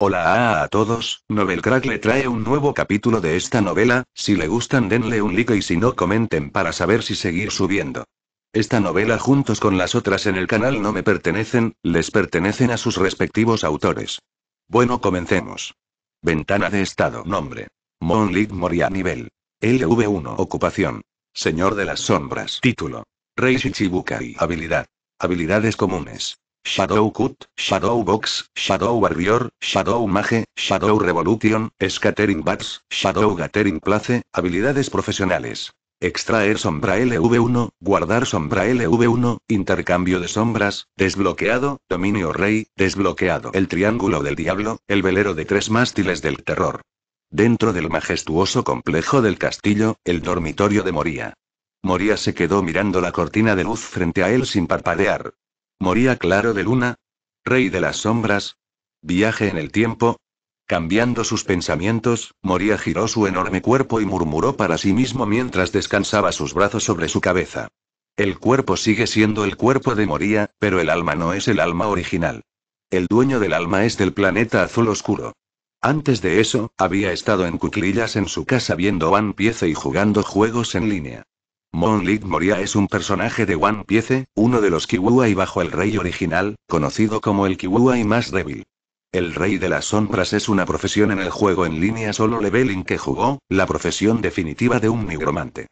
Hola a, todos, Novelcrack le trae un nuevo capítulo de esta novela, si le gustan denle un like y si no comenten para saber si seguir subiendo. Esta novela juntos con las otras en el canal no me pertenecen, les pertenecen a sus respectivos autores. Bueno comencemos. Ventana de estado Nombre. Monlit Moria Nivel. LV1 Ocupación. Señor de las Sombras Título. Rei Shichibukai Habilidad. Habilidades comunes. Shadow Cut, Shadow Box, Shadow Warrior, Shadow Mage, Shadow Revolution, Scattering Bats, Shadow Gathering Place, habilidades profesionales. Extraer sombra LV1, guardar sombra LV1, intercambio de sombras, desbloqueado, dominio rey, desbloqueado. El triángulo del diablo, el velero de tres mástiles del terror. Dentro del majestuoso complejo del castillo, el dormitorio de Moría. Moría se quedó mirando la cortina de luz frente a él sin parpadear. Moría claro de luna. Rey de las sombras. Viaje en el tiempo. Cambiando sus pensamientos, Moría giró su enorme cuerpo y murmuró para sí mismo mientras descansaba sus brazos sobre su cabeza. El cuerpo sigue siendo el cuerpo de Moría, pero el alma no es el alma original. El dueño del alma es del planeta azul oscuro. Antes de eso, había estado en cuclillas en su casa viendo Van Piece y jugando juegos en línea. Moonlit Moria es un personaje de One Piece, uno de los Kiwuai bajo el rey original, conocido como el Kiwuai más débil. El rey de las sombras es una profesión en el juego en línea solo leveling que jugó, la profesión definitiva de un nigromante.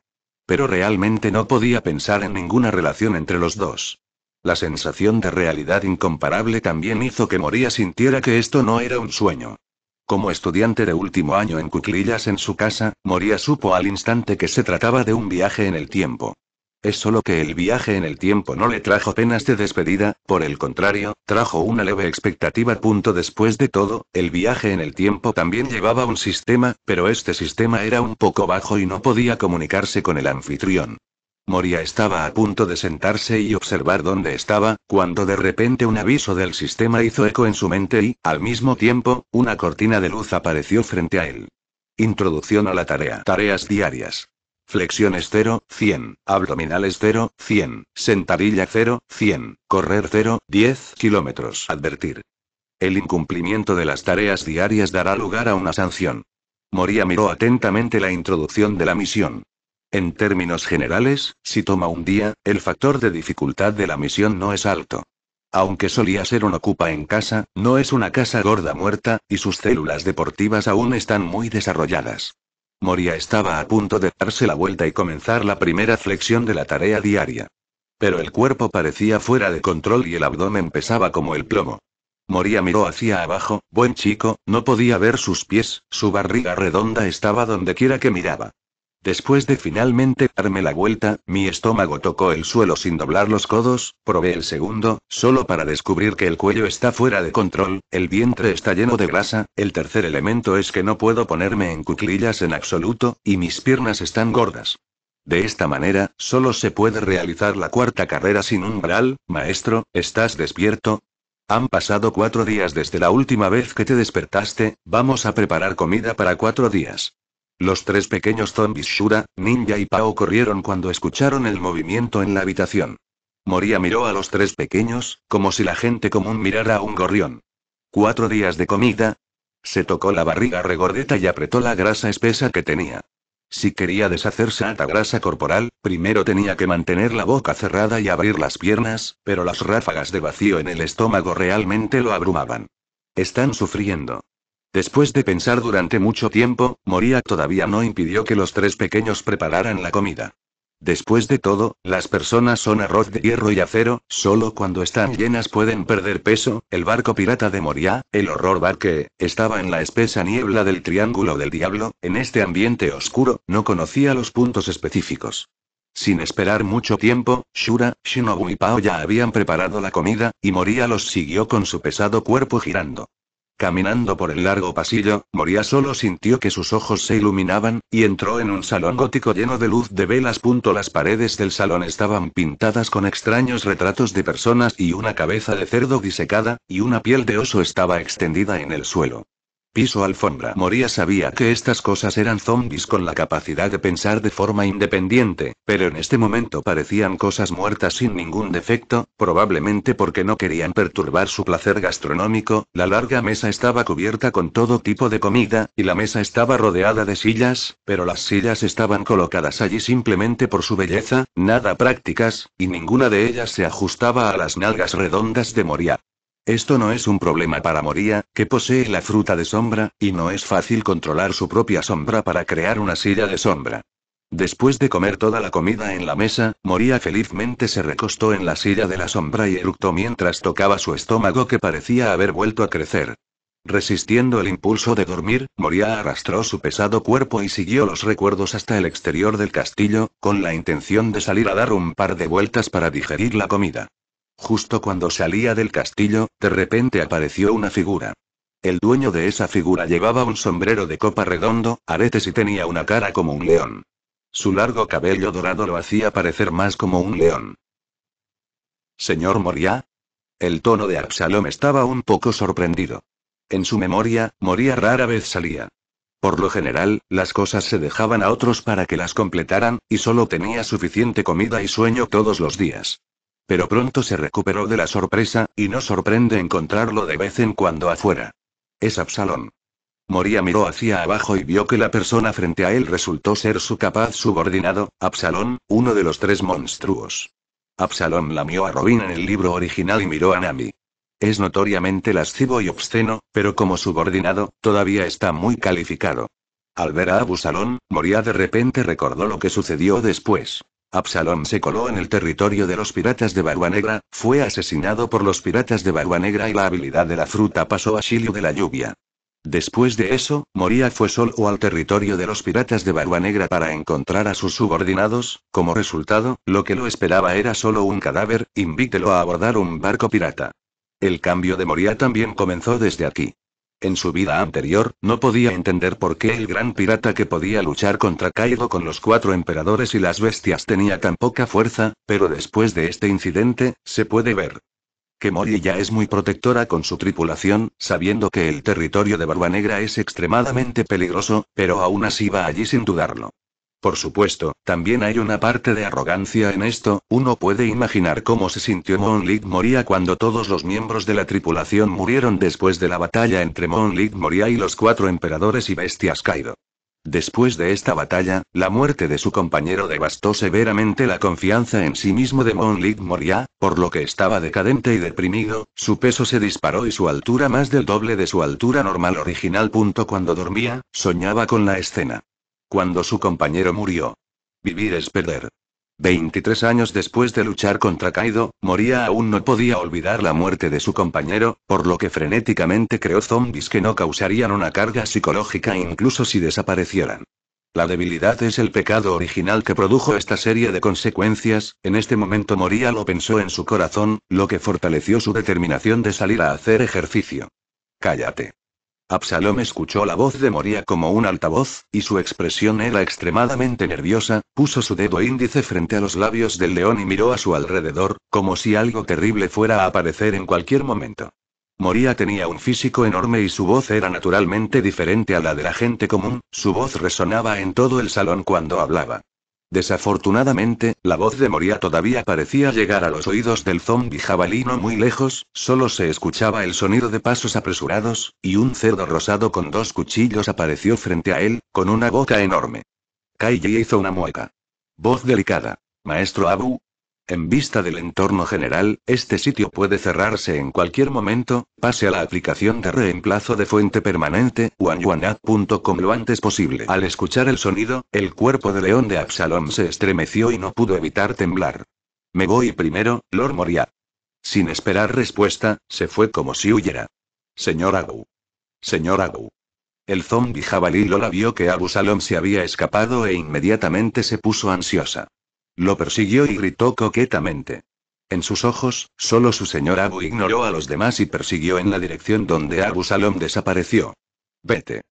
Pero realmente no podía pensar en ninguna relación entre los dos. La sensación de realidad incomparable también hizo que Moria sintiera que esto no era un sueño. Como estudiante de último año en cuclillas en su casa, Moría supo al instante que se trataba de un viaje en el tiempo. Es solo que el viaje en el tiempo no le trajo penas de despedida, por el contrario, trajo una leve expectativa. Punto después de todo, el viaje en el tiempo también llevaba un sistema, pero este sistema era un poco bajo y no podía comunicarse con el anfitrión. Moria estaba a punto de sentarse y observar dónde estaba, cuando de repente un aviso del sistema hizo eco en su mente y, al mismo tiempo, una cortina de luz apareció frente a él. Introducción a la tarea. Tareas diarias. Flexiones 0, 100, abdominales 0, 100, sentadilla 0, 100, correr 0, 10 kilómetros. Advertir. El incumplimiento de las tareas diarias dará lugar a una sanción. Moría miró atentamente la introducción de la misión. En términos generales, si toma un día, el factor de dificultad de la misión no es alto. Aunque solía ser un ocupa en casa, no es una casa gorda muerta, y sus células deportivas aún están muy desarrolladas. Moria estaba a punto de darse la vuelta y comenzar la primera flexión de la tarea diaria. Pero el cuerpo parecía fuera de control y el abdomen pesaba como el plomo. Moria miró hacia abajo, buen chico, no podía ver sus pies, su barriga redonda estaba donde quiera que miraba. Después de finalmente darme la vuelta, mi estómago tocó el suelo sin doblar los codos, probé el segundo, solo para descubrir que el cuello está fuera de control, el vientre está lleno de grasa, el tercer elemento es que no puedo ponerme en cuclillas en absoluto, y mis piernas están gordas. De esta manera, solo se puede realizar la cuarta carrera sin un umbral, maestro, ¿estás despierto? Han pasado cuatro días desde la última vez que te despertaste, vamos a preparar comida para cuatro días. Los tres pequeños zombies Shura, Ninja y Pao corrieron cuando escucharon el movimiento en la habitación. Moria miró a los tres pequeños, como si la gente común mirara a un gorrión. Cuatro días de comida. Se tocó la barriga regordeta y apretó la grasa espesa que tenía. Si quería deshacerse alta grasa corporal, primero tenía que mantener la boca cerrada y abrir las piernas, pero las ráfagas de vacío en el estómago realmente lo abrumaban. Están sufriendo. Después de pensar durante mucho tiempo, Moria todavía no impidió que los tres pequeños prepararan la comida. Después de todo, las personas son arroz de hierro y acero, solo cuando están llenas pueden perder peso, el barco pirata de Moria, el horror bar estaba en la espesa niebla del Triángulo del Diablo, en este ambiente oscuro, no conocía los puntos específicos. Sin esperar mucho tiempo, Shura, Shinobu y Pao ya habían preparado la comida, y Moria los siguió con su pesado cuerpo girando. Caminando por el largo pasillo, Moria solo sintió que sus ojos se iluminaban, y entró en un salón gótico lleno de luz de velas. Las paredes del salón estaban pintadas con extraños retratos de personas y una cabeza de cerdo disecada, y una piel de oso estaba extendida en el suelo. Piso alfombra. Moría sabía que estas cosas eran zombies con la capacidad de pensar de forma independiente, pero en este momento parecían cosas muertas sin ningún defecto, probablemente porque no querían perturbar su placer gastronómico, la larga mesa estaba cubierta con todo tipo de comida, y la mesa estaba rodeada de sillas, pero las sillas estaban colocadas allí simplemente por su belleza, nada prácticas, y ninguna de ellas se ajustaba a las nalgas redondas de Moria. Esto no es un problema para Moria, que posee la fruta de sombra, y no es fácil controlar su propia sombra para crear una silla de sombra. Después de comer toda la comida en la mesa, Moría felizmente se recostó en la silla de la sombra y eructó mientras tocaba su estómago que parecía haber vuelto a crecer. Resistiendo el impulso de dormir, Moria arrastró su pesado cuerpo y siguió los recuerdos hasta el exterior del castillo, con la intención de salir a dar un par de vueltas para digerir la comida. Justo cuando salía del castillo, de repente apareció una figura. El dueño de esa figura llevaba un sombrero de copa redondo, aretes y tenía una cara como un león. Su largo cabello dorado lo hacía parecer más como un león. Señor Moria. El tono de Absalom estaba un poco sorprendido. En su memoria, Moria rara vez salía. Por lo general, las cosas se dejaban a otros para que las completaran, y solo tenía suficiente comida y sueño todos los días. Pero pronto se recuperó de la sorpresa, y no sorprende encontrarlo de vez en cuando afuera. Es Absalón. Moría miró hacia abajo y vio que la persona frente a él resultó ser su capaz subordinado, Absalón, uno de los tres monstruos. Absalón lamió a Robin en el libro original y miró a Nami. Es notoriamente lascivo y obsceno, pero como subordinado, todavía está muy calificado. Al ver a Absalón, Moria de repente recordó lo que sucedió después. Absalom se coló en el territorio de los piratas de Barba fue asesinado por los piratas de Barba y la habilidad de la fruta pasó a Silio de la lluvia. Después de eso, Moría fue solo al territorio de los piratas de Barba para encontrar a sus subordinados, como resultado, lo que lo esperaba era solo un cadáver, invítelo a abordar un barco pirata. El cambio de Moría también comenzó desde aquí. En su vida anterior, no podía entender por qué el gran pirata que podía luchar contra Kaido con los cuatro emperadores y las bestias tenía tan poca fuerza, pero después de este incidente, se puede ver. Que Mori ya es muy protectora con su tripulación, sabiendo que el territorio de Barba Negra es extremadamente peligroso, pero aún así va allí sin dudarlo. Por supuesto, también hay una parte de arrogancia en esto, uno puede imaginar cómo se sintió Moonlit Moria cuando todos los miembros de la tripulación murieron después de la batalla entre Moonlit Moria y los cuatro emperadores y bestias Kaido. Después de esta batalla, la muerte de su compañero devastó severamente la confianza en sí mismo de Monlit Moria, por lo que estaba decadente y deprimido, su peso se disparó y su altura más del doble de su altura normal original. Cuando dormía, soñaba con la escena. Cuando su compañero murió. Vivir es perder. 23 años después de luchar contra Kaido, Moria aún no podía olvidar la muerte de su compañero, por lo que frenéticamente creó zombies que no causarían una carga psicológica incluso si desaparecieran. La debilidad es el pecado original que produjo esta serie de consecuencias, en este momento Moria lo pensó en su corazón, lo que fortaleció su determinación de salir a hacer ejercicio. Cállate. Absalom escuchó la voz de Moría como un altavoz, y su expresión era extremadamente nerviosa, puso su dedo índice frente a los labios del león y miró a su alrededor, como si algo terrible fuera a aparecer en cualquier momento. Moría tenía un físico enorme y su voz era naturalmente diferente a la de la gente común, su voz resonaba en todo el salón cuando hablaba. Desafortunadamente, la voz de Moria todavía parecía llegar a los oídos del zombi jabalí no muy lejos, solo se escuchaba el sonido de pasos apresurados, y un cerdo rosado con dos cuchillos apareció frente a él, con una boca enorme. Kaiji hizo una mueca. Voz delicada. Maestro Abu, en vista del entorno general, este sitio puede cerrarse en cualquier momento, pase a la aplicación de reemplazo de fuente permanente, wanyuanat.com lo antes posible. Al escuchar el sonido, el cuerpo de león de Absalom se estremeció y no pudo evitar temblar. Me voy primero, Lord Moria. Sin esperar respuesta, se fue como si huyera. Señor Agu. Señor Agu. El zombi jabalí Lola vio que Abu se había escapado e inmediatamente se puso ansiosa. Lo persiguió y gritó coquetamente. En sus ojos, solo su señor Abu ignoró a los demás y persiguió en la dirección donde Abu Salom desapareció. Vete.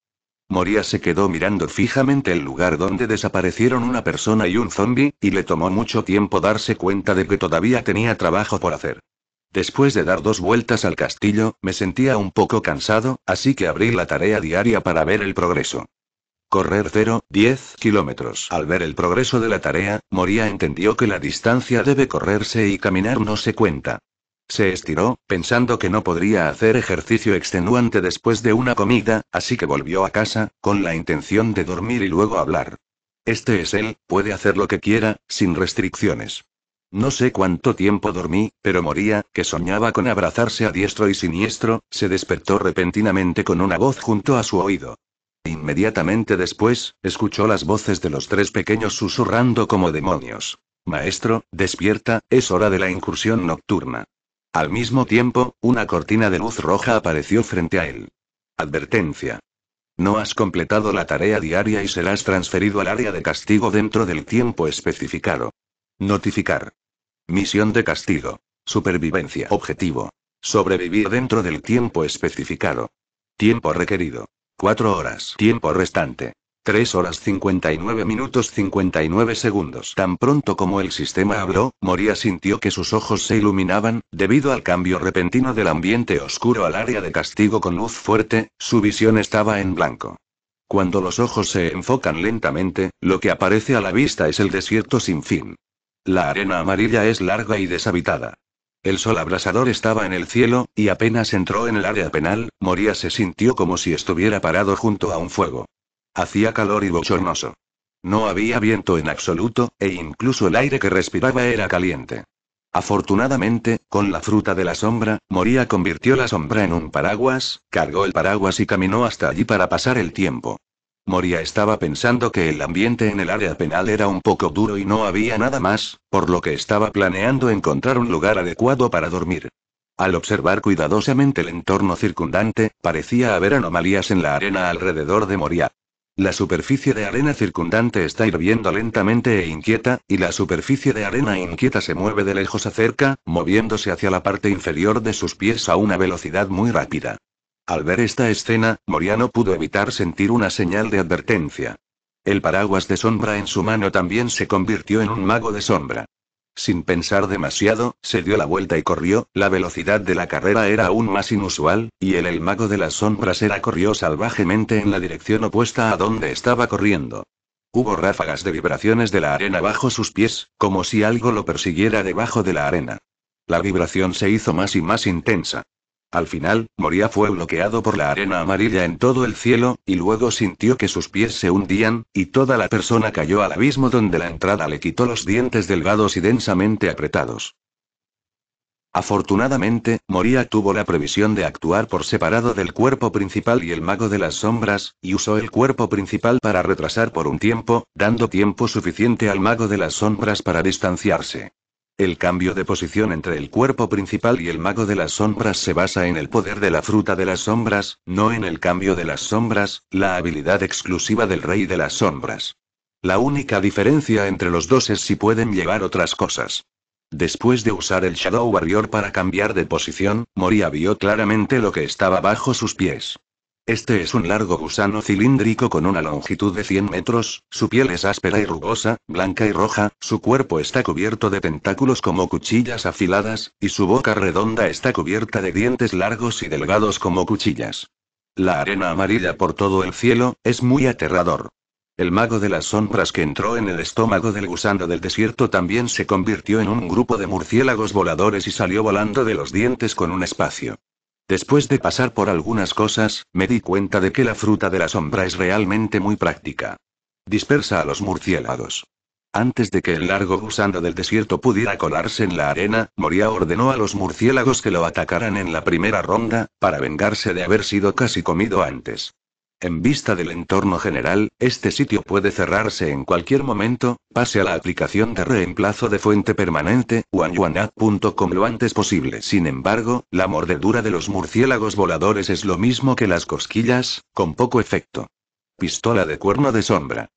Moria se quedó mirando fijamente el lugar donde desaparecieron una persona y un zombi, y le tomó mucho tiempo darse cuenta de que todavía tenía trabajo por hacer. Después de dar dos vueltas al castillo, me sentía un poco cansado, así que abrí la tarea diaria para ver el progreso correr 0 10 kilómetros. Al ver el progreso de la tarea, Moría entendió que la distancia debe correrse y caminar no se cuenta. Se estiró, pensando que no podría hacer ejercicio extenuante después de una comida, así que volvió a casa, con la intención de dormir y luego hablar. Este es él, puede hacer lo que quiera, sin restricciones. No sé cuánto tiempo dormí, pero Moría, que soñaba con abrazarse a diestro y siniestro, se despertó repentinamente con una voz junto a su oído. Inmediatamente después, escuchó las voces de los tres pequeños susurrando como demonios. Maestro, despierta, es hora de la incursión nocturna. Al mismo tiempo, una cortina de luz roja apareció frente a él. Advertencia. No has completado la tarea diaria y serás transferido al área de castigo dentro del tiempo especificado. Notificar. Misión de castigo. Supervivencia. Objetivo. Sobrevivir dentro del tiempo especificado. Tiempo requerido. Cuatro horas. Tiempo restante. 3 horas 59 minutos 59 segundos. Tan pronto como el sistema habló, Moria sintió que sus ojos se iluminaban, debido al cambio repentino del ambiente oscuro al área de castigo con luz fuerte, su visión estaba en blanco. Cuando los ojos se enfocan lentamente, lo que aparece a la vista es el desierto sin fin. La arena amarilla es larga y deshabitada. El sol abrasador estaba en el cielo, y apenas entró en el área penal, Moría se sintió como si estuviera parado junto a un fuego. Hacía calor y bochornoso. No había viento en absoluto, e incluso el aire que respiraba era caliente. Afortunadamente, con la fruta de la sombra, Moría convirtió la sombra en un paraguas, cargó el paraguas y caminó hasta allí para pasar el tiempo. Moria estaba pensando que el ambiente en el área penal era un poco duro y no había nada más, por lo que estaba planeando encontrar un lugar adecuado para dormir. Al observar cuidadosamente el entorno circundante, parecía haber anomalías en la arena alrededor de Moria. La superficie de arena circundante está hirviendo lentamente e inquieta, y la superficie de arena inquieta se mueve de lejos a cerca, moviéndose hacia la parte inferior de sus pies a una velocidad muy rápida. Al ver esta escena, Moriano pudo evitar sentir una señal de advertencia. El paraguas de sombra en su mano también se convirtió en un mago de sombra. Sin pensar demasiado, se dio la vuelta y corrió, la velocidad de la carrera era aún más inusual, y el el mago de las sombras era corrió salvajemente en la dirección opuesta a donde estaba corriendo. Hubo ráfagas de vibraciones de la arena bajo sus pies, como si algo lo persiguiera debajo de la arena. La vibración se hizo más y más intensa. Al final, Moria fue bloqueado por la arena amarilla en todo el cielo, y luego sintió que sus pies se hundían, y toda la persona cayó al abismo donde la entrada le quitó los dientes delgados y densamente apretados. Afortunadamente, Moria tuvo la previsión de actuar por separado del cuerpo principal y el mago de las sombras, y usó el cuerpo principal para retrasar por un tiempo, dando tiempo suficiente al mago de las sombras para distanciarse. El cambio de posición entre el cuerpo principal y el mago de las sombras se basa en el poder de la fruta de las sombras, no en el cambio de las sombras, la habilidad exclusiva del rey de las sombras. La única diferencia entre los dos es si pueden llevar otras cosas. Después de usar el Shadow Warrior para cambiar de posición, Moria vio claramente lo que estaba bajo sus pies. Este es un largo gusano cilíndrico con una longitud de 100 metros, su piel es áspera y rugosa, blanca y roja, su cuerpo está cubierto de tentáculos como cuchillas afiladas, y su boca redonda está cubierta de dientes largos y delgados como cuchillas. La arena amarilla por todo el cielo, es muy aterrador. El mago de las sombras que entró en el estómago del gusano del desierto también se convirtió en un grupo de murciélagos voladores y salió volando de los dientes con un espacio. Después de pasar por algunas cosas, me di cuenta de que la fruta de la sombra es realmente muy práctica. Dispersa a los murciélagos. Antes de que el largo gusano del desierto pudiera colarse en la arena, Moria ordenó a los murciélagos que lo atacaran en la primera ronda, para vengarse de haber sido casi comido antes. En vista del entorno general, este sitio puede cerrarse en cualquier momento, pase a la aplicación de reemplazo de fuente permanente, wanyuanat.com lo antes posible. Sin embargo, la mordedura de los murciélagos voladores es lo mismo que las cosquillas, con poco efecto. Pistola de cuerno de sombra.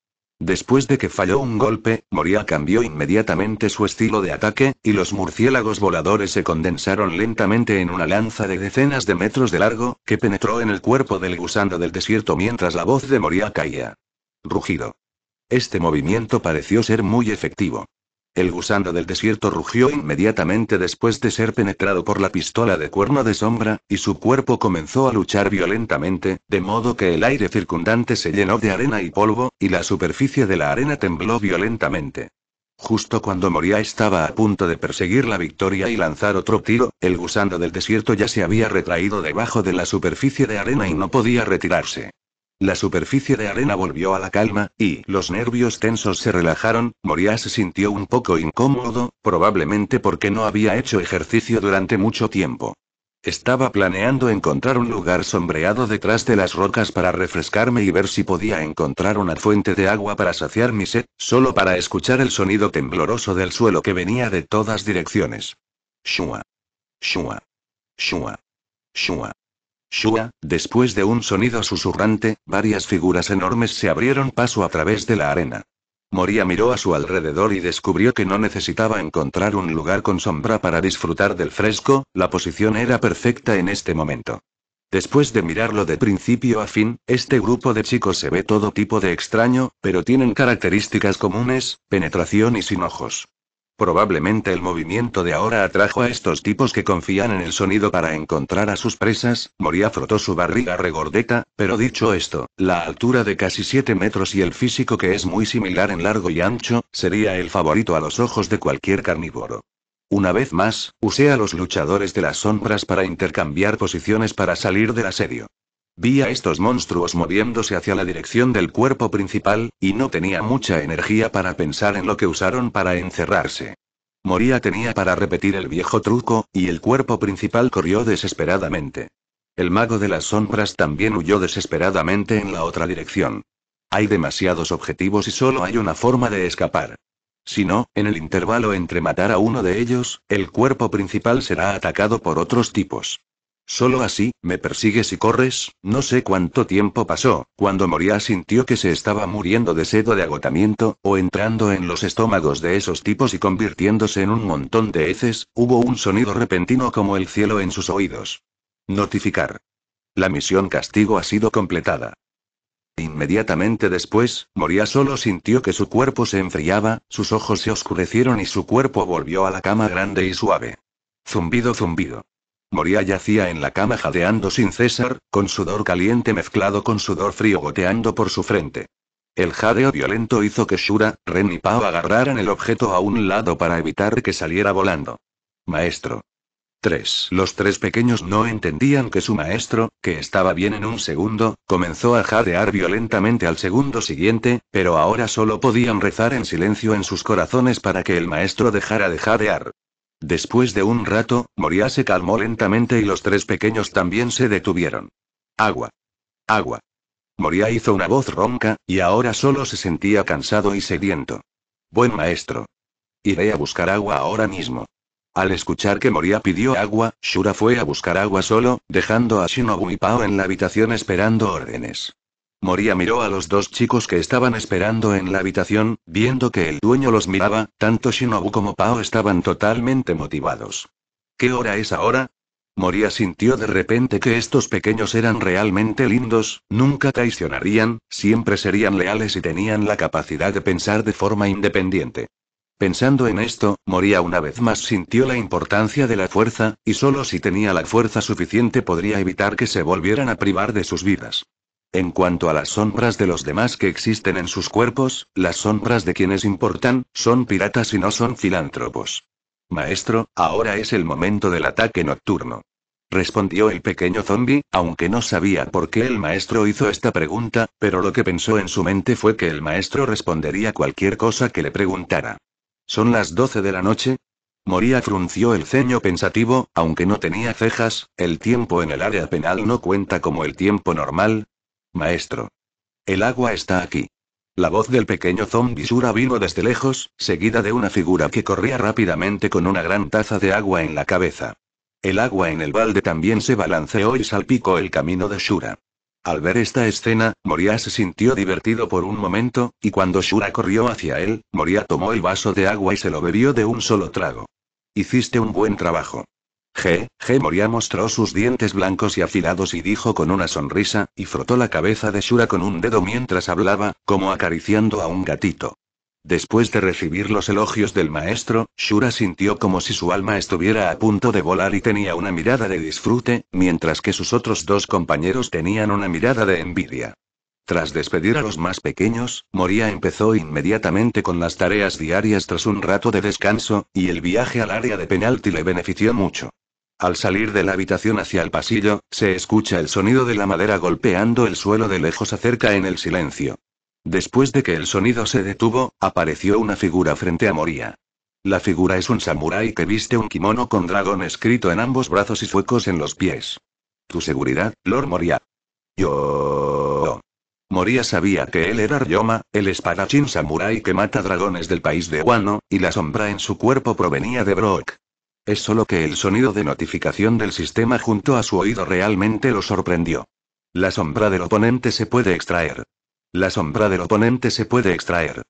Después de que falló un golpe, Moria cambió inmediatamente su estilo de ataque, y los murciélagos voladores se condensaron lentamente en una lanza de decenas de metros de largo, que penetró en el cuerpo del gusano del desierto mientras la voz de Moria caía. Rugido. Este movimiento pareció ser muy efectivo. El gusano del desierto rugió inmediatamente después de ser penetrado por la pistola de cuerno de sombra, y su cuerpo comenzó a luchar violentamente, de modo que el aire circundante se llenó de arena y polvo, y la superficie de la arena tembló violentamente. Justo cuando Moria estaba a punto de perseguir la victoria y lanzar otro tiro, el gusano del desierto ya se había retraído debajo de la superficie de arena y no podía retirarse. La superficie de arena volvió a la calma, y los nervios tensos se relajaron, Moria se sintió un poco incómodo, probablemente porque no había hecho ejercicio durante mucho tiempo. Estaba planeando encontrar un lugar sombreado detrás de las rocas para refrescarme y ver si podía encontrar una fuente de agua para saciar mi sed, solo para escuchar el sonido tembloroso del suelo que venía de todas direcciones. Shua. Shua. Shua. Shua. Shua, después de un sonido susurrante, varias figuras enormes se abrieron paso a través de la arena. Moria miró a su alrededor y descubrió que no necesitaba encontrar un lugar con sombra para disfrutar del fresco, la posición era perfecta en este momento. Después de mirarlo de principio a fin, este grupo de chicos se ve todo tipo de extraño, pero tienen características comunes, penetración y sin ojos. Probablemente el movimiento de ahora atrajo a estos tipos que confían en el sonido para encontrar a sus presas. Moria frotó su barriga regordeta, pero dicho esto, la altura de casi 7 metros y el físico que es muy similar en largo y ancho, sería el favorito a los ojos de cualquier carnívoro. Una vez más, usé a los luchadores de las sombras para intercambiar posiciones para salir del asedio. Vi a estos monstruos moviéndose hacia la dirección del cuerpo principal, y no tenía mucha energía para pensar en lo que usaron para encerrarse. Moría tenía para repetir el viejo truco, y el cuerpo principal corrió desesperadamente. El mago de las sombras también huyó desesperadamente en la otra dirección. Hay demasiados objetivos y solo hay una forma de escapar. Si no, en el intervalo entre matar a uno de ellos, el cuerpo principal será atacado por otros tipos. Solo así, me persigues y corres, no sé cuánto tiempo pasó, cuando Moria sintió que se estaba muriendo de sedo de agotamiento, o entrando en los estómagos de esos tipos y convirtiéndose en un montón de heces, hubo un sonido repentino como el cielo en sus oídos. Notificar. La misión castigo ha sido completada. Inmediatamente después, Moria solo sintió que su cuerpo se enfriaba, sus ojos se oscurecieron y su cuerpo volvió a la cama grande y suave. Zumbido, zumbido. Moría yacía en la cama jadeando sin cesar, con sudor caliente mezclado con sudor frío goteando por su frente. El jadeo violento hizo que Shura, Ren y Pao agarraran el objeto a un lado para evitar que saliera volando. Maestro. 3. Los tres pequeños no entendían que su maestro, que estaba bien en un segundo, comenzó a jadear violentamente al segundo siguiente, pero ahora solo podían rezar en silencio en sus corazones para que el maestro dejara de jadear. Después de un rato, Moria se calmó lentamente y los tres pequeños también se detuvieron. Agua. Agua. Moria hizo una voz ronca, y ahora solo se sentía cansado y sediento. Buen maestro. Iré a buscar agua ahora mismo. Al escuchar que Moria pidió agua, Shura fue a buscar agua solo, dejando a Shinobu y Pao en la habitación esperando órdenes. Moría miró a los dos chicos que estaban esperando en la habitación, viendo que el dueño los miraba, tanto Shinobu como Pao estaban totalmente motivados. ¿Qué hora es ahora? Moría sintió de repente que estos pequeños eran realmente lindos, nunca traicionarían, siempre serían leales y tenían la capacidad de pensar de forma independiente. Pensando en esto, Moría una vez más sintió la importancia de la fuerza, y solo si tenía la fuerza suficiente podría evitar que se volvieran a privar de sus vidas. En cuanto a las sombras de los demás que existen en sus cuerpos, las sombras de quienes importan, son piratas y no son filántropos. Maestro, ahora es el momento del ataque nocturno. Respondió el pequeño zombi, aunque no sabía por qué el maestro hizo esta pregunta, pero lo que pensó en su mente fue que el maestro respondería cualquier cosa que le preguntara. ¿Son las doce de la noche? Moría frunció el ceño pensativo, aunque no tenía cejas, el tiempo en el área penal no cuenta como el tiempo normal, Maestro. El agua está aquí. La voz del pequeño zombie Shura vino desde lejos, seguida de una figura que corría rápidamente con una gran taza de agua en la cabeza. El agua en el balde también se balanceó y salpicó el camino de Shura. Al ver esta escena, Moria se sintió divertido por un momento, y cuando Shura corrió hacia él, Moria tomó el vaso de agua y se lo bebió de un solo trago. Hiciste un buen trabajo. G. G. Moria mostró sus dientes blancos y afilados y dijo con una sonrisa, y frotó la cabeza de Shura con un dedo mientras hablaba, como acariciando a un gatito. Después de recibir los elogios del maestro, Shura sintió como si su alma estuviera a punto de volar y tenía una mirada de disfrute, mientras que sus otros dos compañeros tenían una mirada de envidia. Tras despedir a los más pequeños, Moria empezó inmediatamente con las tareas diarias tras un rato de descanso, y el viaje al área de penalti le benefició mucho. Al salir de la habitación hacia el pasillo, se escucha el sonido de la madera golpeando el suelo de lejos acerca en el silencio. Después de que el sonido se detuvo, apareció una figura frente a Moria. La figura es un samurái que viste un kimono con dragón escrito en ambos brazos y suecos en los pies. Tu seguridad, Lord Moria. Yo. Moria sabía que él era Ryoma, el espadachín samurái que mata dragones del país de Wano, y la sombra en su cuerpo provenía de Brock. Es solo que el sonido de notificación del sistema junto a su oído realmente lo sorprendió. La sombra del oponente se puede extraer. La sombra del oponente se puede extraer.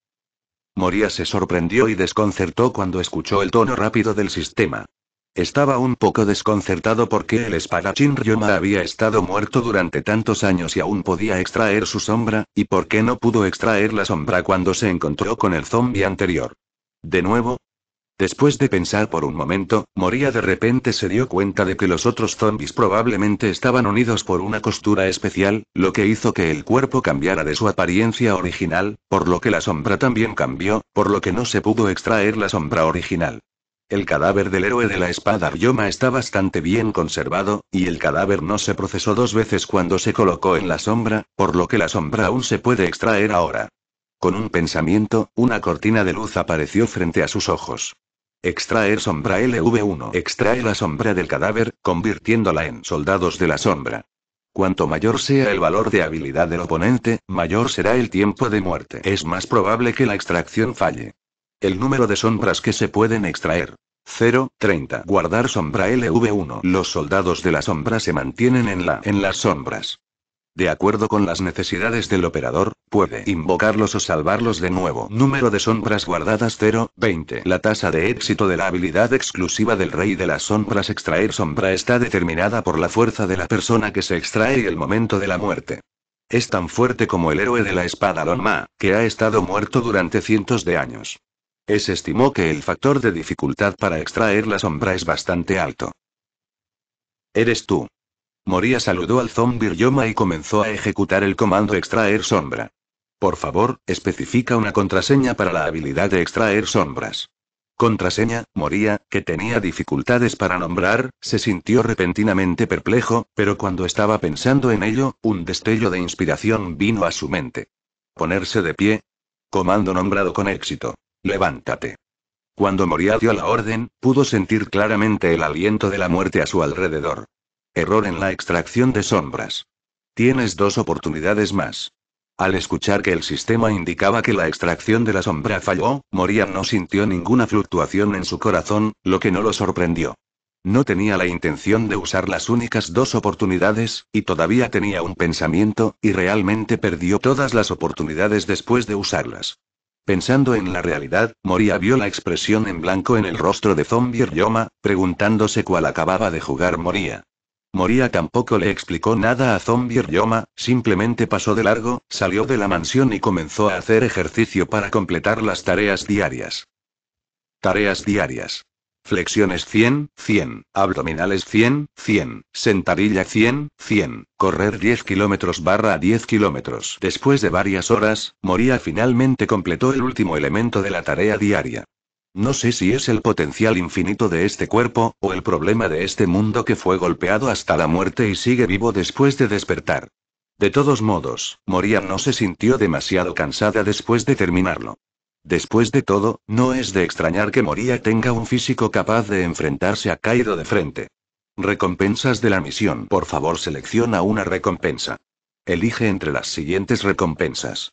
Moria se sorprendió y desconcertó cuando escuchó el tono rápido del sistema. Estaba un poco desconcertado porque el espadachín Ryoma había estado muerto durante tantos años y aún podía extraer su sombra, y por qué no pudo extraer la sombra cuando se encontró con el zombie anterior. De nuevo, Después de pensar por un momento, Moria de repente se dio cuenta de que los otros zombis probablemente estaban unidos por una costura especial, lo que hizo que el cuerpo cambiara de su apariencia original, por lo que la sombra también cambió, por lo que no se pudo extraer la sombra original. El cadáver del héroe de la espada bioma está bastante bien conservado, y el cadáver no se procesó dos veces cuando se colocó en la sombra, por lo que la sombra aún se puede extraer ahora. Con un pensamiento, una cortina de luz apareció frente a sus ojos. Extraer sombra LV1. Extrae la sombra del cadáver, convirtiéndola en soldados de la sombra. Cuanto mayor sea el valor de habilidad del oponente, mayor será el tiempo de muerte. Es más probable que la extracción falle. El número de sombras que se pueden extraer. 0, 30. Guardar sombra LV1. Los soldados de la sombra se mantienen en la en las sombras. De acuerdo con las necesidades del operador, Puede invocarlos o salvarlos de nuevo. Número de sombras guardadas 0, 20. La tasa de éxito de la habilidad exclusiva del rey de las sombras extraer sombra está determinada por la fuerza de la persona que se extrae y el momento de la muerte. Es tan fuerte como el héroe de la espada Ma, que ha estado muerto durante cientos de años. Es estimó que el factor de dificultad para extraer la sombra es bastante alto. Eres tú. Moria saludó al zombi Yoma y comenzó a ejecutar el comando extraer sombra. Por favor, especifica una contraseña para la habilidad de extraer sombras. Contraseña, Moría, que tenía dificultades para nombrar, se sintió repentinamente perplejo, pero cuando estaba pensando en ello, un destello de inspiración vino a su mente. Ponerse de pie. Comando nombrado con éxito. Levántate. Cuando Moría dio la orden, pudo sentir claramente el aliento de la muerte a su alrededor. Error en la extracción de sombras. Tienes dos oportunidades más. Al escuchar que el sistema indicaba que la extracción de la sombra falló, Moria no sintió ninguna fluctuación en su corazón, lo que no lo sorprendió. No tenía la intención de usar las únicas dos oportunidades, y todavía tenía un pensamiento, y realmente perdió todas las oportunidades después de usarlas. Pensando en la realidad, Moria vio la expresión en blanco en el rostro de Zombie Ryoma, preguntándose cuál acababa de jugar Moria. Moría tampoco le explicó nada a Zombie Ryoma, simplemente pasó de largo, salió de la mansión y comenzó a hacer ejercicio para completar las tareas diarias. Tareas diarias. Flexiones 100, 100, abdominales 100, 100, sentadilla 100, 100, correr 10 kilómetros barra 10 kilómetros. Después de varias horas, Moría finalmente completó el último elemento de la tarea diaria. No sé si es el potencial infinito de este cuerpo, o el problema de este mundo que fue golpeado hasta la muerte y sigue vivo después de despertar. De todos modos, Moria no se sintió demasiado cansada después de terminarlo. Después de todo, no es de extrañar que Moria tenga un físico capaz de enfrentarse a Kaido de frente. Recompensas de la misión. Por favor, selecciona una recompensa. Elige entre las siguientes recompensas.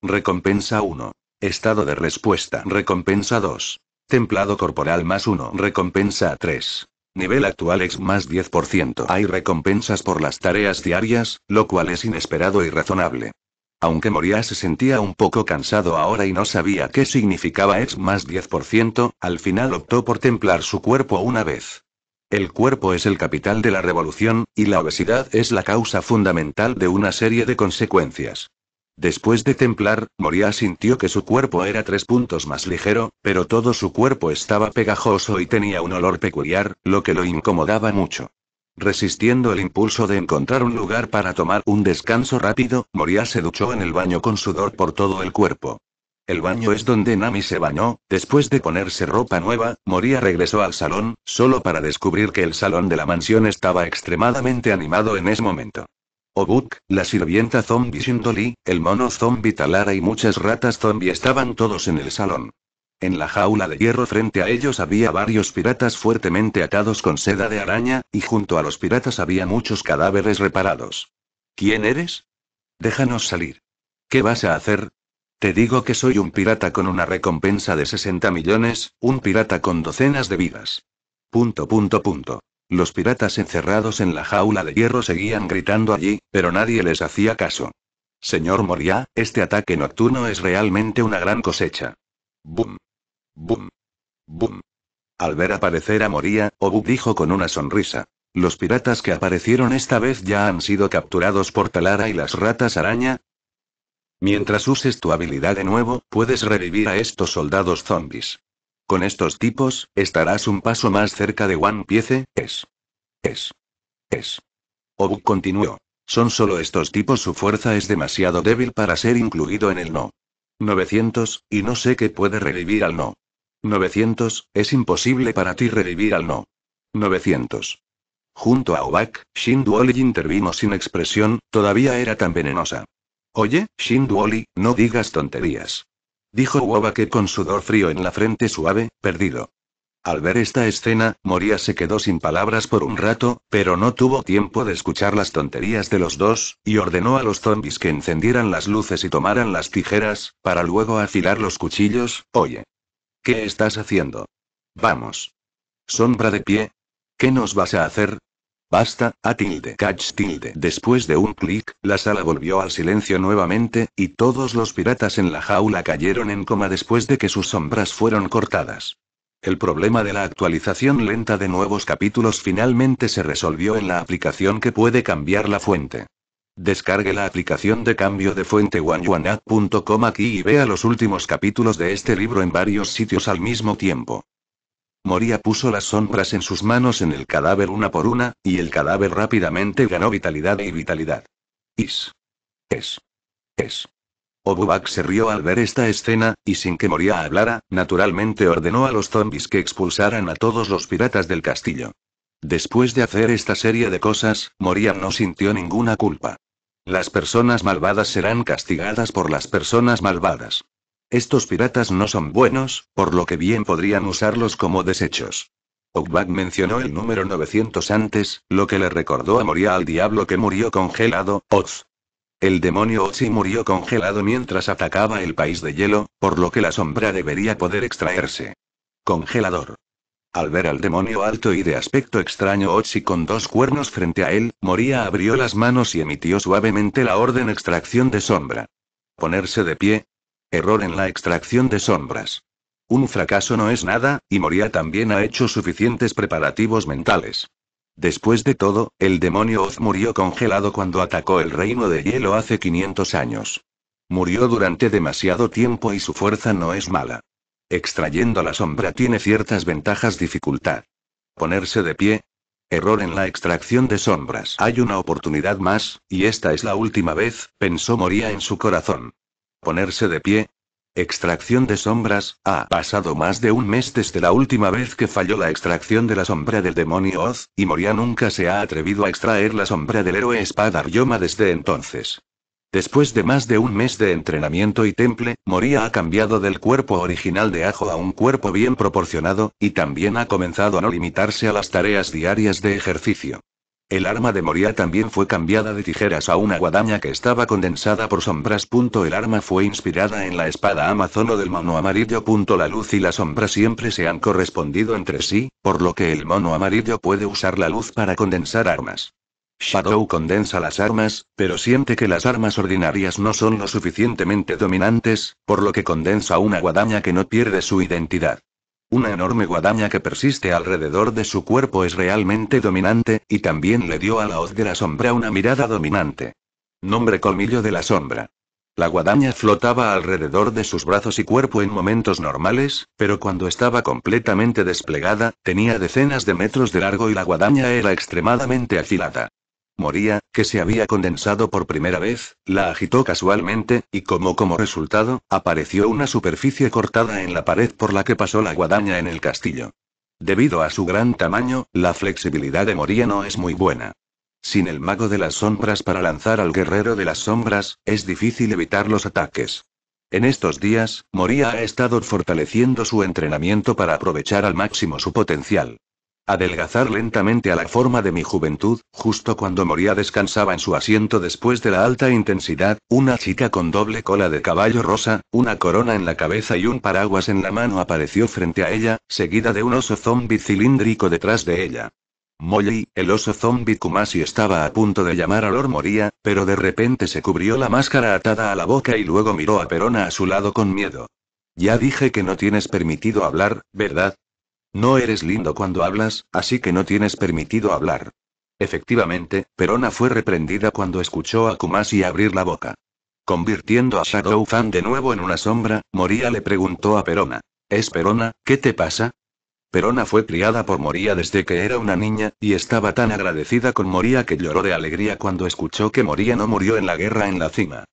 Recompensa 1. Estado de respuesta. Recompensa 2. Templado corporal más 1. Recompensa 3. Nivel actual X más 10%. Hay recompensas por las tareas diarias, lo cual es inesperado y razonable. Aunque Moria se sentía un poco cansado ahora y no sabía qué significaba ex más 10%, al final optó por templar su cuerpo una vez. El cuerpo es el capital de la revolución, y la obesidad es la causa fundamental de una serie de consecuencias. Después de templar, Moria sintió que su cuerpo era tres puntos más ligero, pero todo su cuerpo estaba pegajoso y tenía un olor peculiar, lo que lo incomodaba mucho. Resistiendo el impulso de encontrar un lugar para tomar un descanso rápido, Moria se duchó en el baño con sudor por todo el cuerpo. El baño es donde Nami se bañó, después de ponerse ropa nueva, Moria regresó al salón, solo para descubrir que el salón de la mansión estaba extremadamente animado en ese momento. Obuk, oh, la sirvienta zombie Shindoli, el mono zombie Talara y muchas ratas zombie estaban todos en el salón. En la jaula de hierro frente a ellos había varios piratas fuertemente atados con seda de araña, y junto a los piratas había muchos cadáveres reparados. ¿Quién eres? Déjanos salir. ¿Qué vas a hacer? Te digo que soy un pirata con una recompensa de 60 millones, un pirata con docenas de vidas. Punto, punto, punto. Los piratas encerrados en la jaula de hierro seguían gritando allí, pero nadie les hacía caso. Señor Moria, este ataque nocturno es realmente una gran cosecha. Boom. Boom. Boom. Al ver aparecer a Moria, Obu dijo con una sonrisa. Los piratas que aparecieron esta vez ya han sido capturados por Talara y las ratas araña. Mientras uses tu habilidad de nuevo, puedes revivir a estos soldados zombies. Con estos tipos, estarás un paso más cerca de One Piece, es. Es. Es. Obuk continuó. Son solo estos tipos, su fuerza es demasiado débil para ser incluido en el no. 900, y no sé qué puede revivir al no. 900, es imposible para ti revivir al no. 900. Junto a Obak, Shin Duoli intervino sin expresión, todavía era tan venenosa. Oye, Shin Duoli, no digas tonterías dijo que con sudor frío en la frente suave, perdido. Al ver esta escena, moría se quedó sin palabras por un rato, pero no tuvo tiempo de escuchar las tonterías de los dos, y ordenó a los zombies que encendieran las luces y tomaran las tijeras, para luego afilar los cuchillos. Oye. ¿Qué estás haciendo? Vamos. Sombra de pie. ¿Qué nos vas a hacer? Basta, a tilde, catch tilde. Después de un clic, la sala volvió al silencio nuevamente, y todos los piratas en la jaula cayeron en coma después de que sus sombras fueron cortadas. El problema de la actualización lenta de nuevos capítulos finalmente se resolvió en la aplicación que puede cambiar la fuente. Descargue la aplicación de cambio de fuente oneoneapp.com aquí y vea los últimos capítulos de este libro en varios sitios al mismo tiempo. Moría puso las sombras en sus manos en el cadáver una por una, y el cadáver rápidamente ganó vitalidad y vitalidad. Is. Es. Es. Obubak se rió al ver esta escena, y sin que Moría hablara, naturalmente ordenó a los zombies que expulsaran a todos los piratas del castillo. Después de hacer esta serie de cosas, Moria no sintió ninguna culpa. Las personas malvadas serán castigadas por las personas malvadas. Estos piratas no son buenos, por lo que bien podrían usarlos como desechos. Ogbag mencionó el número 900 antes, lo que le recordó a Moria al diablo que murió congelado, Oz. El demonio Ozzy murió congelado mientras atacaba el país de hielo, por lo que la sombra debería poder extraerse. Congelador. Al ver al demonio alto y de aspecto extraño Ochi con dos cuernos frente a él, Moria abrió las manos y emitió suavemente la orden extracción de sombra. Ponerse de pie, Error en la extracción de sombras. Un fracaso no es nada, y Moria también ha hecho suficientes preparativos mentales. Después de todo, el demonio Oz murió congelado cuando atacó el reino de hielo hace 500 años. Murió durante demasiado tiempo y su fuerza no es mala. Extrayendo la sombra tiene ciertas ventajas dificultad. Ponerse de pie. Error en la extracción de sombras. Hay una oportunidad más, y esta es la última vez, pensó Moria en su corazón ponerse de pie. Extracción de sombras. Ha pasado más de un mes desde la última vez que falló la extracción de la sombra del demonio Oz, y Moria nunca se ha atrevido a extraer la sombra del héroe Espada Ryoma desde entonces. Después de más de un mes de entrenamiento y temple, Moria ha cambiado del cuerpo original de Ajo a un cuerpo bien proporcionado, y también ha comenzado a no limitarse a las tareas diarias de ejercicio. El arma de Moria también fue cambiada de tijeras a una guadaña que estaba condensada por sombras. El arma fue inspirada en la espada amazono del mono amarillo. La luz y la sombra siempre se han correspondido entre sí, por lo que el mono amarillo puede usar la luz para condensar armas. Shadow condensa las armas, pero siente que las armas ordinarias no son lo suficientemente dominantes, por lo que condensa una guadaña que no pierde su identidad. Una enorme guadaña que persiste alrededor de su cuerpo es realmente dominante, y también le dio a la hoz de la sombra una mirada dominante. Nombre colmillo de la sombra. La guadaña flotaba alrededor de sus brazos y cuerpo en momentos normales, pero cuando estaba completamente desplegada, tenía decenas de metros de largo y la guadaña era extremadamente afilada. Moría, que se había condensado por primera vez, la agitó casualmente, y como como resultado, apareció una superficie cortada en la pared por la que pasó la guadaña en el castillo. Debido a su gran tamaño, la flexibilidad de Moría no es muy buena. Sin el mago de las sombras para lanzar al guerrero de las sombras, es difícil evitar los ataques. En estos días, Moría ha estado fortaleciendo su entrenamiento para aprovechar al máximo su potencial adelgazar lentamente a la forma de mi juventud, justo cuando moría descansaba en su asiento después de la alta intensidad, una chica con doble cola de caballo rosa, una corona en la cabeza y un paraguas en la mano apareció frente a ella, seguida de un oso zombie cilíndrico detrás de ella. Molly, el oso zombi Kumasi estaba a punto de llamar a Lor Moría, pero de repente se cubrió la máscara atada a la boca y luego miró a Perona a su lado con miedo. Ya dije que no tienes permitido hablar, ¿verdad? No eres lindo cuando hablas, así que no tienes permitido hablar. Efectivamente, Perona fue reprendida cuando escuchó a Kumasi abrir la boca. Convirtiendo a Shadow Fan de nuevo en una sombra, Moria le preguntó a Perona. ¿Es Perona, qué te pasa? Perona fue criada por Moria desde que era una niña, y estaba tan agradecida con Moria que lloró de alegría cuando escuchó que Moria no murió en la guerra en la cima.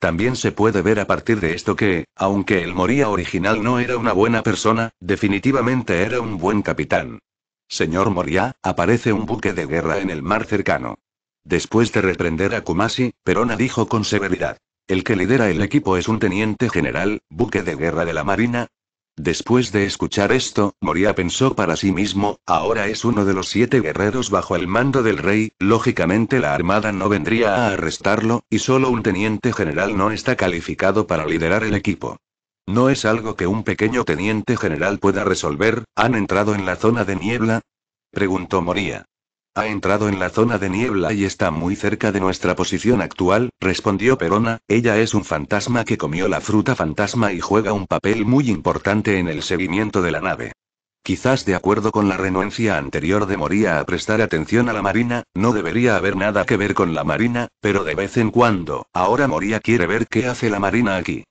También se puede ver a partir de esto que, aunque el Moria original no era una buena persona, definitivamente era un buen capitán. Señor Moria, aparece un buque de guerra en el mar cercano. Después de reprender a Kumasi, Perona dijo con severidad. El que lidera el equipo es un teniente general, buque de guerra de la Marina, Después de escuchar esto, Moria pensó para sí mismo, ahora es uno de los siete guerreros bajo el mando del rey, lógicamente la armada no vendría a arrestarlo, y solo un teniente general no está calificado para liderar el equipo. No es algo que un pequeño teniente general pueda resolver, ¿han entrado en la zona de niebla? Preguntó Moria. Ha entrado en la zona de niebla y está muy cerca de nuestra posición actual, respondió Perona, ella es un fantasma que comió la fruta fantasma y juega un papel muy importante en el seguimiento de la nave. Quizás de acuerdo con la renuencia anterior de Moría a prestar atención a la Marina, no debería haber nada que ver con la Marina, pero de vez en cuando, ahora Moría quiere ver qué hace la Marina aquí.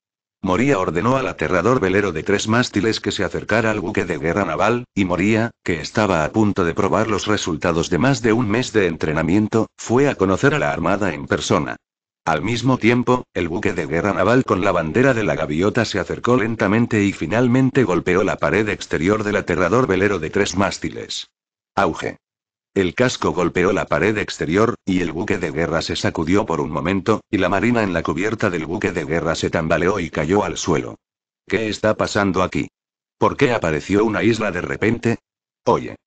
Moría ordenó al aterrador velero de tres mástiles que se acercara al buque de guerra naval, y Moría, que estaba a punto de probar los resultados de más de un mes de entrenamiento, fue a conocer a la Armada en persona. Al mismo tiempo, el buque de guerra naval con la bandera de la gaviota se acercó lentamente y finalmente golpeó la pared exterior del aterrador velero de tres mástiles. Auge. El casco golpeó la pared exterior, y el buque de guerra se sacudió por un momento, y la marina en la cubierta del buque de guerra se tambaleó y cayó al suelo. ¿Qué está pasando aquí? ¿Por qué apareció una isla de repente? Oye.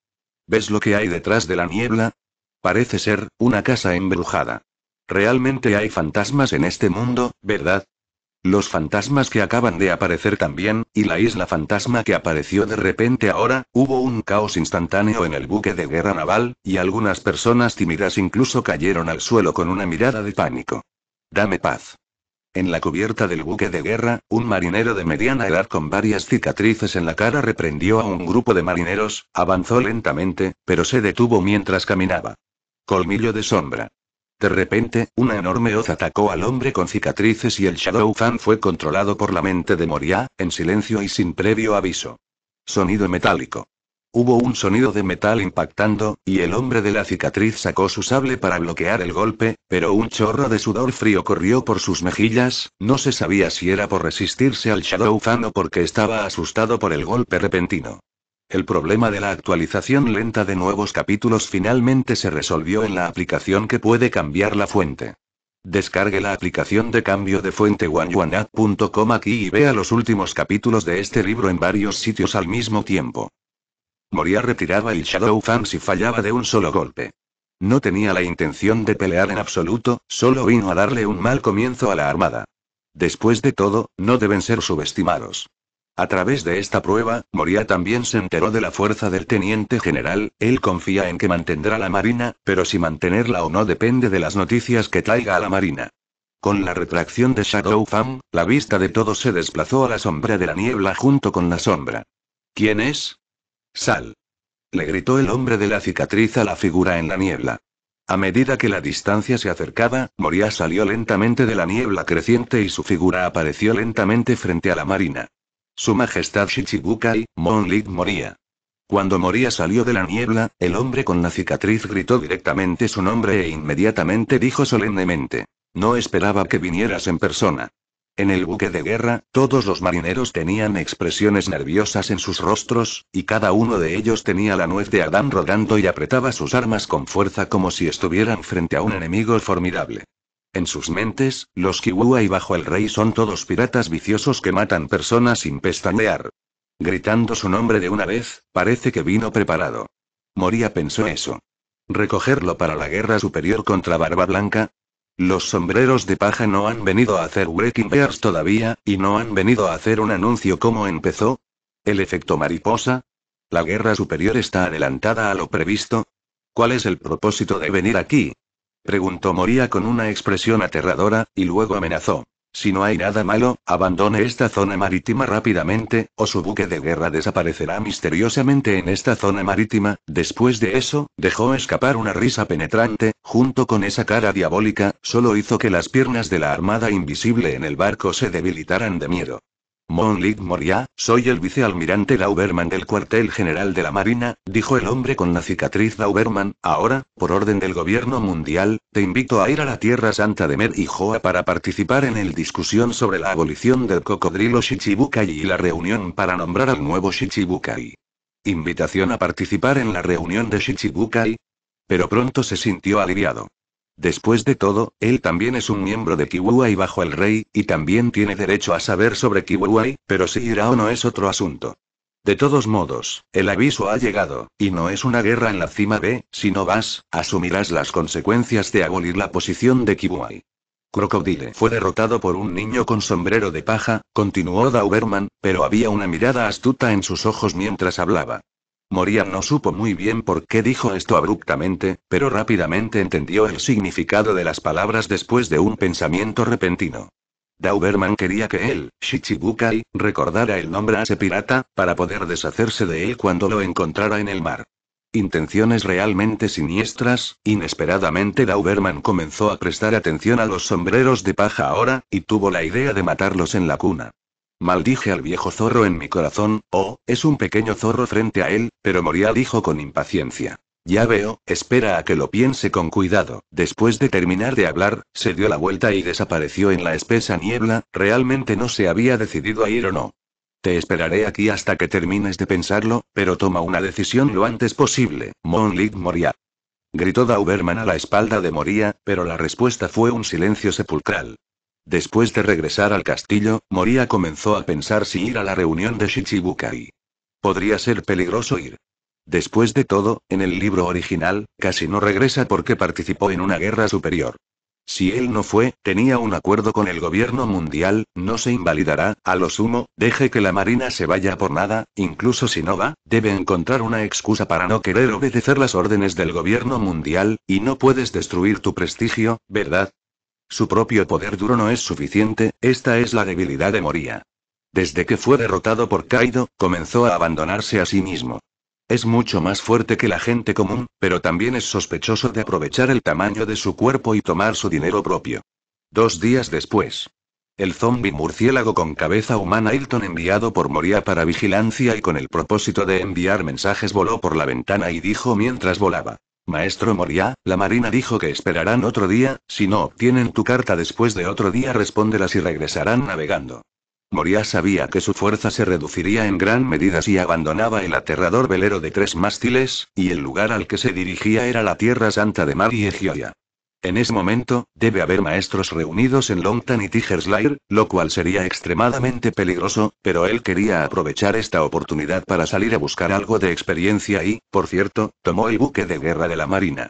¿Ves lo que hay detrás de la niebla? Parece ser, una casa embrujada. Realmente hay fantasmas en este mundo, ¿verdad? Los fantasmas que acaban de aparecer también, y la isla fantasma que apareció de repente ahora, hubo un caos instantáneo en el buque de guerra naval, y algunas personas tímidas incluso cayeron al suelo con una mirada de pánico. Dame paz. En la cubierta del buque de guerra, un marinero de mediana edad con varias cicatrices en la cara reprendió a un grupo de marineros, avanzó lentamente, pero se detuvo mientras caminaba. Colmillo de sombra. De repente, una enorme hoz atacó al hombre con cicatrices y el Shadow Fan fue controlado por la mente de Moria, en silencio y sin previo aviso. Sonido metálico. Hubo un sonido de metal impactando, y el hombre de la cicatriz sacó su sable para bloquear el golpe, pero un chorro de sudor frío corrió por sus mejillas, no se sabía si era por resistirse al Shadow Fan o porque estaba asustado por el golpe repentino. El problema de la actualización lenta de nuevos capítulos finalmente se resolvió en la aplicación que puede cambiar la fuente. Descargue la aplicación de cambio de fuente oneoneapp.com aquí y vea los últimos capítulos de este libro en varios sitios al mismo tiempo. Moria retiraba el Shadow Fans y fallaba de un solo golpe. No tenía la intención de pelear en absoluto, solo vino a darle un mal comienzo a la armada. Después de todo, no deben ser subestimados. A través de esta prueba, Moria también se enteró de la fuerza del teniente general, él confía en que mantendrá la Marina, pero si mantenerla o no depende de las noticias que traiga a la Marina. Con la retracción de Shadow Fam, la vista de todos se desplazó a la sombra de la niebla junto con la sombra. ¿Quién es? Sal. Le gritó el hombre de la cicatriz a la figura en la niebla. A medida que la distancia se acercaba, Moria salió lentamente de la niebla creciente y su figura apareció lentamente frente a la marina. Su Majestad Shichibukai, Monlit moría. Cuando Moría salió de la niebla, el hombre con la cicatriz gritó directamente su nombre e inmediatamente dijo solemnemente. No esperaba que vinieras en persona. En el buque de guerra, todos los marineros tenían expresiones nerviosas en sus rostros, y cada uno de ellos tenía la nuez de Adán rodando y apretaba sus armas con fuerza como si estuvieran frente a un enemigo formidable. En sus mentes, los Kiwua y bajo el rey son todos piratas viciosos que matan personas sin pestañear. Gritando su nombre de una vez, parece que vino preparado. Moría pensó eso. ¿Recogerlo para la guerra superior contra Barba Blanca? Los sombreros de paja no han venido a hacer Breaking Bears todavía, y no han venido a hacer un anuncio como empezó. ¿El efecto mariposa? ¿La guerra superior está adelantada a lo previsto? ¿Cuál es el propósito de venir aquí? Preguntó Moría con una expresión aterradora, y luego amenazó. Si no hay nada malo, abandone esta zona marítima rápidamente, o su buque de guerra desaparecerá misteriosamente en esta zona marítima. Después de eso, dejó escapar una risa penetrante, junto con esa cara diabólica, solo hizo que las piernas de la armada invisible en el barco se debilitaran de miedo. Monlit Moria, soy el vicealmirante Lauberman del cuartel general de la Marina, dijo el hombre con la cicatriz Lauberman. ahora, por orden del gobierno mundial, te invito a ir a la Tierra Santa de Mer y Joa para participar en el discusión sobre la abolición del cocodrilo Shichibukai y la reunión para nombrar al nuevo Shichibukai. Invitación a participar en la reunión de Shichibukai. Pero pronto se sintió aliviado. Después de todo, él también es un miembro de Kiwuai bajo el rey, y también tiene derecho a saber sobre Kiwuai, pero si irá o no es otro asunto. De todos modos, el aviso ha llegado, y no es una guerra en la cima B, si no vas, asumirás las consecuencias de abolir la posición de Kiwuai. Crocodile fue derrotado por un niño con sombrero de paja, continuó Dauberman, pero había una mirada astuta en sus ojos mientras hablaba. Morian no supo muy bien por qué dijo esto abruptamente, pero rápidamente entendió el significado de las palabras después de un pensamiento repentino. Dauberman quería que él, Shichibukai, recordara el nombre a ese pirata, para poder deshacerse de él cuando lo encontrara en el mar. Intenciones realmente siniestras, inesperadamente Dauberman comenzó a prestar atención a los sombreros de paja ahora, y tuvo la idea de matarlos en la cuna. Maldije al viejo zorro en mi corazón, oh, es un pequeño zorro frente a él, pero Moria dijo con impaciencia. Ya veo, espera a que lo piense con cuidado. Después de terminar de hablar, se dio la vuelta y desapareció en la espesa niebla, realmente no se había decidido a ir o no. Te esperaré aquí hasta que termines de pensarlo, pero toma una decisión lo antes posible, Monlit Moria. Gritó Dauberman a la espalda de Moria, pero la respuesta fue un silencio sepulcral. Después de regresar al castillo, Moria comenzó a pensar si ir a la reunión de Shichibukai. Podría ser peligroso ir. Después de todo, en el libro original, casi no regresa porque participó en una guerra superior. Si él no fue, tenía un acuerdo con el gobierno mundial, no se invalidará, a lo sumo, deje que la Marina se vaya por nada, incluso si no va, debe encontrar una excusa para no querer obedecer las órdenes del gobierno mundial, y no puedes destruir tu prestigio, ¿verdad? Su propio poder duro no es suficiente, esta es la debilidad de Moria. Desde que fue derrotado por Kaido, comenzó a abandonarse a sí mismo. Es mucho más fuerte que la gente común, pero también es sospechoso de aprovechar el tamaño de su cuerpo y tomar su dinero propio. Dos días después. El zombi murciélago con cabeza humana Hilton enviado por Moria para vigilancia y con el propósito de enviar mensajes voló por la ventana y dijo mientras volaba. Maestro Moria, la Marina dijo que esperarán otro día, si no obtienen tu carta después de otro día respóndelas y regresarán navegando. Moria sabía que su fuerza se reduciría en gran medida si abandonaba el aterrador velero de tres mástiles, y el lugar al que se dirigía era la Tierra Santa de Mar y Egioia. En ese momento, debe haber maestros reunidos en Longtan y Lair, lo cual sería extremadamente peligroso, pero él quería aprovechar esta oportunidad para salir a buscar algo de experiencia y, por cierto, tomó el buque de guerra de la Marina.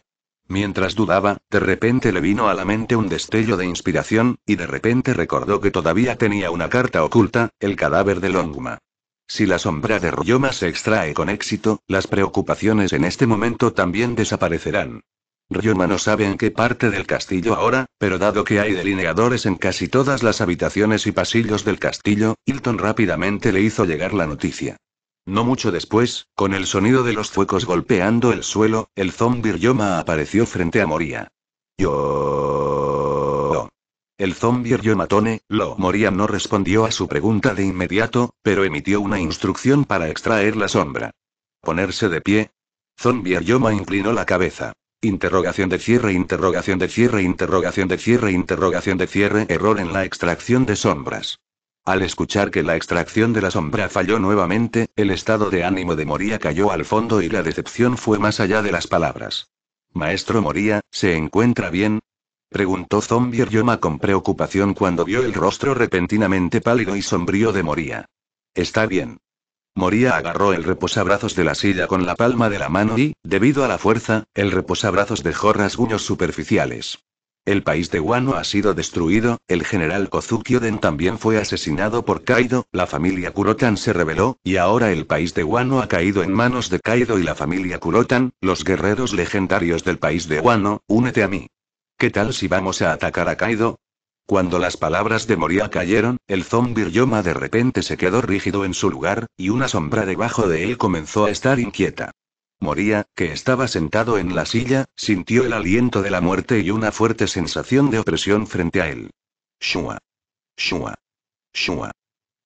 Mientras dudaba, de repente le vino a la mente un destello de inspiración, y de repente recordó que todavía tenía una carta oculta, el cadáver de Longma. Si la sombra de Ryoma se extrae con éxito, las preocupaciones en este momento también desaparecerán. Ryoma no sabe en qué parte del castillo ahora, pero dado que hay delineadores en casi todas las habitaciones y pasillos del castillo, Hilton rápidamente le hizo llegar la noticia. No mucho después, con el sonido de los fuegos golpeando el suelo, el zombi Ryoma apareció frente a Moria. Yo. El zombi Tone, lo Moria no respondió a su pregunta de inmediato, pero emitió una instrucción para extraer la sombra. Ponerse de pie. Zombi Ryoma inclinó la cabeza. Interrogación de cierre, interrogación de cierre, interrogación de cierre, interrogación de cierre, error en la extracción de sombras. Al escuchar que la extracción de la sombra falló nuevamente, el estado de ánimo de Moría cayó al fondo y la decepción fue más allá de las palabras. Maestro Moría, ¿se encuentra bien? Preguntó Zombie Yoma con preocupación cuando vio el rostro repentinamente pálido y sombrío de Moría. Está bien. Moría agarró el reposabrazos de la silla con la palma de la mano y, debido a la fuerza, el reposabrazos dejó rasguños superficiales. El país de Wano ha sido destruido, el general Kozukioden también fue asesinado por Kaido, la familia Kurotan se rebeló, y ahora el país de Wano ha caído en manos de Kaido y la familia Kurotan, los guerreros legendarios del país de Wano, únete a mí. ¿Qué tal si vamos a atacar a Kaido? Cuando las palabras de Moria cayeron, el yoma de repente se quedó rígido en su lugar, y una sombra debajo de él comenzó a estar inquieta. Moría, que estaba sentado en la silla, sintió el aliento de la muerte y una fuerte sensación de opresión frente a él. Shua. Shua. Shua.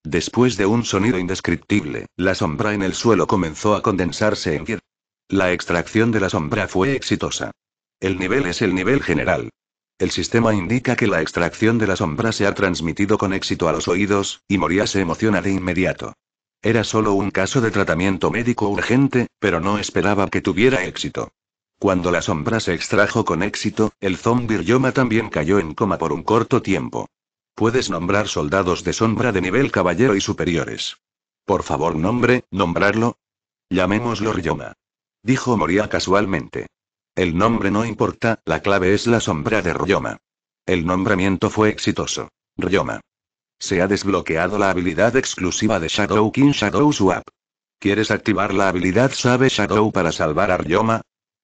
Después de un sonido indescriptible, la sombra en el suelo comenzó a condensarse en pie. La extracción de la sombra fue exitosa. El nivel es el nivel general. El sistema indica que la extracción de la sombra se ha transmitido con éxito a los oídos, y Moria se emociona de inmediato. Era solo un caso de tratamiento médico urgente, pero no esperaba que tuviera éxito. Cuando la sombra se extrajo con éxito, el zombie Yoma también cayó en coma por un corto tiempo. Puedes nombrar soldados de sombra de nivel caballero y superiores. Por favor, nombre, nombrarlo. Llamémoslo Ryoma. Dijo Moria casualmente. El nombre no importa, la clave es la sombra de Ryoma. El nombramiento fue exitoso. Ryoma. Se ha desbloqueado la habilidad exclusiva de Shadow King Shadow Swap. ¿Quieres activar la habilidad Sabe Shadow para salvar a Ryoma?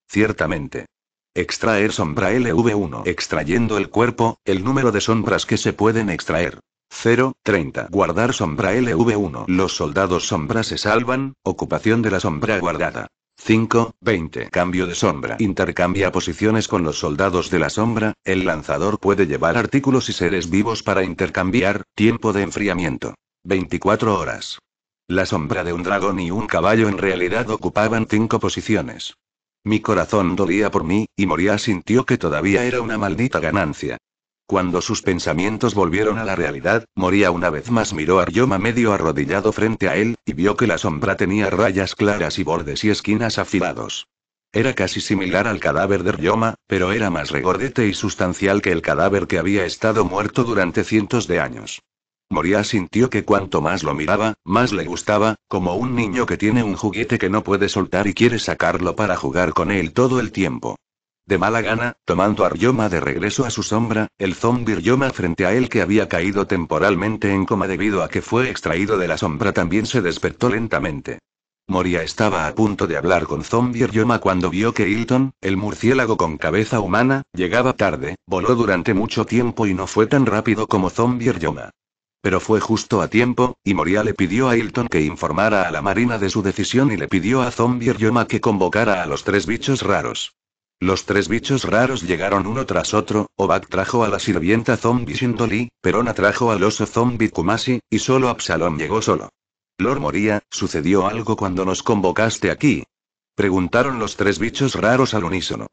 Ciertamente. Extraer sombra LV1. Extrayendo el cuerpo, el número de sombras que se pueden extraer. 0, 30. Guardar sombra LV1. Los soldados sombra se salvan, ocupación de la sombra guardada. 5, 20. Cambio de sombra. Intercambia posiciones con los soldados de la sombra. El lanzador puede llevar artículos y seres vivos para intercambiar. Tiempo de enfriamiento. 24 horas. La sombra de un dragón y un caballo en realidad ocupaban 5 posiciones. Mi corazón dolía por mí, y Moria sintió que todavía era una maldita ganancia. Cuando sus pensamientos volvieron a la realidad, Moría una vez más miró a Ryoma medio arrodillado frente a él, y vio que la sombra tenía rayas claras y bordes y esquinas afilados. Era casi similar al cadáver de Ryoma, pero era más regordete y sustancial que el cadáver que había estado muerto durante cientos de años. Moria sintió que cuanto más lo miraba, más le gustaba, como un niño que tiene un juguete que no puede soltar y quiere sacarlo para jugar con él todo el tiempo. De mala gana, tomando a Ryoma de regreso a su sombra, el zombi Ryoma frente a él que había caído temporalmente en coma debido a que fue extraído de la sombra también se despertó lentamente. Moria estaba a punto de hablar con Zombie Ryoma cuando vio que Hilton, el murciélago con cabeza humana, llegaba tarde, voló durante mucho tiempo y no fue tan rápido como Zombie Ryoma. Pero fue justo a tiempo, y Moria le pidió a Hilton que informara a la marina de su decisión y le pidió a Zombie Ryoma que convocara a los tres bichos raros. Los tres bichos raros llegaron uno tras otro, Obak trajo a la sirvienta zombie Shindoli, Perona trajo al oso zombie Kumasi, y solo Absalom llegó solo. Lord moría, ¿sucedió algo cuando nos convocaste aquí? Preguntaron los tres bichos raros al unísono.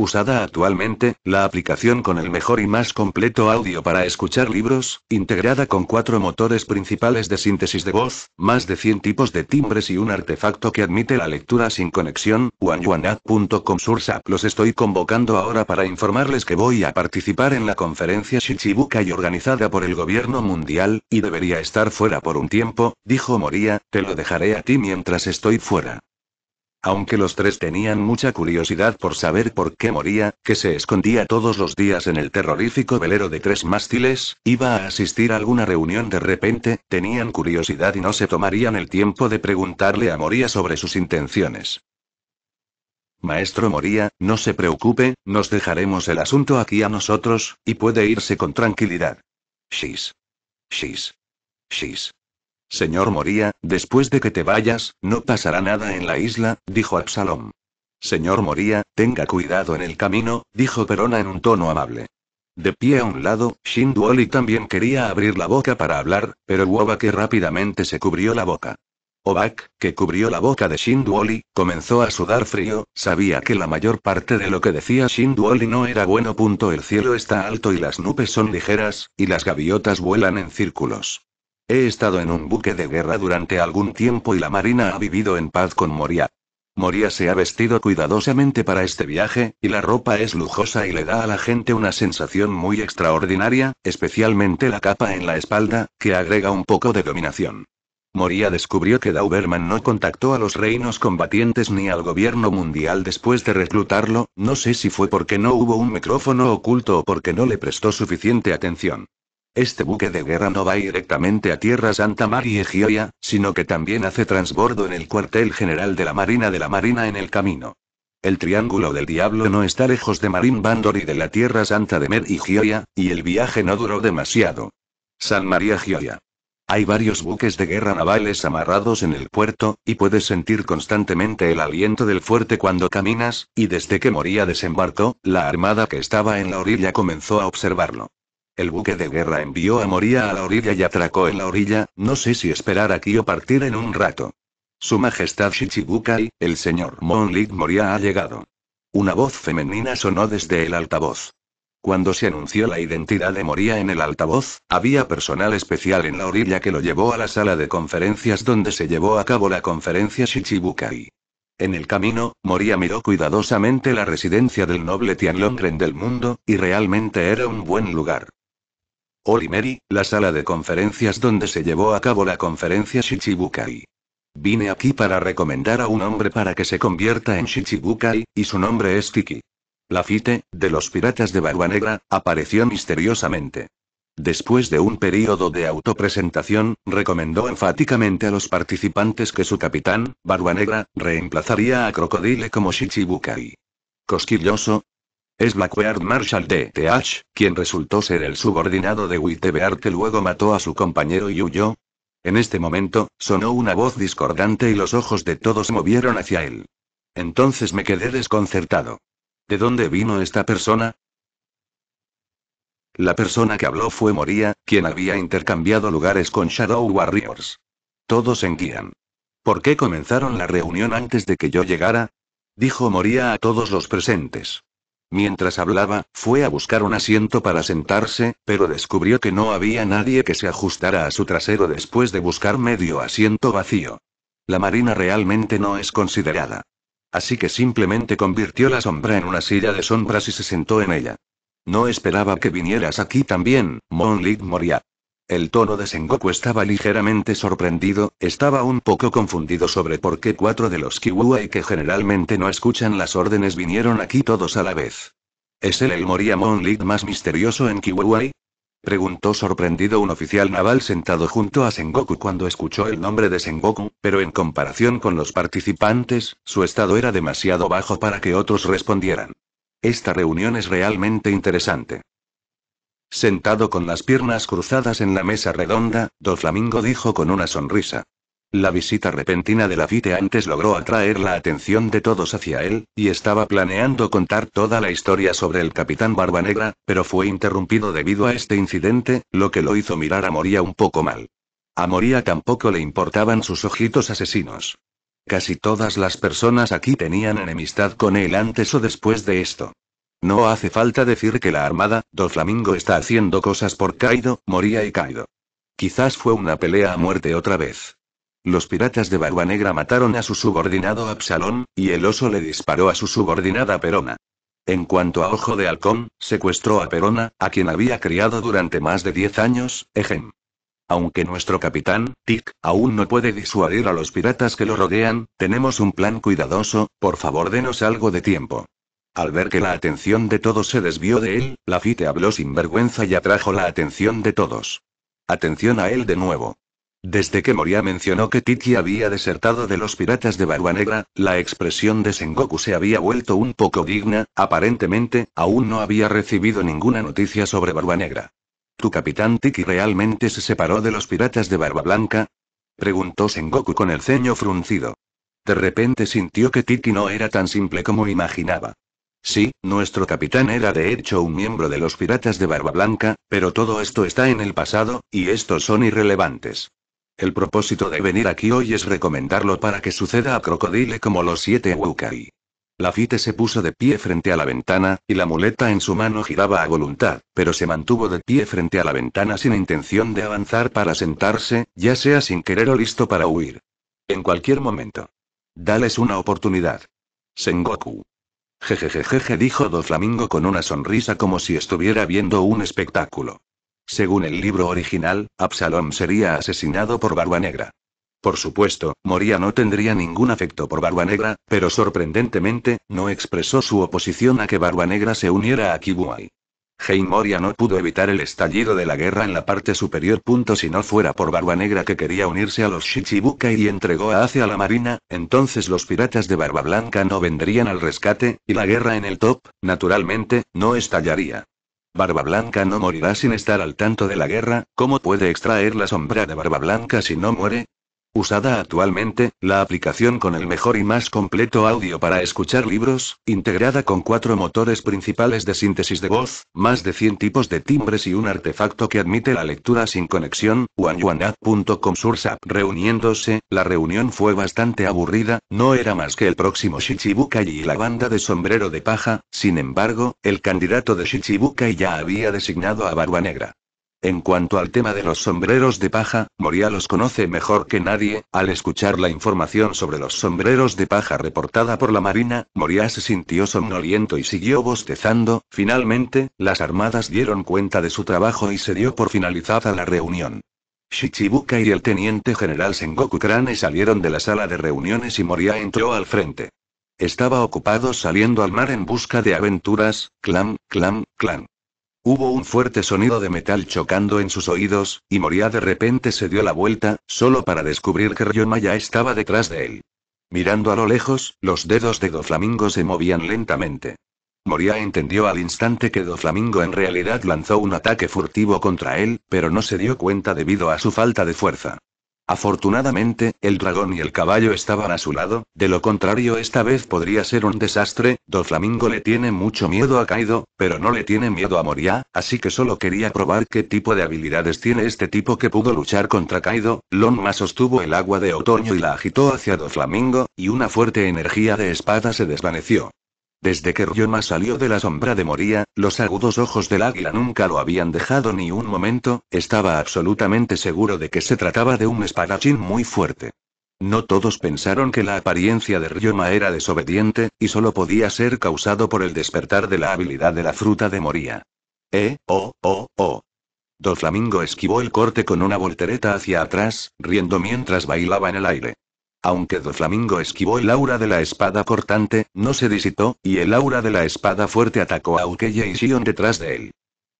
Usada actualmente, la aplicación con el mejor y más completo audio para escuchar libros, integrada con cuatro motores principales de síntesis de voz, más de 100 tipos de timbres y un artefacto que admite la lectura sin conexión, Source sursa. Los estoy convocando ahora para informarles que voy a participar en la conferencia Shichibuka y organizada por el gobierno mundial, y debería estar fuera por un tiempo, dijo Moria, te lo dejaré a ti mientras estoy fuera. Aunque los tres tenían mucha curiosidad por saber por qué moría, que se escondía todos los días en el terrorífico velero de tres mástiles, iba a asistir a alguna reunión de repente, tenían curiosidad y no se tomarían el tiempo de preguntarle a Moría sobre sus intenciones. Maestro Moría, no se preocupe, nos dejaremos el asunto aquí a nosotros, y puede irse con tranquilidad. Shis. Shis. Shis. Señor Moría, después de que te vayas, no pasará nada en la isla, dijo Absalom. Señor Moría, tenga cuidado en el camino, dijo Perona en un tono amable. De pie a un lado, Shin también quería abrir la boca para hablar, pero Wobak rápidamente se cubrió la boca. Obak, que cubrió la boca de Shinduoli, comenzó a sudar frío, sabía que la mayor parte de lo que decía Shinduoli no era bueno. Punto el cielo está alto y las nubes son ligeras, y las gaviotas vuelan en círculos. He estado en un buque de guerra durante algún tiempo y la Marina ha vivido en paz con Moria. Moria se ha vestido cuidadosamente para este viaje, y la ropa es lujosa y le da a la gente una sensación muy extraordinaria, especialmente la capa en la espalda, que agrega un poco de dominación. Moria descubrió que Dauberman no contactó a los reinos combatientes ni al gobierno mundial después de reclutarlo, no sé si fue porque no hubo un micrófono oculto o porque no le prestó suficiente atención. Este buque de guerra no va directamente a Tierra Santa María y Gioia, sino que también hace transbordo en el cuartel general de la Marina de la Marina en el camino. El Triángulo del Diablo no está lejos de Marín Bandor y de la Tierra Santa de Mer y Gioia, y el viaje no duró demasiado. San María Gioia. Hay varios buques de guerra navales amarrados en el puerto, y puedes sentir constantemente el aliento del fuerte cuando caminas, y desde que Moría desembarcó, la armada que estaba en la orilla comenzó a observarlo. El buque de guerra envió a Moria a la orilla y atracó en la orilla, no sé si esperar aquí o partir en un rato. Su Majestad Shichibukai, el señor Monlik Moria ha llegado. Una voz femenina sonó desde el altavoz. Cuando se anunció la identidad de Moria en el altavoz, había personal especial en la orilla que lo llevó a la sala de conferencias donde se llevó a cabo la conferencia Shichibukai. En el camino, Moria miró cuidadosamente la residencia del noble Tianlongren del mundo, y realmente era un buen lugar. Olimeri, la sala de conferencias donde se llevó a cabo la conferencia Shichibukai. Vine aquí para recomendar a un hombre para que se convierta en Shichibukai, y su nombre es Tiki. Lafite, de los piratas de Barba Negra, apareció misteriosamente. Después de un período de autopresentación, recomendó enfáticamente a los participantes que su capitán, Barba Negra, reemplazaría a Crocodile como Shichibukai. Cosquilloso, es Blackbeard Marshall de TH, quien resultó ser el subordinado de Whitebeard que luego mató a su compañero y huyó. En este momento, sonó una voz discordante y los ojos de todos se movieron hacia él. Entonces me quedé desconcertado. ¿De dónde vino esta persona? La persona que habló fue Moria, quien había intercambiado lugares con Shadow Warriors. Todos en guían. ¿Por qué comenzaron la reunión antes de que yo llegara? Dijo Moria a todos los presentes. Mientras hablaba, fue a buscar un asiento para sentarse, pero descubrió que no había nadie que se ajustara a su trasero después de buscar medio asiento vacío. La marina realmente no es considerada. Así que simplemente convirtió la sombra en una silla de sombras y se sentó en ella. No esperaba que vinieras aquí también, Monlit Moria. El tono de Sengoku estaba ligeramente sorprendido, estaba un poco confundido sobre por qué cuatro de los Kiwai que generalmente no escuchan las órdenes vinieron aquí todos a la vez. ¿Es él el Moriamon lead más misterioso en Kiwai? Preguntó sorprendido un oficial naval sentado junto a Sengoku cuando escuchó el nombre de Sengoku, pero en comparación con los participantes, su estado era demasiado bajo para que otros respondieran. Esta reunión es realmente interesante. Sentado con las piernas cruzadas en la mesa redonda, Do Flamingo dijo con una sonrisa. La visita repentina de la Fite antes logró atraer la atención de todos hacia él, y estaba planeando contar toda la historia sobre el capitán Barbanegra, pero fue interrumpido debido a este incidente, lo que lo hizo mirar a Moría un poco mal. A Moría tampoco le importaban sus ojitos asesinos. Casi todas las personas aquí tenían enemistad con él antes o después de esto. No hace falta decir que la Armada, flamingo está haciendo cosas por Kaido, Moría y Kaido. Quizás fue una pelea a muerte otra vez. Los piratas de Barba Negra mataron a su subordinado Absalón, y el oso le disparó a su subordinada Perona. En cuanto a Ojo de Halcón, secuestró a Perona, a quien había criado durante más de 10 años, Ejem. Aunque nuestro capitán, Tic, aún no puede disuadir a los piratas que lo rodean, tenemos un plan cuidadoso, por favor denos algo de tiempo. Al ver que la atención de todos se desvió de él, Lafite habló sin vergüenza y atrajo la atención de todos. Atención a él de nuevo. Desde que Moria mencionó que Tiki había desertado de los piratas de Barba Negra, la expresión de Sengoku se había vuelto un poco digna, aparentemente, aún no había recibido ninguna noticia sobre Barba Negra. ¿Tu capitán Tiki realmente se separó de los piratas de Barba Blanca? Preguntó Sengoku con el ceño fruncido. De repente sintió que Tiki no era tan simple como imaginaba. Sí, nuestro capitán era de hecho un miembro de los piratas de Barba Blanca, pero todo esto está en el pasado, y estos son irrelevantes. El propósito de venir aquí hoy es recomendarlo para que suceda a Crocodile como los siete Wukai. Lafitte se puso de pie frente a la ventana, y la muleta en su mano giraba a voluntad, pero se mantuvo de pie frente a la ventana sin intención de avanzar para sentarse, ya sea sin querer o listo para huir. En cualquier momento. Dales una oportunidad. Sengoku. Jejejeje dijo Do Flamingo con una sonrisa como si estuviera viendo un espectáculo. Según el libro original, Absalom sería asesinado por Barba Negra. Por supuesto, Moria no tendría ningún afecto por Barba Negra, pero sorprendentemente, no expresó su oposición a que Barba Negra se uniera a Kibuai. Heimoria no pudo evitar el estallido de la guerra en la parte superior. Punto si no fuera por Barba Negra que quería unirse a los Shichibukai y entregó a Ace a la marina, entonces los piratas de Barba Blanca no vendrían al rescate, y la guerra en el top, naturalmente, no estallaría. Barba Blanca no morirá sin estar al tanto de la guerra, ¿cómo puede extraer la sombra de Barba Blanca si no muere? usada actualmente, la aplicación con el mejor y más completo audio para escuchar libros, integrada con cuatro motores principales de síntesis de voz, más de 100 tipos de timbres y un artefacto que admite la lectura sin conexión, OneYuanApp.com Sursap. Reuniéndose, la reunión fue bastante aburrida, no era más que el próximo Shichibukai y la banda de sombrero de paja, sin embargo, el candidato de Shichibukai ya había designado a Barba Negra. En cuanto al tema de los sombreros de paja, Moria los conoce mejor que nadie. Al escuchar la información sobre los sombreros de paja reportada por la Marina, Moria se sintió somnoliento y siguió bostezando. Finalmente, las armadas dieron cuenta de su trabajo y se dio por finalizada la reunión. Shichibuka y el teniente general Sengoku Krane salieron de la sala de reuniones y Moria entró al frente. Estaba ocupado saliendo al mar en busca de aventuras, clan, clan, clan. Hubo un fuerte sonido de metal chocando en sus oídos, y Moria de repente se dio la vuelta, solo para descubrir que Ryoma ya estaba detrás de él. Mirando a lo lejos, los dedos de Doflamingo se movían lentamente. Moria entendió al instante que Doflamingo en realidad lanzó un ataque furtivo contra él, pero no se dio cuenta debido a su falta de fuerza. Afortunadamente, el dragón y el caballo estaban a su lado, de lo contrario esta vez podría ser un desastre, Doflamingo le tiene mucho miedo a Kaido, pero no le tiene miedo a Moria, así que solo quería probar qué tipo de habilidades tiene este tipo que pudo luchar contra Kaido, Lonma sostuvo el agua de otoño y la agitó hacia Doflamingo, y una fuerte energía de espada se desvaneció. Desde que Ryoma salió de la sombra de Moría, los agudos ojos del águila nunca lo habían dejado ni un momento, estaba absolutamente seguro de que se trataba de un espadachín muy fuerte. No todos pensaron que la apariencia de Ryoma era desobediente, y solo podía ser causado por el despertar de la habilidad de la fruta de Moría. Eh, oh, oh, oh. Doflamingo esquivó el corte con una voltereta hacia atrás, riendo mientras bailaba en el aire. Aunque Doflamingo esquivó el aura de la espada cortante, no se disitó, y el aura de la espada fuerte atacó a Ukeye y Shion detrás de él.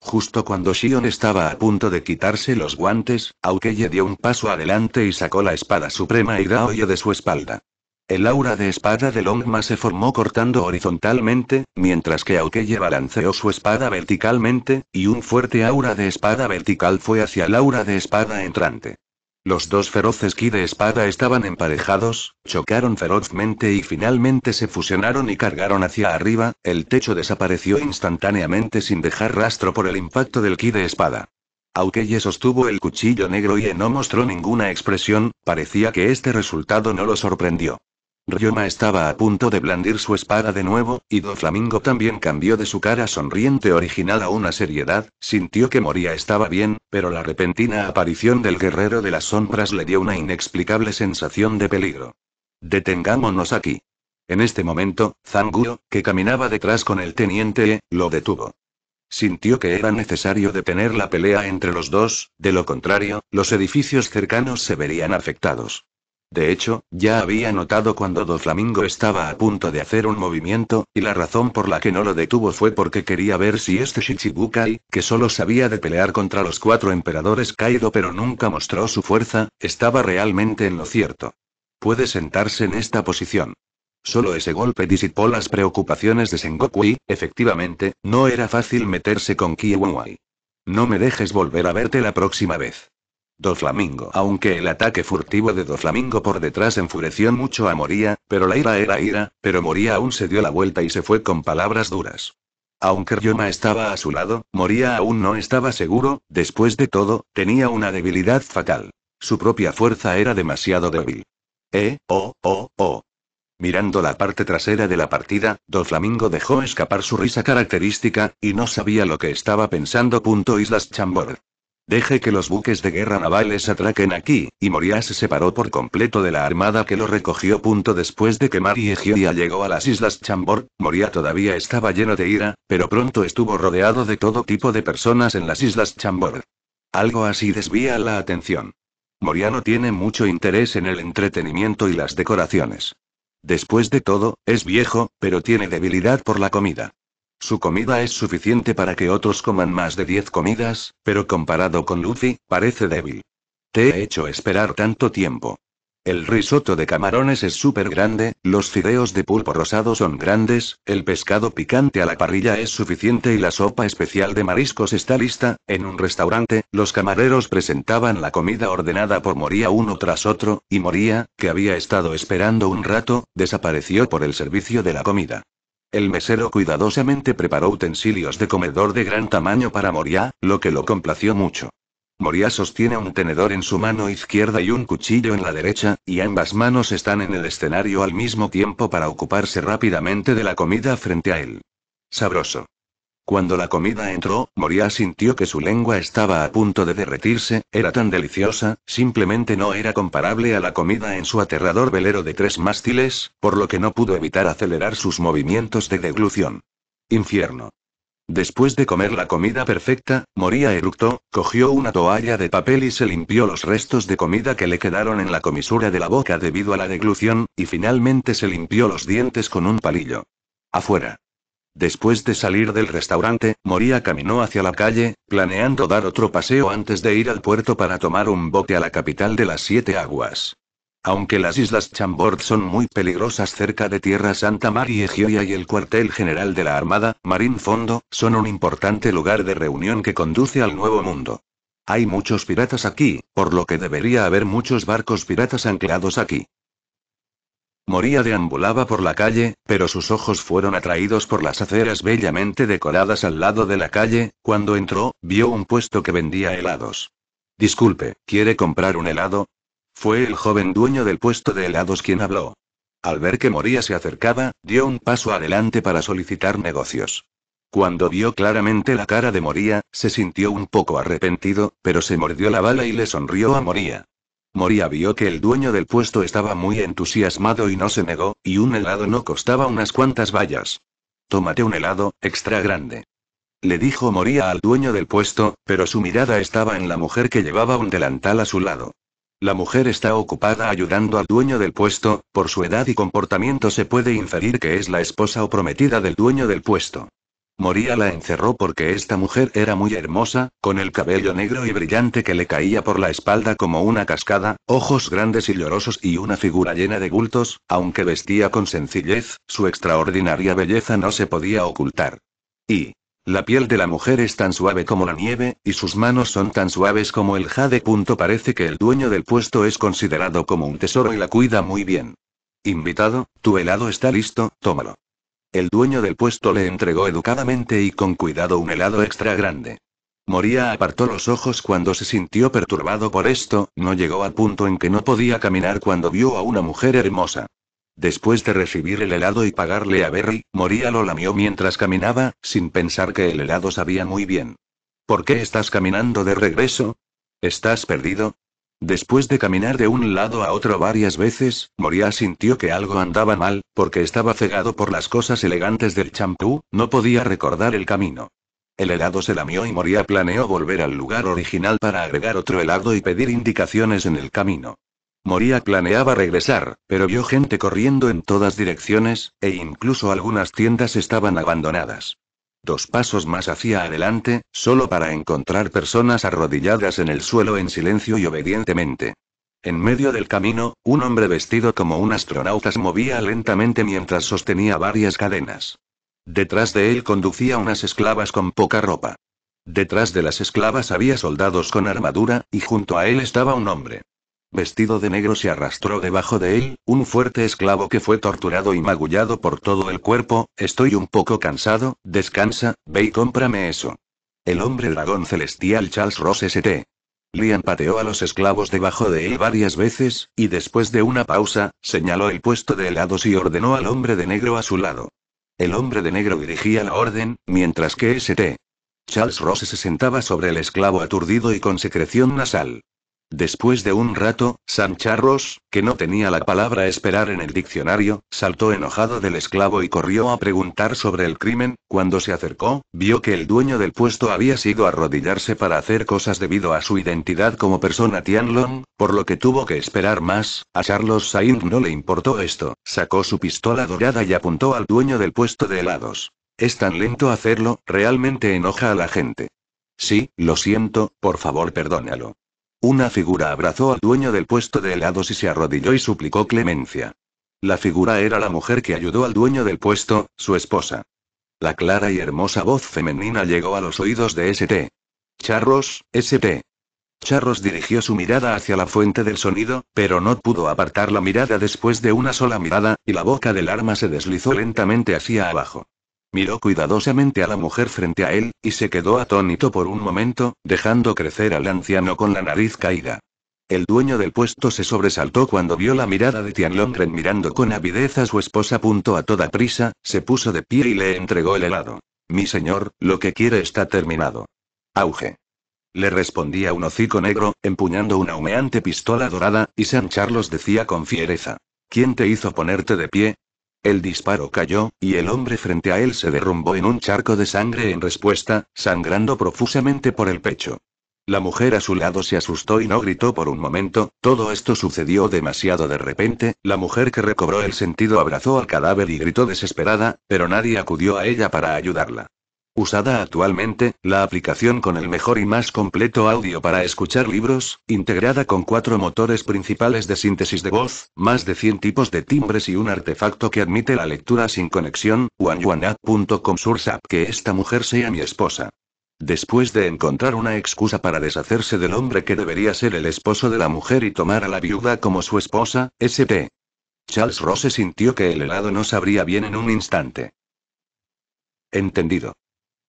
Justo cuando Shion estaba a punto de quitarse los guantes, Aukeye dio un paso adelante y sacó la espada suprema y oye de su espalda. El aura de espada de Longma se formó cortando horizontalmente, mientras que Aukeye balanceó su espada verticalmente, y un fuerte aura de espada vertical fue hacia el aura de espada entrante. Los dos feroces ki de espada estaban emparejados, chocaron ferozmente y finalmente se fusionaron y cargaron hacia arriba, el techo desapareció instantáneamente sin dejar rastro por el impacto del ki de espada. Aukeye sostuvo el cuchillo negro y no mostró ninguna expresión, parecía que este resultado no lo sorprendió. Ryoma estaba a punto de blandir su espada de nuevo, y Doflamingo también cambió de su cara sonriente original a una seriedad, sintió que moría estaba bien, pero la repentina aparición del guerrero de las sombras le dio una inexplicable sensación de peligro. Detengámonos aquí. En este momento, Zanguo, que caminaba detrás con el teniente e, lo detuvo. Sintió que era necesario detener la pelea entre los dos, de lo contrario, los edificios cercanos se verían afectados. De hecho, ya había notado cuando Doflamingo estaba a punto de hacer un movimiento, y la razón por la que no lo detuvo fue porque quería ver si este Shichibukai, que solo sabía de pelear contra los cuatro emperadores Kaido pero nunca mostró su fuerza, estaba realmente en lo cierto. Puede sentarse en esta posición. Solo ese golpe disipó las preocupaciones de Sengoku y, efectivamente, no era fácil meterse con Kiwai. No me dejes volver a verte la próxima vez. Doflamingo. Aunque el ataque furtivo de Doflamingo por detrás enfureció mucho a Moría, pero la ira era ira, pero Moría aún se dio la vuelta y se fue con palabras duras. Aunque Ryoma estaba a su lado, Moría aún no estaba seguro, después de todo, tenía una debilidad fatal. Su propia fuerza era demasiado débil. Eh, oh, oh, oh. Mirando la parte trasera de la partida, Doflamingo dejó escapar su risa característica, y no sabía lo que estaba pensando. Islas Chambord. Deje que los buques de guerra navales atraquen aquí, y Moria se separó por completo de la armada que lo recogió. Punto después de que Mari Egeria llegó a las islas Chambord, Moria todavía estaba lleno de ira, pero pronto estuvo rodeado de todo tipo de personas en las islas Chambord. Algo así desvía la atención. no tiene mucho interés en el entretenimiento y las decoraciones. Después de todo, es viejo, pero tiene debilidad por la comida. Su comida es suficiente para que otros coman más de 10 comidas, pero comparado con Luffy, parece débil. Te he hecho esperar tanto tiempo. El risotto de camarones es súper grande, los fideos de pulpo rosado son grandes, el pescado picante a la parrilla es suficiente y la sopa especial de mariscos está lista. En un restaurante, los camareros presentaban la comida ordenada por Moría uno tras otro, y Moría, que había estado esperando un rato, desapareció por el servicio de la comida. El mesero cuidadosamente preparó utensilios de comedor de gran tamaño para Moria, lo que lo complació mucho. Moria sostiene un tenedor en su mano izquierda y un cuchillo en la derecha, y ambas manos están en el escenario al mismo tiempo para ocuparse rápidamente de la comida frente a él. Sabroso. Cuando la comida entró, Moria sintió que su lengua estaba a punto de derretirse, era tan deliciosa, simplemente no era comparable a la comida en su aterrador velero de tres mástiles, por lo que no pudo evitar acelerar sus movimientos de deglución. Infierno. Después de comer la comida perfecta, Moria eructó, cogió una toalla de papel y se limpió los restos de comida que le quedaron en la comisura de la boca debido a la deglución, y finalmente se limpió los dientes con un palillo. Afuera. Después de salir del restaurante, Moría caminó hacia la calle, planeando dar otro paseo antes de ir al puerto para tomar un bote a la capital de las siete aguas. Aunque las islas Chambord son muy peligrosas cerca de Tierra Santa María Gioia y el cuartel general de la Armada, Marín Fondo, son un importante lugar de reunión que conduce al Nuevo Mundo. Hay muchos piratas aquí, por lo que debería haber muchos barcos piratas anclados aquí. Moría deambulaba por la calle, pero sus ojos fueron atraídos por las aceras bellamente decoradas al lado de la calle, cuando entró, vio un puesto que vendía helados. Disculpe, ¿quiere comprar un helado? Fue el joven dueño del puesto de helados quien habló. Al ver que Moría se acercaba, dio un paso adelante para solicitar negocios. Cuando vio claramente la cara de Moría, se sintió un poco arrepentido, pero se mordió la bala y le sonrió a Moría. Moría vio que el dueño del puesto estaba muy entusiasmado y no se negó, y un helado no costaba unas cuantas vallas. Tómate un helado, extra grande. Le dijo Moría al dueño del puesto, pero su mirada estaba en la mujer que llevaba un delantal a su lado. La mujer está ocupada ayudando al dueño del puesto, por su edad y comportamiento se puede inferir que es la esposa o prometida del dueño del puesto. Moría la encerró porque esta mujer era muy hermosa, con el cabello negro y brillante que le caía por la espalda como una cascada, ojos grandes y llorosos y una figura llena de bultos, aunque vestía con sencillez, su extraordinaria belleza no se podía ocultar. Y, la piel de la mujer es tan suave como la nieve, y sus manos son tan suaves como el jade. Punto parece que el dueño del puesto es considerado como un tesoro y la cuida muy bien. Invitado, tu helado está listo, tómalo. El dueño del puesto le entregó educadamente y con cuidado un helado extra grande. Moría apartó los ojos cuando se sintió perturbado por esto, no llegó al punto en que no podía caminar cuando vio a una mujer hermosa. Después de recibir el helado y pagarle a Berry, Moría lo lamió mientras caminaba, sin pensar que el helado sabía muy bien. ¿Por qué estás caminando de regreso? ¿Estás perdido? Después de caminar de un lado a otro varias veces, Moria sintió que algo andaba mal, porque estaba cegado por las cosas elegantes del champú, no podía recordar el camino. El helado se lamió y Moria planeó volver al lugar original para agregar otro helado y pedir indicaciones en el camino. Moria planeaba regresar, pero vio gente corriendo en todas direcciones, e incluso algunas tiendas estaban abandonadas pasos más hacia adelante, solo para encontrar personas arrodilladas en el suelo en silencio y obedientemente. En medio del camino, un hombre vestido como un astronauta se movía lentamente mientras sostenía varias cadenas. Detrás de él conducía unas esclavas con poca ropa. Detrás de las esclavas había soldados con armadura, y junto a él estaba un hombre. Vestido de negro se arrastró debajo de él, un fuerte esclavo que fue torturado y magullado por todo el cuerpo, estoy un poco cansado, descansa, ve y cómprame eso. El hombre dragón celestial Charles Ross St. Lian pateó a los esclavos debajo de él varias veces, y después de una pausa, señaló el puesto de helados y ordenó al hombre de negro a su lado. El hombre de negro dirigía la orden, mientras que St. Charles Ross se sentaba sobre el esclavo aturdido y con secreción nasal. Después de un rato, Sancharros, que no tenía la palabra esperar en el diccionario, saltó enojado del esclavo y corrió a preguntar sobre el crimen. Cuando se acercó, vio que el dueño del puesto había sido arrodillarse para hacer cosas debido a su identidad como persona Tianlong, por lo que tuvo que esperar más. A Charlos Saint no le importó esto, sacó su pistola dorada y apuntó al dueño del puesto de helados. Es tan lento hacerlo, realmente enoja a la gente. Sí, lo siento, por favor perdónalo. Una figura abrazó al dueño del puesto de helados y se arrodilló y suplicó clemencia. La figura era la mujer que ayudó al dueño del puesto, su esposa. La clara y hermosa voz femenina llegó a los oídos de St. Charros, St. Charros dirigió su mirada hacia la fuente del sonido, pero no pudo apartar la mirada después de una sola mirada, y la boca del arma se deslizó lentamente hacia abajo. Miró cuidadosamente a la mujer frente a él, y se quedó atónito por un momento, dejando crecer al anciano con la nariz caída. El dueño del puesto se sobresaltó cuando vio la mirada de Tianlongren mirando con avidez a su esposa. Punto a toda prisa, se puso de pie y le entregó el helado. Mi señor, lo que quiere está terminado. Auge. Le respondía un hocico negro, empuñando una humeante pistola dorada, y San Carlos decía con fiereza. ¿Quién te hizo ponerte de pie? El disparo cayó, y el hombre frente a él se derrumbó en un charco de sangre en respuesta, sangrando profusamente por el pecho. La mujer a su lado se asustó y no gritó por un momento, todo esto sucedió demasiado de repente, la mujer que recobró el sentido abrazó al cadáver y gritó desesperada, pero nadie acudió a ella para ayudarla. Usada actualmente, la aplicación con el mejor y más completo audio para escuchar libros, integrada con cuatro motores principales de síntesis de voz, más de 100 tipos de timbres y un artefacto que admite la lectura sin conexión, source sursap que esta mujer sea mi esposa. Después de encontrar una excusa para deshacerse del hombre que debería ser el esposo de la mujer y tomar a la viuda como su esposa, St. Charles Rose sintió que el helado no sabría bien en un instante. Entendido.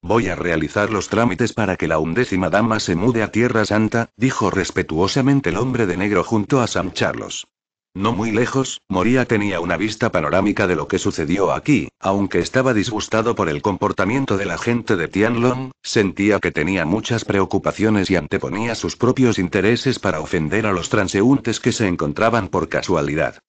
Voy a realizar los trámites para que la undécima dama se mude a Tierra Santa, dijo respetuosamente el hombre de negro junto a Sam Charlos. No muy lejos, Moría tenía una vista panorámica de lo que sucedió aquí, aunque estaba disgustado por el comportamiento de la gente de Tianlong, sentía que tenía muchas preocupaciones y anteponía sus propios intereses para ofender a los transeúntes que se encontraban por casualidad.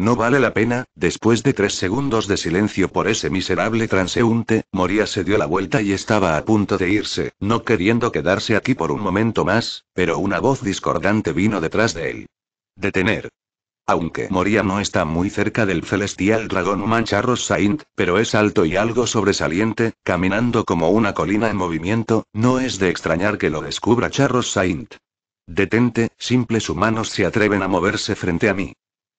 No vale la pena, después de tres segundos de silencio por ese miserable transeúnte, Moria se dio la vuelta y estaba a punto de irse, no queriendo quedarse aquí por un momento más, pero una voz discordante vino detrás de él. Detener. Aunque Moria no está muy cerca del celestial dragón Charro Saint, pero es alto y algo sobresaliente, caminando como una colina en movimiento, no es de extrañar que lo descubra Charros Saint. Detente, simples humanos se atreven a moverse frente a mí.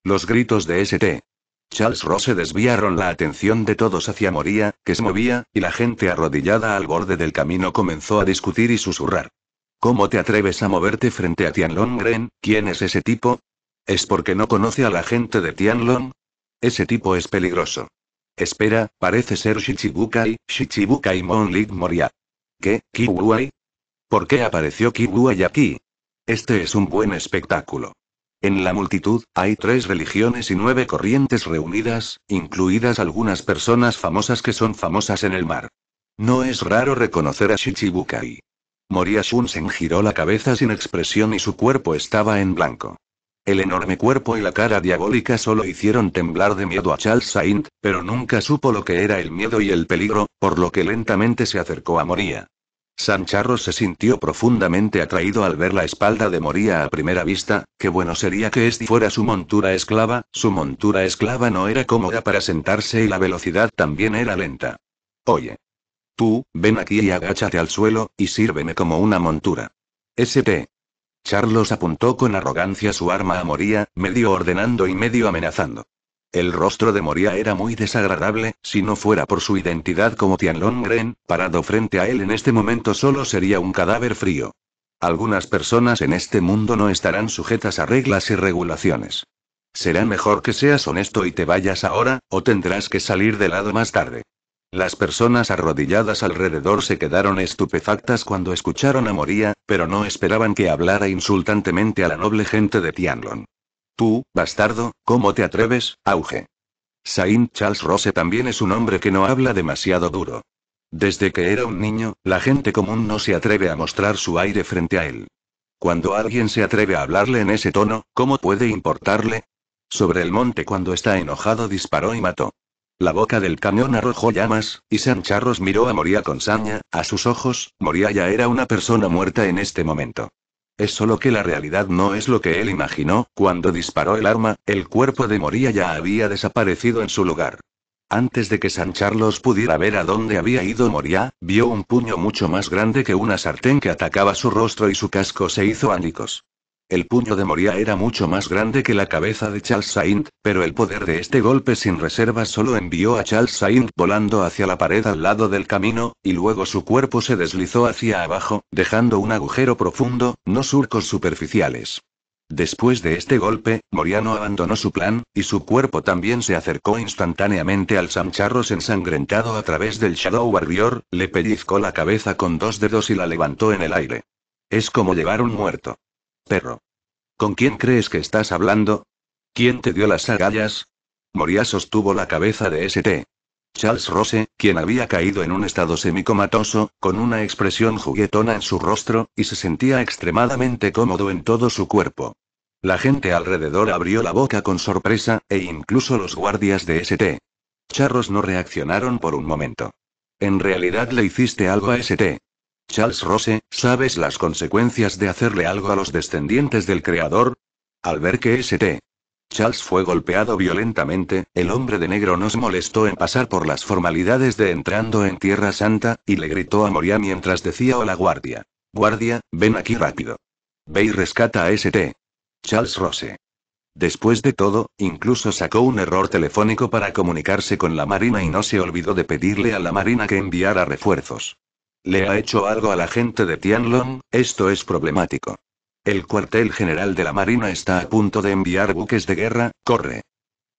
Los gritos de St. Charles Rose desviaron la atención de todos hacia Moria, que se movía, y la gente arrodillada al borde del camino comenzó a discutir y susurrar. ¿Cómo te atreves a moverte frente a Tianlong Gren? ¿Quién es ese tipo? ¿Es porque no conoce a la gente de Tianlong? Ese tipo es peligroso. Espera, parece ser Shichibukai, Shichibukai Mon'lik Moria. ¿Qué, Kiwai? ¿Por qué apareció Kiwai aquí? Este es un buen espectáculo. En la multitud, hay tres religiones y nueve corrientes reunidas, incluidas algunas personas famosas que son famosas en el mar. No es raro reconocer a Shichibukai. Moria Shunsen giró la cabeza sin expresión y su cuerpo estaba en blanco. El enorme cuerpo y la cara diabólica solo hicieron temblar de miedo a Charles Saint, pero nunca supo lo que era el miedo y el peligro, por lo que lentamente se acercó a Moria. Sancharro se sintió profundamente atraído al ver la espalda de Moría a primera vista, qué bueno sería que este fuera su montura esclava, su montura esclava no era cómoda para sentarse y la velocidad también era lenta. Oye. Tú, ven aquí y agáchate al suelo, y sírveme como una montura. St. Charlos apuntó con arrogancia su arma a Moría, medio ordenando y medio amenazando. El rostro de Moria era muy desagradable, si no fuera por su identidad como Tianlongren, parado frente a él en este momento solo sería un cadáver frío. Algunas personas en este mundo no estarán sujetas a reglas y regulaciones. Será mejor que seas honesto y te vayas ahora, o tendrás que salir de lado más tarde. Las personas arrodilladas alrededor se quedaron estupefactas cuando escucharon a Moria, pero no esperaban que hablara insultantemente a la noble gente de Tianlong. Tú, bastardo, ¿cómo te atreves, auge? Saint Charles Rose también es un hombre que no habla demasiado duro. Desde que era un niño, la gente común no se atreve a mostrar su aire frente a él. Cuando alguien se atreve a hablarle en ese tono, ¿cómo puede importarle? Sobre el monte cuando está enojado disparó y mató. La boca del cañón arrojó llamas, y Sancharros miró a Moría con saña, a sus ojos, Moría ya era una persona muerta en este momento. Es solo que la realidad no es lo que él imaginó, cuando disparó el arma, el cuerpo de Moría ya había desaparecido en su lugar. Antes de que San Carlos pudiera ver a dónde había ido Moria, vio un puño mucho más grande que una sartén que atacaba su rostro y su casco se hizo ánicos. El puño de Moria era mucho más grande que la cabeza de Charles Saint, pero el poder de este golpe sin reserva solo envió a Charles Saint volando hacia la pared al lado del camino, y luego su cuerpo se deslizó hacia abajo, dejando un agujero profundo, no surcos superficiales. Después de este golpe, Moriano abandonó su plan, y su cuerpo también se acercó instantáneamente al Samcharros ensangrentado a través del Shadow Warrior, le pellizcó la cabeza con dos dedos y la levantó en el aire. Es como llevar un muerto. Perro. ¿Con quién crees que estás hablando? ¿Quién te dio las agallas? Moria sostuvo la cabeza de St. Charles Rose, quien había caído en un estado semicomatoso, con una expresión juguetona en su rostro, y se sentía extremadamente cómodo en todo su cuerpo. La gente alrededor abrió la boca con sorpresa, e incluso los guardias de St. Charros no reaccionaron por un momento. En realidad le hiciste algo a St. Charles Rose, ¿sabes las consecuencias de hacerle algo a los descendientes del Creador? Al ver que St. Charles fue golpeado violentamente, el hombre de negro nos molestó en pasar por las formalidades de entrando en Tierra Santa, y le gritó a Moria mientras decía hola guardia. Guardia, ven aquí rápido. Ve y rescata a St. Charles Rose. Después de todo, incluso sacó un error telefónico para comunicarse con la Marina y no se olvidó de pedirle a la Marina que enviara refuerzos le ha hecho algo a la gente de Tianlong, esto es problemático. El cuartel general de la Marina está a punto de enviar buques de guerra, corre.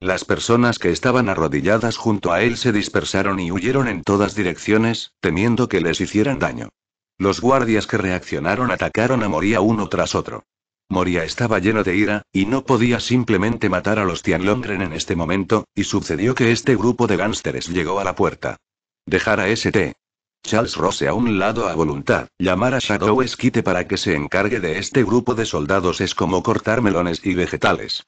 Las personas que estaban arrodilladas junto a él se dispersaron y huyeron en todas direcciones, temiendo que les hicieran daño. Los guardias que reaccionaron atacaron a Moria uno tras otro. Moria estaba lleno de ira, y no podía simplemente matar a los Tianlongren en este momento, y sucedió que este grupo de gánsteres llegó a la puerta. Dejar a ST. Charles Rose a un lado a voluntad. Llamar a Shadow Esquite para que se encargue de este grupo de soldados es como cortar melones y vegetales.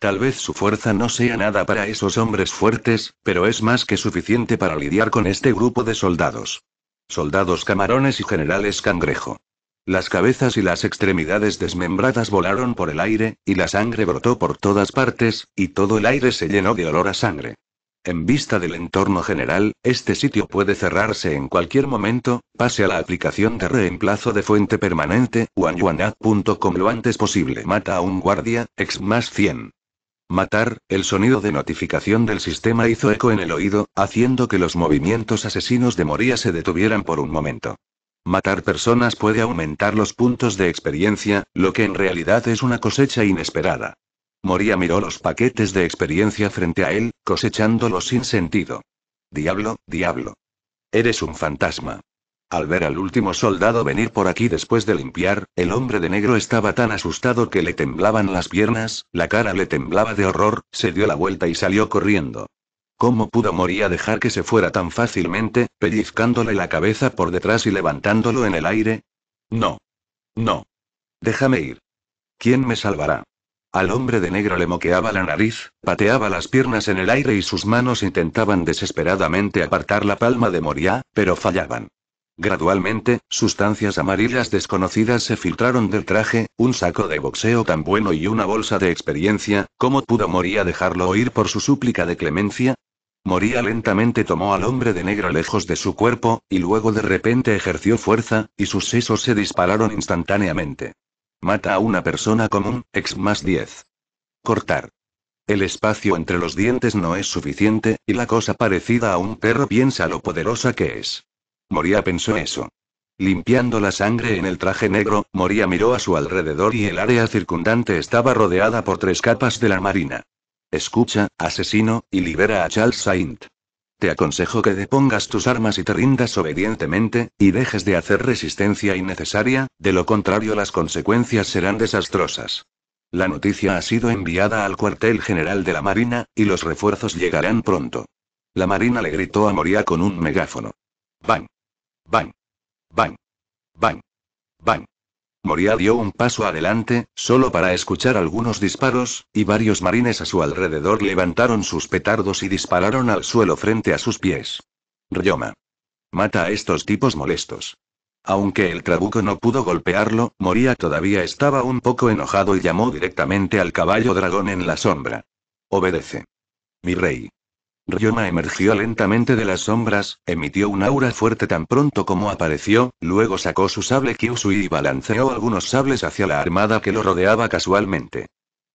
Tal vez su fuerza no sea nada para esos hombres fuertes, pero es más que suficiente para lidiar con este grupo de soldados. Soldados camarones y generales cangrejo. Las cabezas y las extremidades desmembradas volaron por el aire, y la sangre brotó por todas partes, y todo el aire se llenó de olor a sangre. En vista del entorno general, este sitio puede cerrarse en cualquier momento, pase a la aplicación de reemplazo de fuente permanente, wanyuanat.com lo antes posible. Mata a un guardia, ex más 100. Matar, el sonido de notificación del sistema hizo eco en el oído, haciendo que los movimientos asesinos de Moria se detuvieran por un momento. Matar personas puede aumentar los puntos de experiencia, lo que en realidad es una cosecha inesperada. Moría miró los paquetes de experiencia frente a él, cosechándolos sin sentido. Diablo, diablo. Eres un fantasma. Al ver al último soldado venir por aquí después de limpiar, el hombre de negro estaba tan asustado que le temblaban las piernas, la cara le temblaba de horror, se dio la vuelta y salió corriendo. ¿Cómo pudo Moría dejar que se fuera tan fácilmente, pellizcándole la cabeza por detrás y levantándolo en el aire? No. No. Déjame ir. ¿Quién me salvará? Al hombre de negro le moqueaba la nariz, pateaba las piernas en el aire y sus manos intentaban desesperadamente apartar la palma de Moria, pero fallaban. Gradualmente, sustancias amarillas desconocidas se filtraron del traje, un saco de boxeo tan bueno y una bolsa de experiencia, ¿cómo pudo Moria dejarlo oír por su súplica de clemencia? Moría lentamente tomó al hombre de negro lejos de su cuerpo, y luego de repente ejerció fuerza, y sus sesos se dispararon instantáneamente. Mata a una persona común, ex más 10. Cortar. El espacio entre los dientes no es suficiente, y la cosa parecida a un perro piensa lo poderosa que es. Moría pensó eso. Limpiando la sangre en el traje negro, Moría miró a su alrededor y el área circundante estaba rodeada por tres capas de la marina. Escucha, asesino, y libera a Charles Saint. Te aconsejo que depongas tus armas y te rindas obedientemente, y dejes de hacer resistencia innecesaria, de lo contrario las consecuencias serán desastrosas. La noticia ha sido enviada al cuartel general de la Marina, y los refuerzos llegarán pronto. La Marina le gritó a Moria con un megáfono. Bang. Bang. Bang. Bang. Bang. Moria dio un paso adelante, solo para escuchar algunos disparos, y varios marines a su alrededor levantaron sus petardos y dispararon al suelo frente a sus pies. Ryoma. Mata a estos tipos molestos. Aunque el trabuco no pudo golpearlo, Moria todavía estaba un poco enojado y llamó directamente al caballo dragón en la sombra. Obedece. Mi rey. Ryoma emergió lentamente de las sombras, emitió un aura fuerte tan pronto como apareció, luego sacó su sable Kyusui y balanceó algunos sables hacia la armada que lo rodeaba casualmente.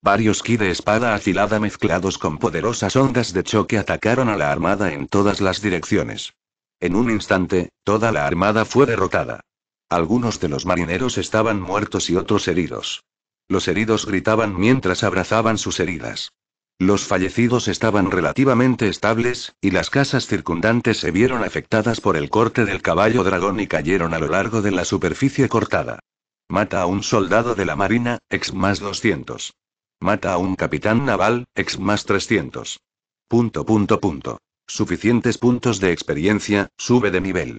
Varios ki de espada afilada mezclados con poderosas ondas de choque atacaron a la armada en todas las direcciones. En un instante, toda la armada fue derrotada. Algunos de los marineros estaban muertos y otros heridos. Los heridos gritaban mientras abrazaban sus heridas. Los fallecidos estaban relativamente estables, y las casas circundantes se vieron afectadas por el corte del caballo dragón y cayeron a lo largo de la superficie cortada. Mata a un soldado de la Marina, ex más 200. Mata a un capitán naval, ex más 300. Punto, punto, punto. Suficientes puntos de experiencia, sube de nivel.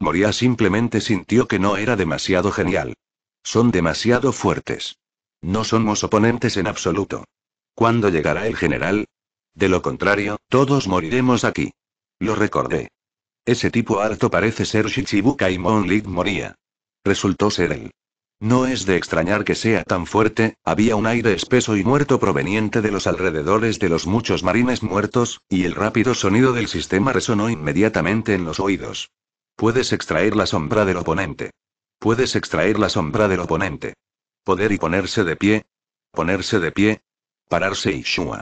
Moria simplemente sintió que no era demasiado genial. Son demasiado fuertes. No somos oponentes en absoluto. ¿Cuándo llegará el general? De lo contrario, todos moriremos aquí. Lo recordé. Ese tipo alto parece ser Shichibuka y Monlik moría. Resultó ser él. No es de extrañar que sea tan fuerte, había un aire espeso y muerto proveniente de los alrededores de los muchos marines muertos, y el rápido sonido del sistema resonó inmediatamente en los oídos. Puedes extraer la sombra del oponente. Puedes extraer la sombra del oponente. Poder y ponerse de pie. Ponerse de pie, Pararse y shua.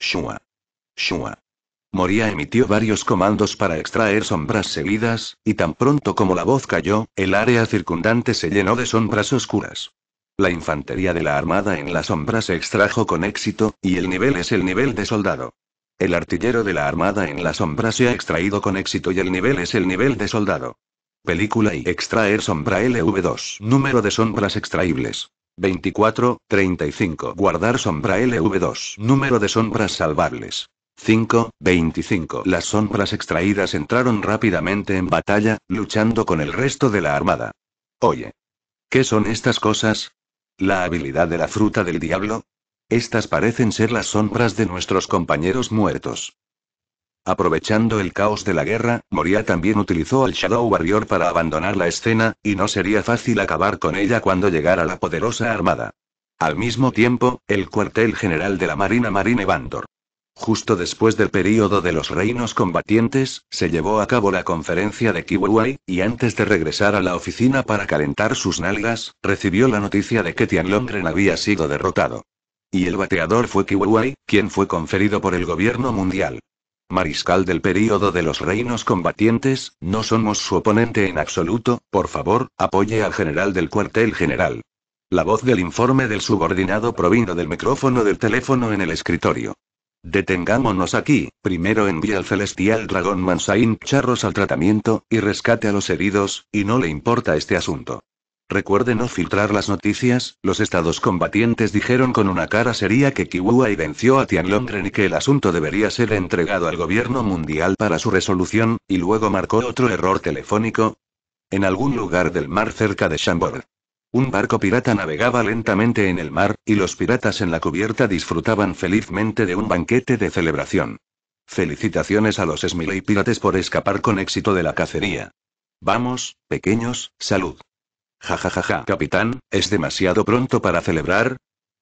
Shua. Shua. Moria emitió varios comandos para extraer sombras seguidas, y tan pronto como la voz cayó, el área circundante se llenó de sombras oscuras. La infantería de la armada en la sombra se extrajo con éxito, y el nivel es el nivel de soldado. El artillero de la armada en la sombra se ha extraído con éxito y el nivel es el nivel de soldado. Película y extraer sombra LV2. Número de sombras extraíbles. 24, 35. Guardar sombra LV2. Número de sombras salvables. 5, 25. Las sombras extraídas entraron rápidamente en batalla, luchando con el resto de la armada. Oye. ¿Qué son estas cosas? ¿La habilidad de la fruta del diablo? Estas parecen ser las sombras de nuestros compañeros muertos. Aprovechando el caos de la guerra, Moria también utilizó al Shadow Warrior para abandonar la escena, y no sería fácil acabar con ella cuando llegara la poderosa armada. Al mismo tiempo, el cuartel general de la Marina Marine Bandor. Justo después del período de los reinos combatientes, se llevó a cabo la conferencia de Kiwai, y antes de regresar a la oficina para calentar sus nalgas, recibió la noticia de que Tianlongren había sido derrotado. Y el bateador fue Kiwai, quien fue conferido por el gobierno mundial. Mariscal del período de los reinos combatientes, no somos su oponente en absoluto, por favor, apoye al general del cuartel general. La voz del informe del subordinado provino del micrófono del teléfono en el escritorio. Detengámonos aquí, primero envía al celestial dragón Mansaín Charros al tratamiento, y rescate a los heridos, y no le importa este asunto. Recuerde no filtrar las noticias, los estados combatientes dijeron con una cara seria que Kiwua venció a Tianlongren y que el asunto debería ser entregado al gobierno mundial para su resolución, y luego marcó otro error telefónico. En algún lugar del mar cerca de Chambord. Un barco pirata navegaba lentamente en el mar, y los piratas en la cubierta disfrutaban felizmente de un banquete de celebración. Felicitaciones a los Smiley pirates por escapar con éxito de la cacería. Vamos, pequeños, salud ja ja, ja, capitán, es demasiado pronto para celebrar.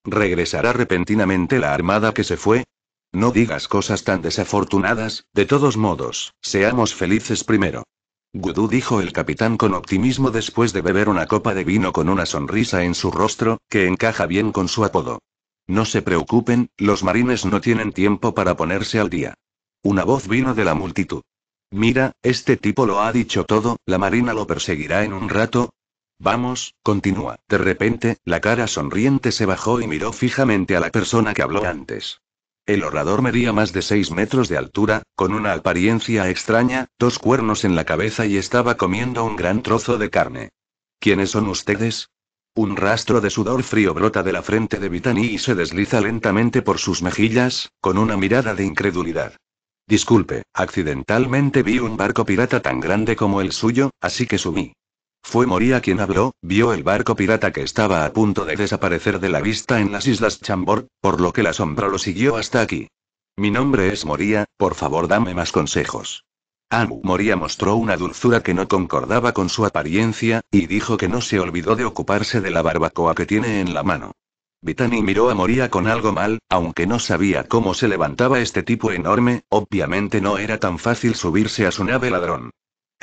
¿Regresará repentinamente la armada que se fue? No digas cosas tan desafortunadas, de todos modos, seamos felices primero. Gudú dijo el capitán con optimismo después de beber una copa de vino con una sonrisa en su rostro, que encaja bien con su apodo. No se preocupen, los marines no tienen tiempo para ponerse al día. Una voz vino de la multitud. Mira, este tipo lo ha dicho todo, la marina lo perseguirá en un rato, Vamos, continúa. De repente, la cara sonriente se bajó y miró fijamente a la persona que habló antes. El orador medía más de seis metros de altura, con una apariencia extraña, dos cuernos en la cabeza y estaba comiendo un gran trozo de carne. ¿Quiénes son ustedes? Un rastro de sudor frío brota de la frente de Vitani y se desliza lentamente por sus mejillas, con una mirada de incredulidad. Disculpe, accidentalmente vi un barco pirata tan grande como el suyo, así que subí. Fue Moría quien habló, vio el barco pirata que estaba a punto de desaparecer de la vista en las islas Chambor, por lo que la sombra lo siguió hasta aquí. Mi nombre es Moría, por favor dame más consejos. Amu Moría mostró una dulzura que no concordaba con su apariencia, y dijo que no se olvidó de ocuparse de la barbacoa que tiene en la mano. Vitani miró a Moría con algo mal, aunque no sabía cómo se levantaba este tipo enorme, obviamente no era tan fácil subirse a su nave ladrón.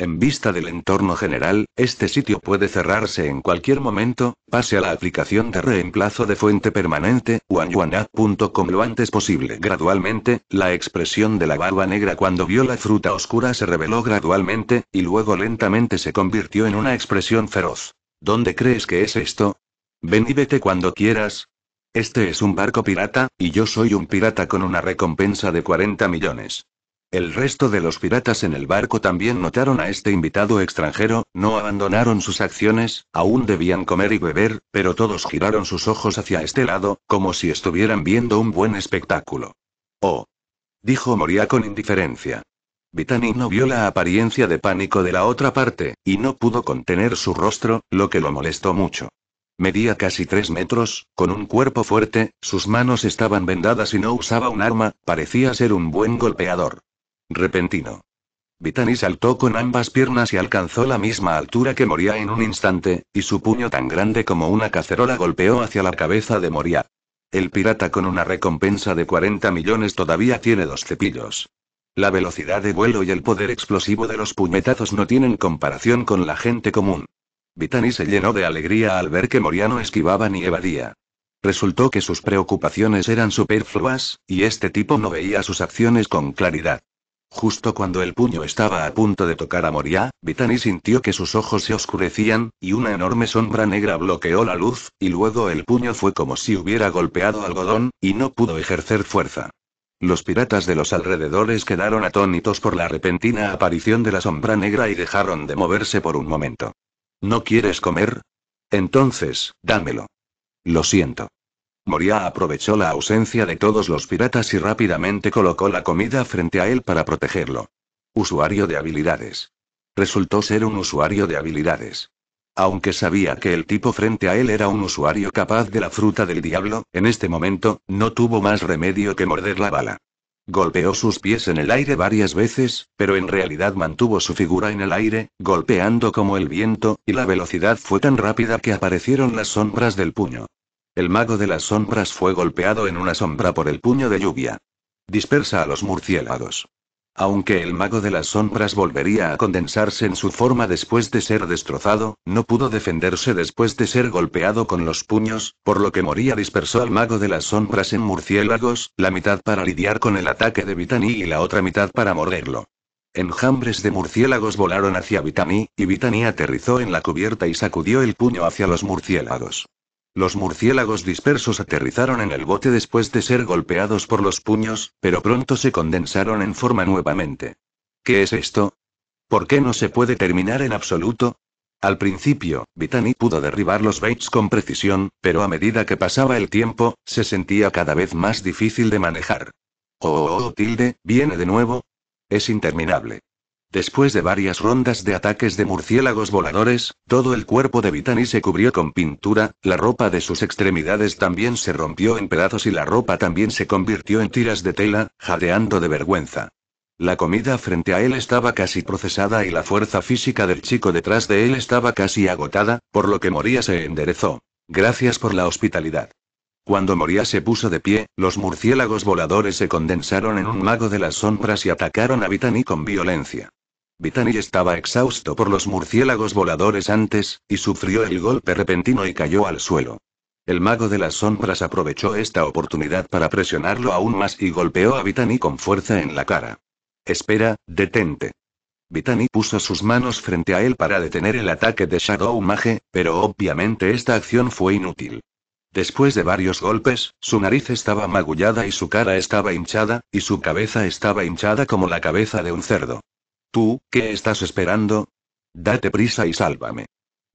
En vista del entorno general, este sitio puede cerrarse en cualquier momento, pase a la aplicación de reemplazo de fuente permanente, wanyuana.com lo antes posible. Gradualmente, la expresión de la barba negra cuando vio la fruta oscura se reveló gradualmente, y luego lentamente se convirtió en una expresión feroz. ¿Dónde crees que es esto? Ven y vete cuando quieras. Este es un barco pirata, y yo soy un pirata con una recompensa de 40 millones. El resto de los piratas en el barco también notaron a este invitado extranjero, no abandonaron sus acciones, aún debían comer y beber, pero todos giraron sus ojos hacia este lado, como si estuvieran viendo un buen espectáculo. Oh. Dijo Moria con indiferencia. Vitani no vio la apariencia de pánico de la otra parte, y no pudo contener su rostro, lo que lo molestó mucho. Medía casi tres metros, con un cuerpo fuerte, sus manos estaban vendadas y no usaba un arma, parecía ser un buen golpeador repentino. Vitani saltó con ambas piernas y alcanzó la misma altura que Moria en un instante, y su puño tan grande como una cacerola golpeó hacia la cabeza de Moria. El pirata con una recompensa de 40 millones todavía tiene dos cepillos. La velocidad de vuelo y el poder explosivo de los puñetazos no tienen comparación con la gente común. Vitani se llenó de alegría al ver que Moria no esquivaba ni evadía. Resultó que sus preocupaciones eran superfluas, y este tipo no veía sus acciones con claridad. Justo cuando el puño estaba a punto de tocar a Moria, Vitani sintió que sus ojos se oscurecían, y una enorme sombra negra bloqueó la luz, y luego el puño fue como si hubiera golpeado algodón, y no pudo ejercer fuerza. Los piratas de los alrededores quedaron atónitos por la repentina aparición de la sombra negra y dejaron de moverse por un momento. ¿No quieres comer? Entonces, dámelo. Lo siento. Moria aprovechó la ausencia de todos los piratas y rápidamente colocó la comida frente a él para protegerlo. Usuario de habilidades. Resultó ser un usuario de habilidades. Aunque sabía que el tipo frente a él era un usuario capaz de la fruta del diablo, en este momento, no tuvo más remedio que morder la bala. Golpeó sus pies en el aire varias veces, pero en realidad mantuvo su figura en el aire, golpeando como el viento, y la velocidad fue tan rápida que aparecieron las sombras del puño. El mago de las sombras fue golpeado en una sombra por el puño de lluvia. Dispersa a los murciélagos. Aunque el mago de las sombras volvería a condensarse en su forma después de ser destrozado, no pudo defenderse después de ser golpeado con los puños, por lo que Moría dispersó al mago de las sombras en murciélagos, la mitad para lidiar con el ataque de Vitani y la otra mitad para morderlo. Enjambres de murciélagos volaron hacia Vitani, y Vitani aterrizó en la cubierta y sacudió el puño hacia los murciélagos. Los murciélagos dispersos aterrizaron en el bote después de ser golpeados por los puños, pero pronto se condensaron en forma nuevamente. ¿Qué es esto? ¿Por qué no se puede terminar en absoluto? Al principio, Vitani pudo derribar los Bates con precisión, pero a medida que pasaba el tiempo, se sentía cada vez más difícil de manejar. Oh, oh, oh tilde, viene de nuevo. Es interminable. Después de varias rondas de ataques de murciélagos voladores, todo el cuerpo de Vitani se cubrió con pintura, la ropa de sus extremidades también se rompió en pedazos y la ropa también se convirtió en tiras de tela, jadeando de vergüenza. La comida frente a él estaba casi procesada y la fuerza física del chico detrás de él estaba casi agotada, por lo que Moría se enderezó. Gracias por la hospitalidad. Cuando Moría se puso de pie, los murciélagos voladores se condensaron en un mago de las sombras y atacaron a Vitani con violencia. Vitani estaba exhausto por los murciélagos voladores antes, y sufrió el golpe repentino y cayó al suelo. El mago de las sombras aprovechó esta oportunidad para presionarlo aún más y golpeó a Vitani con fuerza en la cara. Espera, detente. Vitani puso sus manos frente a él para detener el ataque de Shadow Mage, pero obviamente esta acción fue inútil. Después de varios golpes, su nariz estaba magullada y su cara estaba hinchada, y su cabeza estaba hinchada como la cabeza de un cerdo. Tú, ¿qué estás esperando? Date prisa y sálvame.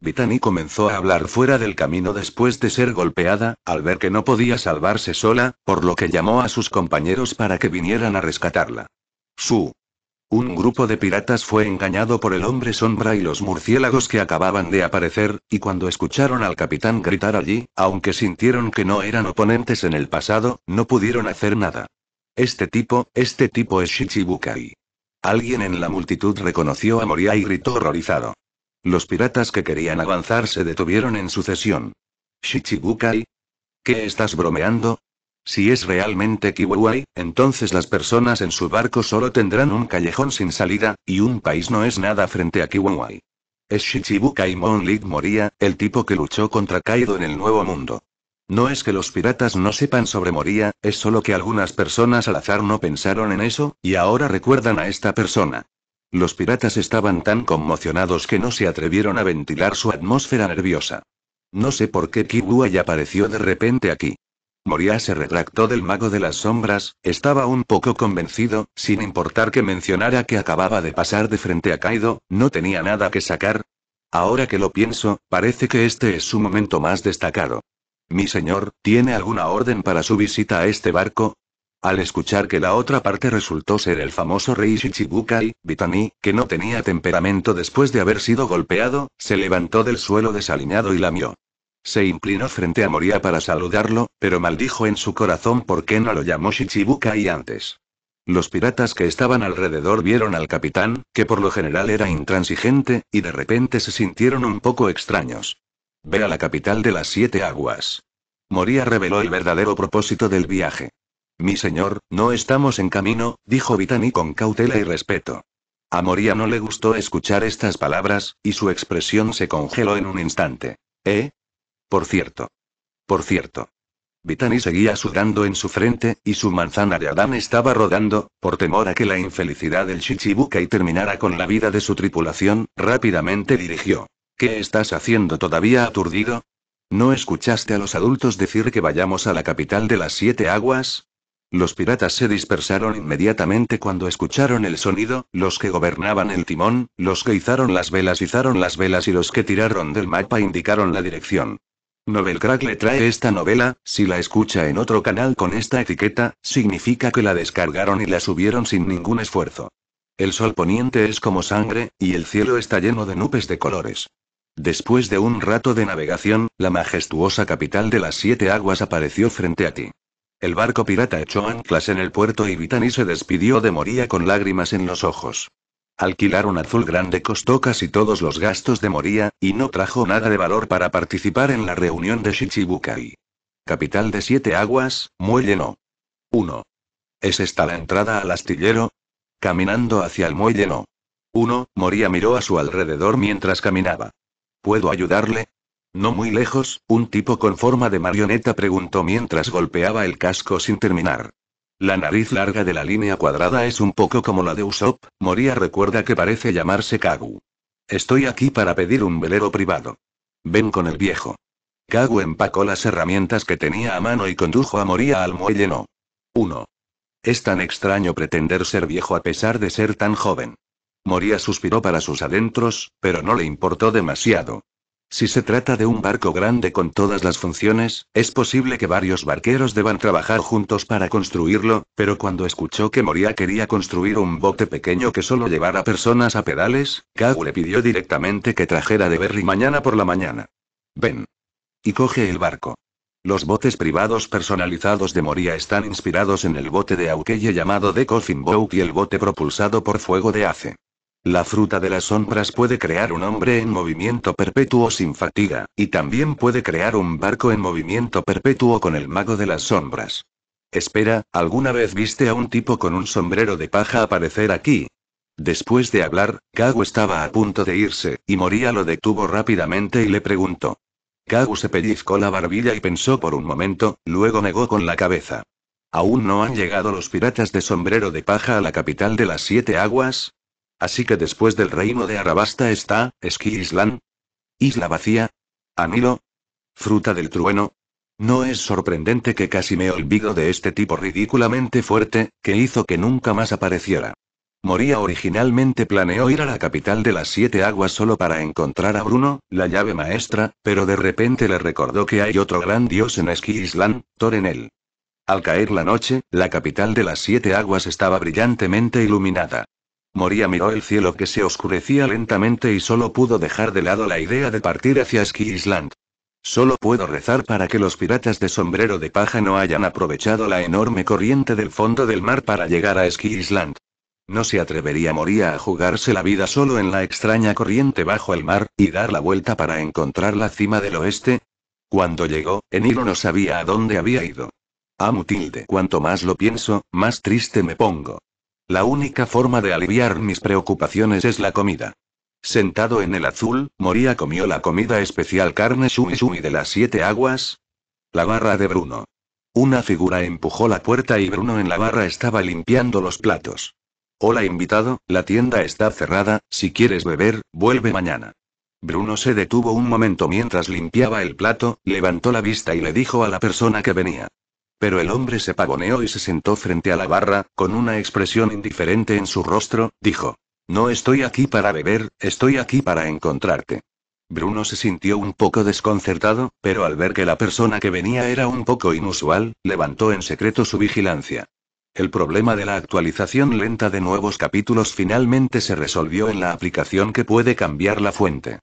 Vitani comenzó a hablar fuera del camino después de ser golpeada, al ver que no podía salvarse sola, por lo que llamó a sus compañeros para que vinieran a rescatarla. Su. Un grupo de piratas fue engañado por el hombre sombra y los murciélagos que acababan de aparecer, y cuando escucharon al capitán gritar allí, aunque sintieron que no eran oponentes en el pasado, no pudieron hacer nada. Este tipo, este tipo es Shichibukai. Alguien en la multitud reconoció a Moria y gritó horrorizado. Los piratas que querían avanzar se detuvieron en sucesión. Shichibukai. ¿Qué estás bromeando? Si es realmente Kiwai, entonces las personas en su barco solo tendrán un callejón sin salida, y un país no es nada frente a Kiwai. Es Shichibukai Monlit Moria, el tipo que luchó contra Kaido en el Nuevo Mundo. No es que los piratas no sepan sobre Moría, es solo que algunas personas al azar no pensaron en eso, y ahora recuerdan a esta persona. Los piratas estaban tan conmocionados que no se atrevieron a ventilar su atmósfera nerviosa. No sé por qué ya apareció de repente aquí. Moria se retractó del mago de las sombras, estaba un poco convencido, sin importar que mencionara que acababa de pasar de frente a Kaido, no tenía nada que sacar. Ahora que lo pienso, parece que este es su momento más destacado. Mi señor, ¿tiene alguna orden para su visita a este barco? Al escuchar que la otra parte resultó ser el famoso rey Shichibukai, Bitani, que no tenía temperamento después de haber sido golpeado, se levantó del suelo desaliñado y lamió. Se inclinó frente a Moria para saludarlo, pero maldijo en su corazón por qué no lo llamó Shichibukai antes. Los piratas que estaban alrededor vieron al capitán, que por lo general era intransigente, y de repente se sintieron un poco extraños. Ve a la capital de las siete aguas. Moría reveló el verdadero propósito del viaje. Mi señor, no estamos en camino, dijo Vitani con cautela y respeto. A Moría no le gustó escuchar estas palabras, y su expresión se congeló en un instante. ¿Eh? Por cierto. Por cierto. Vitani seguía sudando en su frente, y su manzana de Adán estaba rodando, por temor a que la infelicidad del y terminara con la vida de su tripulación, rápidamente dirigió. ¿Qué estás haciendo todavía aturdido? ¿No escuchaste a los adultos decir que vayamos a la capital de las siete aguas? Los piratas se dispersaron inmediatamente cuando escucharon el sonido, los que gobernaban el timón, los que izaron las velas izaron las velas y los que tiraron del mapa indicaron la dirección. Novelcrack le trae esta novela, si la escucha en otro canal con esta etiqueta, significa que la descargaron y la subieron sin ningún esfuerzo. El sol poniente es como sangre, y el cielo está lleno de nubes de colores. Después de un rato de navegación, la majestuosa capital de las siete aguas apareció frente a ti. El barco pirata echó anclas en el puerto y Vitani se despidió de Moría con lágrimas en los ojos. Alquilar un azul grande costó casi todos los gastos de Moría, y no trajo nada de valor para participar en la reunión de Shichibukai. Capital de Siete Aguas, Muelle No. 1. ¿Es esta la entrada al astillero? Caminando hacia el Muelle No. 1. Moría miró a su alrededor mientras caminaba. ¿Puedo ayudarle? No muy lejos, un tipo con forma de marioneta preguntó mientras golpeaba el casco sin terminar. La nariz larga de la línea cuadrada es un poco como la de Usopp, Moria recuerda que parece llamarse Kagu. Estoy aquí para pedir un velero privado. Ven con el viejo. Kagu empacó las herramientas que tenía a mano y condujo a Moria al muelle no. 1. Es tan extraño pretender ser viejo a pesar de ser tan joven. Moría suspiró para sus adentros, pero no le importó demasiado. Si se trata de un barco grande con todas las funciones, es posible que varios barqueros deban trabajar juntos para construirlo, pero cuando escuchó que Moria quería construir un bote pequeño que solo llevara personas a pedales, Kagu le pidió directamente que trajera de Berry mañana por la mañana. Ven. Y coge el barco. Los botes privados personalizados de Moria están inspirados en el bote de Aukeye llamado The Coffin Boat y el bote propulsado por fuego de Ace. La fruta de las sombras puede crear un hombre en movimiento perpetuo sin fatiga, y también puede crear un barco en movimiento perpetuo con el mago de las sombras. Espera, ¿alguna vez viste a un tipo con un sombrero de paja aparecer aquí? Después de hablar, Kagu estaba a punto de irse, y Moría lo detuvo rápidamente y le preguntó. Kagu se pellizcó la barbilla y pensó por un momento, luego negó con la cabeza. ¿Aún no han llegado los piratas de sombrero de paja a la capital de las siete aguas? Así que después del reino de Arabasta está, Ski Island. Isla vacía. Anilo. Fruta del trueno. No es sorprendente que casi me olvido de este tipo ridículamente fuerte, que hizo que nunca más apareciera. Moría originalmente planeó ir a la capital de las siete aguas solo para encontrar a Bruno, la llave maestra, pero de repente le recordó que hay otro gran dios en Esquí Island, Torenel. Al caer la noche, la capital de las siete aguas estaba brillantemente iluminada. Moría miró el cielo que se oscurecía lentamente y solo pudo dejar de lado la idea de partir hacia Ski Island. Solo puedo rezar para que los piratas de sombrero de paja no hayan aprovechado la enorme corriente del fondo del mar para llegar a Ski Island. No se atrevería Moría a jugarse la vida solo en la extraña corriente bajo el mar, y dar la vuelta para encontrar la cima del oeste. Cuando llegó, Eniro no sabía a dónde había ido. Mutilde cuanto más lo pienso, más triste me pongo. La única forma de aliviar mis preocupaciones es la comida. Sentado en el azul, Moría comió la comida especial carne sumi de las siete aguas. La barra de Bruno. Una figura empujó la puerta y Bruno en la barra estaba limpiando los platos. Hola invitado, la tienda está cerrada, si quieres beber, vuelve mañana. Bruno se detuvo un momento mientras limpiaba el plato, levantó la vista y le dijo a la persona que venía. Pero el hombre se pavoneó y se sentó frente a la barra, con una expresión indiferente en su rostro, dijo. No estoy aquí para beber, estoy aquí para encontrarte. Bruno se sintió un poco desconcertado, pero al ver que la persona que venía era un poco inusual, levantó en secreto su vigilancia. El problema de la actualización lenta de nuevos capítulos finalmente se resolvió en la aplicación que puede cambiar la fuente.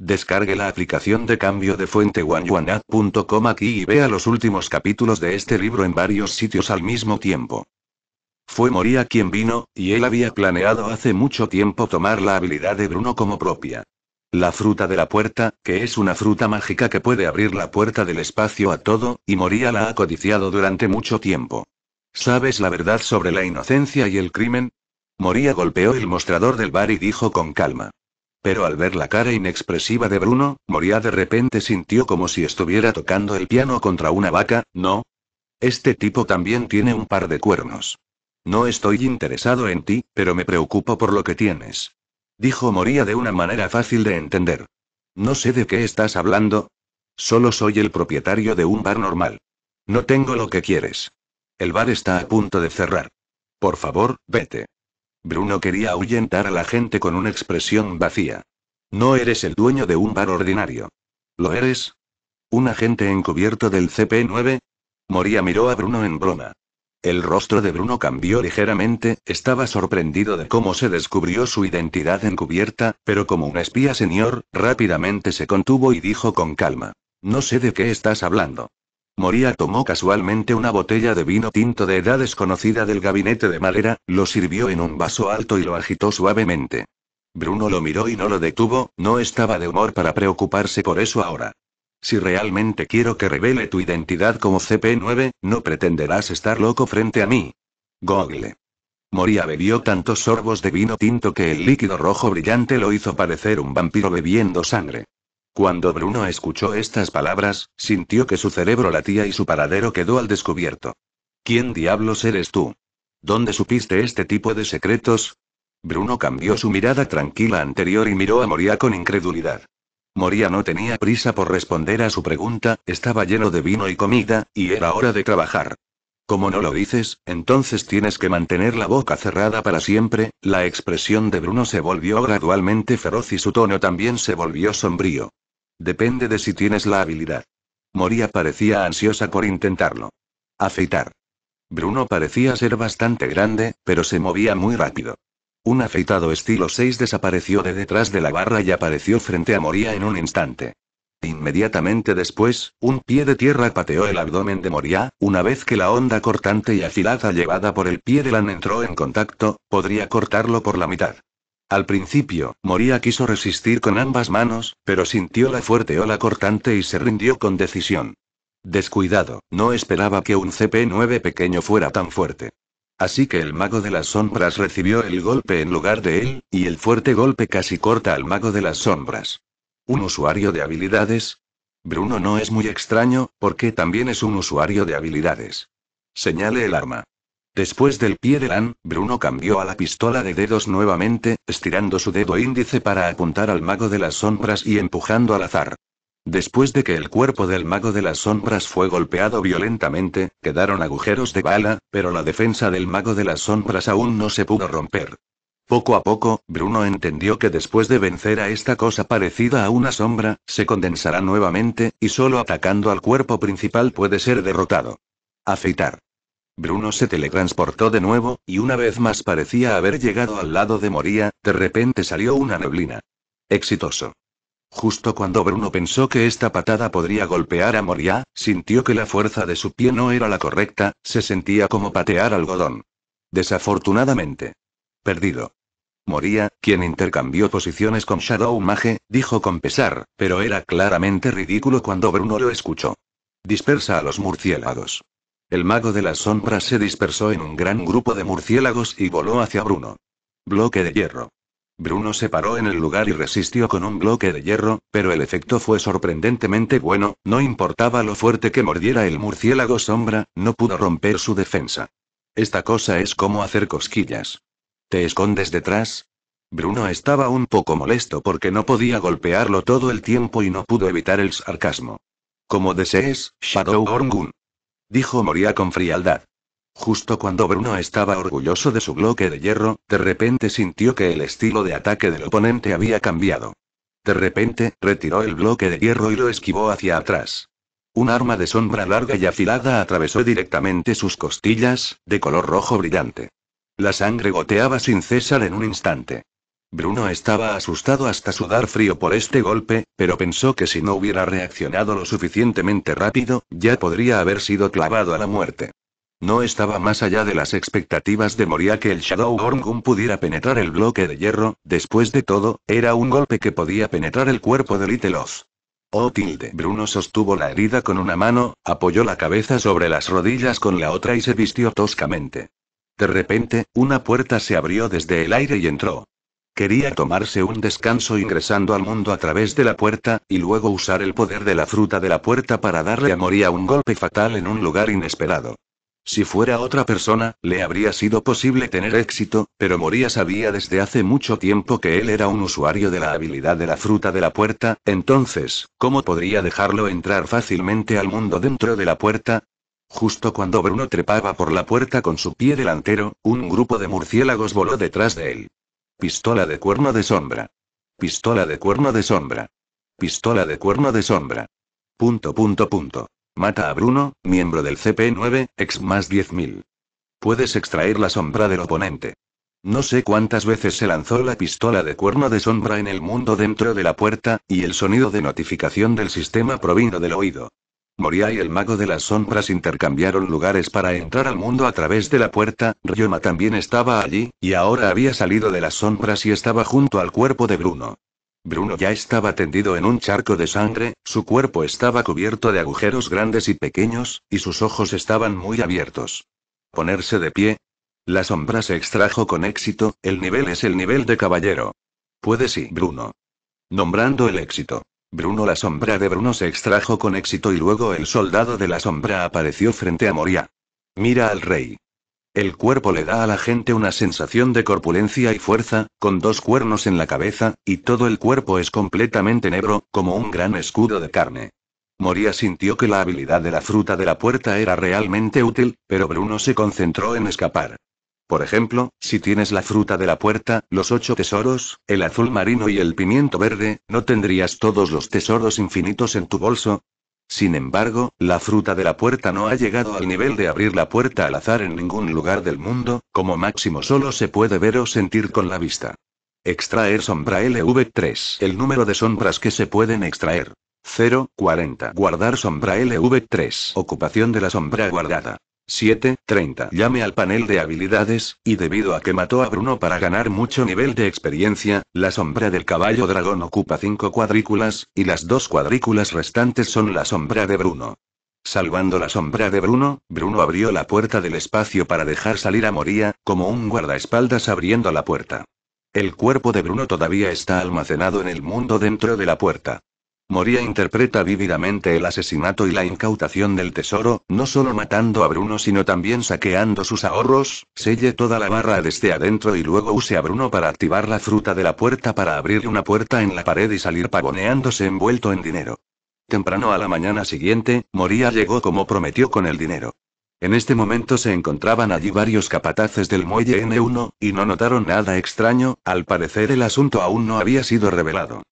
Descargue la aplicación de cambio de fuente wanyuanad.com aquí y vea los últimos capítulos de este libro en varios sitios al mismo tiempo. Fue Moría quien vino, y él había planeado hace mucho tiempo tomar la habilidad de Bruno como propia. La fruta de la puerta, que es una fruta mágica que puede abrir la puerta del espacio a todo, y Moría la ha codiciado durante mucho tiempo. ¿Sabes la verdad sobre la inocencia y el crimen? Moría golpeó el mostrador del bar y dijo con calma. Pero al ver la cara inexpresiva de Bruno, Moria de repente sintió como si estuviera tocando el piano contra una vaca, ¿no? Este tipo también tiene un par de cuernos. No estoy interesado en ti, pero me preocupo por lo que tienes. Dijo Moría de una manera fácil de entender. No sé de qué estás hablando. Solo soy el propietario de un bar normal. No tengo lo que quieres. El bar está a punto de cerrar. Por favor, vete. Bruno quería ahuyentar a la gente con una expresión vacía. No eres el dueño de un bar ordinario. ¿Lo eres? ¿Un agente encubierto del CP9? Moría miró a Bruno en broma. El rostro de Bruno cambió ligeramente, estaba sorprendido de cómo se descubrió su identidad encubierta, pero como un espía señor, rápidamente se contuvo y dijo con calma. No sé de qué estás hablando. Moría tomó casualmente una botella de vino tinto de edad desconocida del gabinete de madera, lo sirvió en un vaso alto y lo agitó suavemente. Bruno lo miró y no lo detuvo, no estaba de humor para preocuparse por eso ahora. Si realmente quiero que revele tu identidad como CP9, no pretenderás estar loco frente a mí. Goggle. Moría bebió tantos sorbos de vino tinto que el líquido rojo brillante lo hizo parecer un vampiro bebiendo sangre. Cuando Bruno escuchó estas palabras, sintió que su cerebro latía y su paradero quedó al descubierto. ¿Quién diablos eres tú? ¿Dónde supiste este tipo de secretos? Bruno cambió su mirada tranquila anterior y miró a Moria con incredulidad. Moria no tenía prisa por responder a su pregunta, estaba lleno de vino y comida, y era hora de trabajar. Como no lo dices, entonces tienes que mantener la boca cerrada para siempre, la expresión de Bruno se volvió gradualmente feroz y su tono también se volvió sombrío. Depende de si tienes la habilidad. Moría parecía ansiosa por intentarlo. Afeitar. Bruno parecía ser bastante grande, pero se movía muy rápido. Un afeitado estilo 6 desapareció de detrás de la barra y apareció frente a Moría en un instante. Inmediatamente después, un pie de tierra pateó el abdomen de Moria, una vez que la onda cortante y afilada llevada por el pie de Lan entró en contacto, podría cortarlo por la mitad. Al principio, Moría quiso resistir con ambas manos, pero sintió la fuerte ola cortante y se rindió con decisión. Descuidado, no esperaba que un CP9 pequeño fuera tan fuerte. Así que el mago de las sombras recibió el golpe en lugar de él, y el fuerte golpe casi corta al mago de las sombras. ¿Un usuario de habilidades? Bruno no es muy extraño, porque también es un usuario de habilidades. Señale el arma. Después del pie de Lan, Bruno cambió a la pistola de dedos nuevamente, estirando su dedo índice para apuntar al mago de las sombras y empujando al azar. Después de que el cuerpo del mago de las sombras fue golpeado violentamente, quedaron agujeros de bala, pero la defensa del mago de las sombras aún no se pudo romper. Poco a poco, Bruno entendió que después de vencer a esta cosa parecida a una sombra, se condensará nuevamente, y solo atacando al cuerpo principal puede ser derrotado. Afeitar. Bruno se teletransportó de nuevo, y una vez más parecía haber llegado al lado de Moría, de repente salió una neblina. Exitoso. Justo cuando Bruno pensó que esta patada podría golpear a Moria, sintió que la fuerza de su pie no era la correcta, se sentía como patear algodón. Desafortunadamente. Perdido. Moria, quien intercambió posiciones con Shadow Mage, dijo con pesar, pero era claramente ridículo cuando Bruno lo escuchó. Dispersa a los murciélagos. El mago de las sombras se dispersó en un gran grupo de murciélagos y voló hacia Bruno. Bloque de hierro. Bruno se paró en el lugar y resistió con un bloque de hierro, pero el efecto fue sorprendentemente bueno, no importaba lo fuerte que mordiera el murciélago sombra, no pudo romper su defensa. Esta cosa es como hacer cosquillas. ¿Te escondes detrás? Bruno estaba un poco molesto porque no podía golpearlo todo el tiempo y no pudo evitar el sarcasmo. Como desees, Shadow Orngun. Dijo Moria con frialdad. Justo cuando Bruno estaba orgulloso de su bloque de hierro, de repente sintió que el estilo de ataque del oponente había cambiado. De repente, retiró el bloque de hierro y lo esquivó hacia atrás. Un arma de sombra larga y afilada atravesó directamente sus costillas, de color rojo brillante. La sangre goteaba sin cesar en un instante. Bruno estaba asustado hasta sudar frío por este golpe, pero pensó que si no hubiera reaccionado lo suficientemente rápido, ya podría haber sido clavado a la muerte. No estaba más allá de las expectativas de Moria que el Shadow Gormgum pudiera penetrar el bloque de hierro, después de todo, era un golpe que podía penetrar el cuerpo de Oz. Oh tilde. Bruno sostuvo la herida con una mano, apoyó la cabeza sobre las rodillas con la otra y se vistió toscamente. De repente, una puerta se abrió desde el aire y entró. Quería tomarse un descanso ingresando al mundo a través de la puerta, y luego usar el poder de la fruta de la puerta para darle a Moria un golpe fatal en un lugar inesperado. Si fuera otra persona, le habría sido posible tener éxito, pero Moria sabía desde hace mucho tiempo que él era un usuario de la habilidad de la fruta de la puerta, entonces, ¿cómo podría dejarlo entrar fácilmente al mundo dentro de la puerta? Justo cuando Bruno trepaba por la puerta con su pie delantero, un grupo de murciélagos voló detrás de él. Pistola de cuerno de sombra. Pistola de cuerno de sombra. Pistola de cuerno de sombra. Punto punto punto. Mata a Bruno, miembro del CP9, ex más 10.000. Puedes extraer la sombra del oponente. No sé cuántas veces se lanzó la pistola de cuerno de sombra en el mundo dentro de la puerta, y el sonido de notificación del sistema provino del oído. Moria y el mago de las sombras intercambiaron lugares para entrar al mundo a través de la puerta, Ryoma también estaba allí, y ahora había salido de las sombras y estaba junto al cuerpo de Bruno. Bruno ya estaba tendido en un charco de sangre, su cuerpo estaba cubierto de agujeros grandes y pequeños, y sus ojos estaban muy abiertos. Ponerse de pie. La sombra se extrajo con éxito, el nivel es el nivel de caballero. Puede sí, Bruno. Nombrando el éxito. Bruno la sombra de Bruno se extrajo con éxito y luego el soldado de la sombra apareció frente a Moria. Mira al rey. El cuerpo le da a la gente una sensación de corpulencia y fuerza, con dos cuernos en la cabeza, y todo el cuerpo es completamente negro, como un gran escudo de carne. Moria sintió que la habilidad de la fruta de la puerta era realmente útil, pero Bruno se concentró en escapar. Por ejemplo, si tienes la fruta de la puerta, los ocho tesoros, el azul marino y el pimiento verde, ¿no tendrías todos los tesoros infinitos en tu bolso? Sin embargo, la fruta de la puerta no ha llegado al nivel de abrir la puerta al azar en ningún lugar del mundo, como máximo solo se puede ver o sentir con la vista. Extraer sombra LV3. El número de sombras que se pueden extraer. 0, 40. Guardar sombra LV3. Ocupación de la sombra guardada. 7.30. Llame al panel de habilidades, y debido a que mató a Bruno para ganar mucho nivel de experiencia, la sombra del caballo dragón ocupa 5 cuadrículas, y las dos cuadrículas restantes son la sombra de Bruno. Salvando la sombra de Bruno, Bruno abrió la puerta del espacio para dejar salir a Moría, como un guardaespaldas abriendo la puerta. El cuerpo de Bruno todavía está almacenado en el mundo dentro de la puerta. Moría interpreta vívidamente el asesinato y la incautación del tesoro, no solo matando a Bruno sino también saqueando sus ahorros, selle toda la barra desde adentro y luego use a Bruno para activar la fruta de la puerta para abrir una puerta en la pared y salir pavoneándose envuelto en dinero. Temprano a la mañana siguiente, Moría llegó como prometió con el dinero. En este momento se encontraban allí varios capataces del muelle N1, y no notaron nada extraño, al parecer el asunto aún no había sido revelado.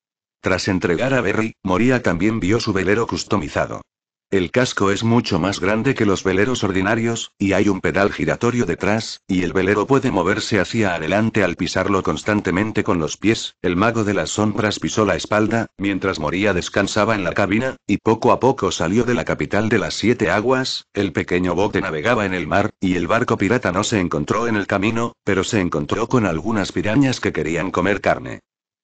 Tras entregar a Berry, Moría también vio su velero customizado. El casco es mucho más grande que los veleros ordinarios, y hay un pedal giratorio detrás, y el velero puede moverse hacia adelante al pisarlo constantemente con los pies. El mago de las sombras pisó la espalda, mientras Moría descansaba en la cabina, y poco a poco salió de la capital de las siete aguas, el pequeño bote navegaba en el mar, y el barco pirata no se encontró en el camino, pero se encontró con algunas pirañas que querían comer carne.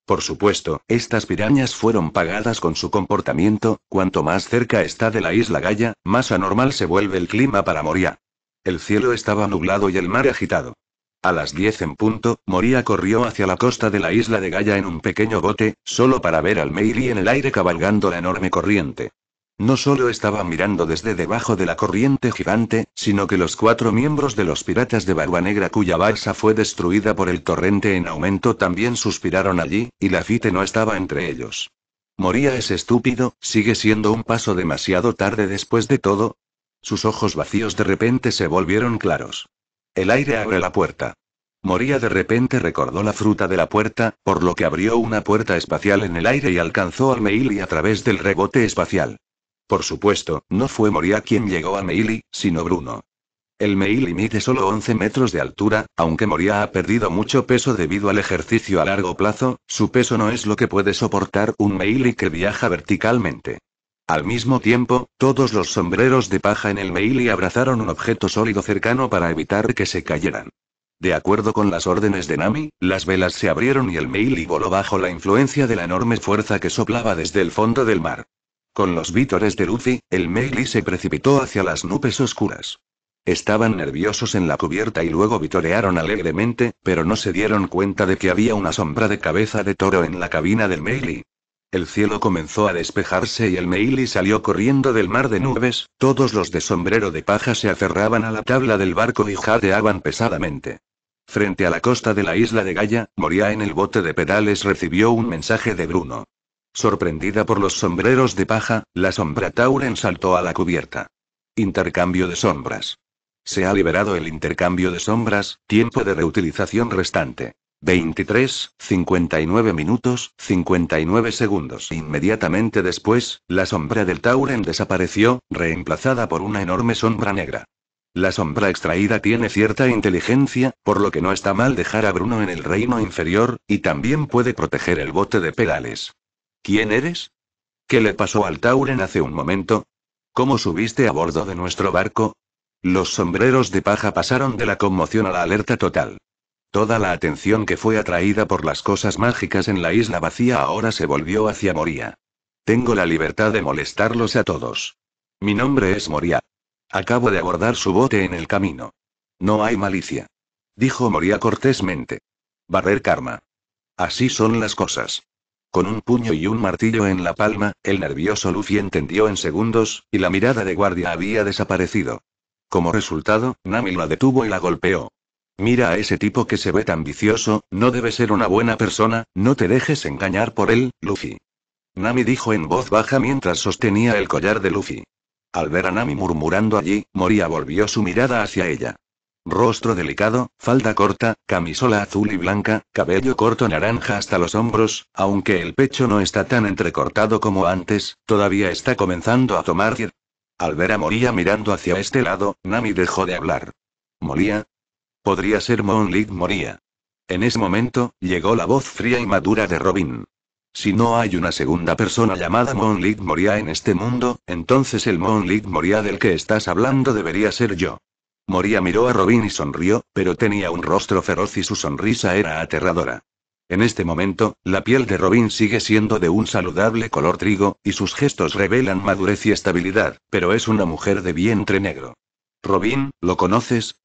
Por supuesto, estas pirañas fueron pagadas con su comportamiento, cuanto más cerca está de la isla Gaya, más anormal se vuelve el clima para Moria. El cielo estaba nublado y el mar agitado. A las 10 en punto, Moria corrió hacia la costa de la isla de Gaia en un pequeño bote, solo para ver al Meiri en el aire cabalgando la enorme corriente. No solo estaba mirando desde debajo de la corriente gigante, sino que los cuatro miembros de los piratas de Barba Negra cuya balsa fue destruida por el torrente en aumento también suspiraron allí, y Lafite no estaba entre ellos. Moría es estúpido, sigue siendo un paso demasiado tarde después de todo. Sus ojos vacíos de repente se volvieron claros. El aire abre la puerta. Moría de repente recordó la fruta de la puerta, por lo que abrió una puerta espacial en el aire y alcanzó al Meili a través del rebote espacial. Por supuesto, no fue Moria quien llegó a Meili, sino Bruno. El Meili mide solo 11 metros de altura, aunque Moria ha perdido mucho peso debido al ejercicio a largo plazo, su peso no es lo que puede soportar un Meili que viaja verticalmente. Al mismo tiempo, todos los sombreros de paja en el Meili abrazaron un objeto sólido cercano para evitar que se cayeran. De acuerdo con las órdenes de Nami, las velas se abrieron y el Meili voló bajo la influencia de la enorme fuerza que soplaba desde el fondo del mar. Con los vítores de Luffy, el Meili se precipitó hacia las nubes oscuras. Estaban nerviosos en la cubierta y luego vitorearon alegremente, pero no se dieron cuenta de que había una sombra de cabeza de toro en la cabina del Meili. El cielo comenzó a despejarse y el Meili salió corriendo del mar de nubes, todos los de sombrero de paja se aferraban a la tabla del barco y jadeaban pesadamente. Frente a la costa de la isla de Gaya, Moria en el bote de pedales recibió un mensaje de Bruno. Sorprendida por los sombreros de paja, la sombra Tauren saltó a la cubierta. Intercambio de sombras. Se ha liberado el intercambio de sombras, tiempo de reutilización restante. 23, 59 minutos, 59 segundos. Inmediatamente después, la sombra del Tauren desapareció, reemplazada por una enorme sombra negra. La sombra extraída tiene cierta inteligencia, por lo que no está mal dejar a Bruno en el reino inferior, y también puede proteger el bote de pedales. ¿Quién eres? ¿Qué le pasó al Tauren hace un momento? ¿Cómo subiste a bordo de nuestro barco? Los sombreros de paja pasaron de la conmoción a la alerta total. Toda la atención que fue atraída por las cosas mágicas en la isla vacía ahora se volvió hacia Moria. Tengo la libertad de molestarlos a todos. Mi nombre es Moria. Acabo de abordar su bote en el camino. No hay malicia. Dijo Moria cortésmente. Barrer karma. Así son las cosas. Con un puño y un martillo en la palma, el nervioso Luffy entendió en segundos, y la mirada de guardia había desaparecido. Como resultado, Nami la detuvo y la golpeó. Mira a ese tipo que se ve tan vicioso, no debe ser una buena persona, no te dejes engañar por él, Luffy. Nami dijo en voz baja mientras sostenía el collar de Luffy. Al ver a Nami murmurando allí, Moria volvió su mirada hacia ella. Rostro delicado, falda corta, camisola azul y blanca, cabello corto naranja hasta los hombros, aunque el pecho no está tan entrecortado como antes, todavía está comenzando a tomar Al ver a Moria mirando hacia este lado, Nami dejó de hablar. ¿Moria? Podría ser Moonlit Moria. En ese momento, llegó la voz fría y madura de Robin. Si no hay una segunda persona llamada Moonlit Moria en este mundo, entonces el Moonlit Moria del que estás hablando debería ser yo. Moria miró a Robin y sonrió, pero tenía un rostro feroz y su sonrisa era aterradora. En este momento, la piel de Robin sigue siendo de un saludable color trigo, y sus gestos revelan madurez y estabilidad, pero es una mujer de vientre negro. Robin, ¿lo conoces?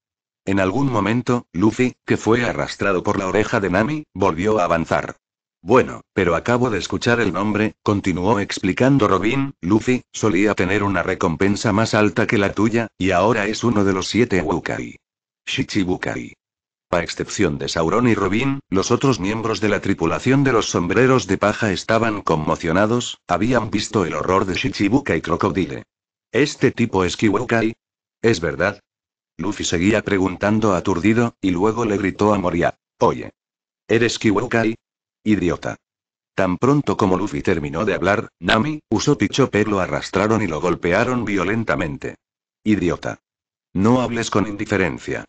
En algún momento, Luffy, que fue arrastrado por la oreja de Nami, volvió a avanzar. Bueno, pero acabo de escuchar el nombre, continuó explicando Robin, Luffy, solía tener una recompensa más alta que la tuya, y ahora es uno de los siete Wukai. Shichibukai. A excepción de Sauron y Robin, los otros miembros de la tripulación de los sombreros de paja estaban conmocionados, habían visto el horror de Shichibukai Crocodile. ¿Este tipo es Kiwukai? ¿Es verdad? Luffy seguía preguntando aturdido, y luego le gritó a Moria. Oye. ¿Eres Kiwukai? Idiota. Tan pronto como Luffy terminó de hablar, Nami, Usopp y Chopper lo arrastraron y lo golpearon violentamente. Idiota. No hables con indiferencia.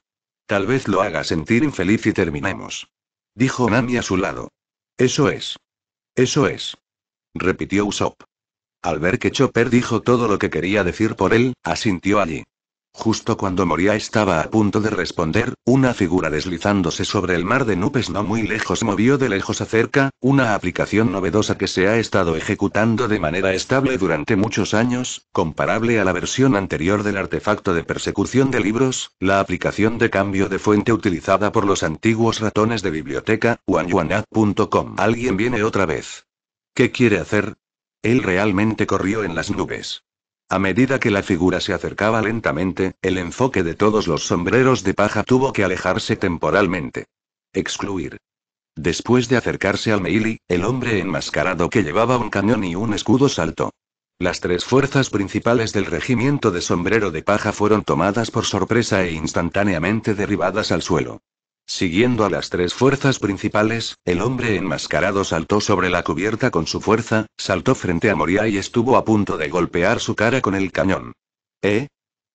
Tal vez lo haga sentir infeliz y terminemos. Dijo Nami a su lado. Eso es. Eso es. Repitió Usopp. Al ver que Chopper dijo todo lo que quería decir por él, asintió allí. Justo cuando Moria estaba a punto de responder, una figura deslizándose sobre el mar de nubes no muy lejos movió de lejos a cerca, una aplicación novedosa que se ha estado ejecutando de manera estable durante muchos años, comparable a la versión anterior del artefacto de persecución de libros, la aplicación de cambio de fuente utilizada por los antiguos ratones de biblioteca, wanyuanat.com. Alguien viene otra vez. ¿Qué quiere hacer? Él realmente corrió en las nubes. A medida que la figura se acercaba lentamente, el enfoque de todos los sombreros de paja tuvo que alejarse temporalmente. Excluir. Después de acercarse al Meili, el hombre enmascarado que llevaba un cañón y un escudo saltó. Las tres fuerzas principales del regimiento de sombrero de paja fueron tomadas por sorpresa e instantáneamente derribadas al suelo. Siguiendo a las tres fuerzas principales, el hombre enmascarado saltó sobre la cubierta con su fuerza, saltó frente a Moria y estuvo a punto de golpear su cara con el cañón. ¿Eh?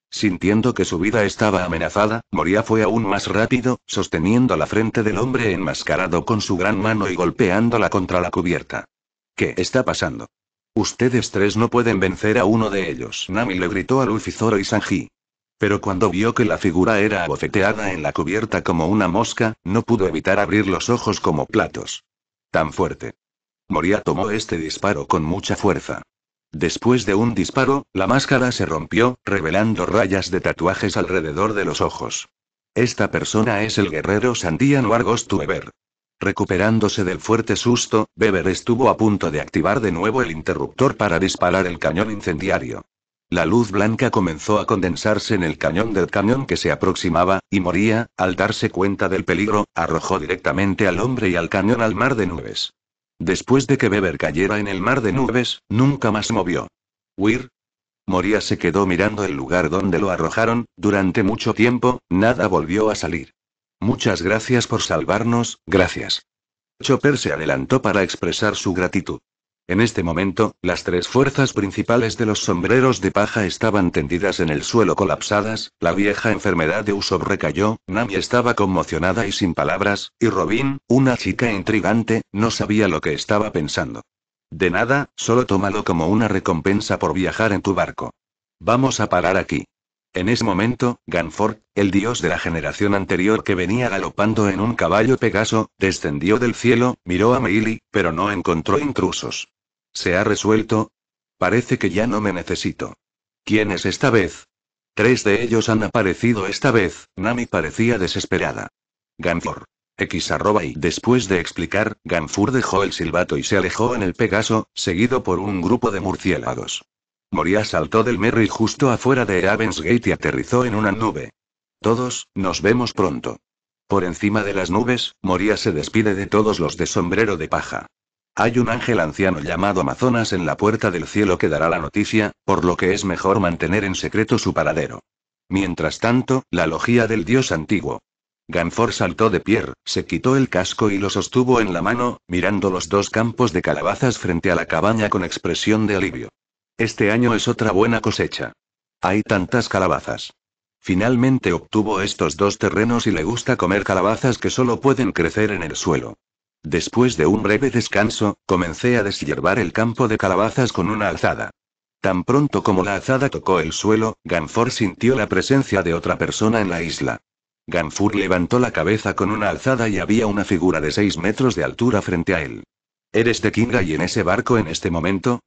Sintiendo que su vida estaba amenazada, Moria fue aún más rápido, sosteniendo la frente del hombre enmascarado con su gran mano y golpeándola contra la cubierta. ¿Qué está pasando? Ustedes tres no pueden vencer a uno de ellos. Nami le gritó a Luffy, Zoro y Sanji. Pero cuando vio que la figura era abofeteada en la cubierta como una mosca, no pudo evitar abrir los ojos como platos. Tan fuerte. Moria tomó este disparo con mucha fuerza. Después de un disparo, la máscara se rompió, revelando rayas de tatuajes alrededor de los ojos. Esta persona es el guerrero Sandian Argos Weber. Recuperándose del fuerte susto, Beber estuvo a punto de activar de nuevo el interruptor para disparar el cañón incendiario. La luz blanca comenzó a condensarse en el cañón del cañón que se aproximaba, y Moría, al darse cuenta del peligro, arrojó directamente al hombre y al cañón al mar de nubes. Después de que Beber cayera en el mar de nubes, nunca más movió. ¿Weir? Moría se quedó mirando el lugar donde lo arrojaron, durante mucho tiempo, nada volvió a salir. Muchas gracias por salvarnos, gracias. Chopper se adelantó para expresar su gratitud. En este momento, las tres fuerzas principales de los sombreros de paja estaban tendidas en el suelo colapsadas, la vieja enfermedad de Usopp recayó, Nami estaba conmocionada y sin palabras, y Robin, una chica intrigante, no sabía lo que estaba pensando. De nada, solo tómalo como una recompensa por viajar en tu barco. Vamos a parar aquí. En ese momento, Ganford, el dios de la generación anterior que venía galopando en un caballo Pegaso, descendió del cielo, miró a Meili, pero no encontró intrusos. ¿Se ha resuelto? Parece que ya no me necesito. ¿Quién es esta vez? Tres de ellos han aparecido esta vez, Nami parecía desesperada. Ganfor. X arroba y después de explicar, Ganfur dejó el silbato y se alejó en el Pegaso, seguido por un grupo de murciélagos. Moria saltó del Merry justo afuera de Evans Gate y aterrizó en una nube. Todos, nos vemos pronto. Por encima de las nubes, Moria se despide de todos los de sombrero de paja. Hay un ángel anciano llamado Amazonas en la puerta del cielo que dará la noticia, por lo que es mejor mantener en secreto su paradero. Mientras tanto, la logía del dios antiguo. Ganfor saltó de pie, se quitó el casco y lo sostuvo en la mano, mirando los dos campos de calabazas frente a la cabaña con expresión de alivio. Este año es otra buena cosecha. Hay tantas calabazas. Finalmente obtuvo estos dos terrenos y le gusta comer calabazas que solo pueden crecer en el suelo. Después de un breve descanso, comencé a deshiervar el campo de calabazas con una alzada. Tan pronto como la azada tocó el suelo, Ganfur sintió la presencia de otra persona en la isla. Ganfur levantó la cabeza con una alzada y había una figura de seis metros de altura frente a él. ¿Eres de Kinga y en ese barco en este momento?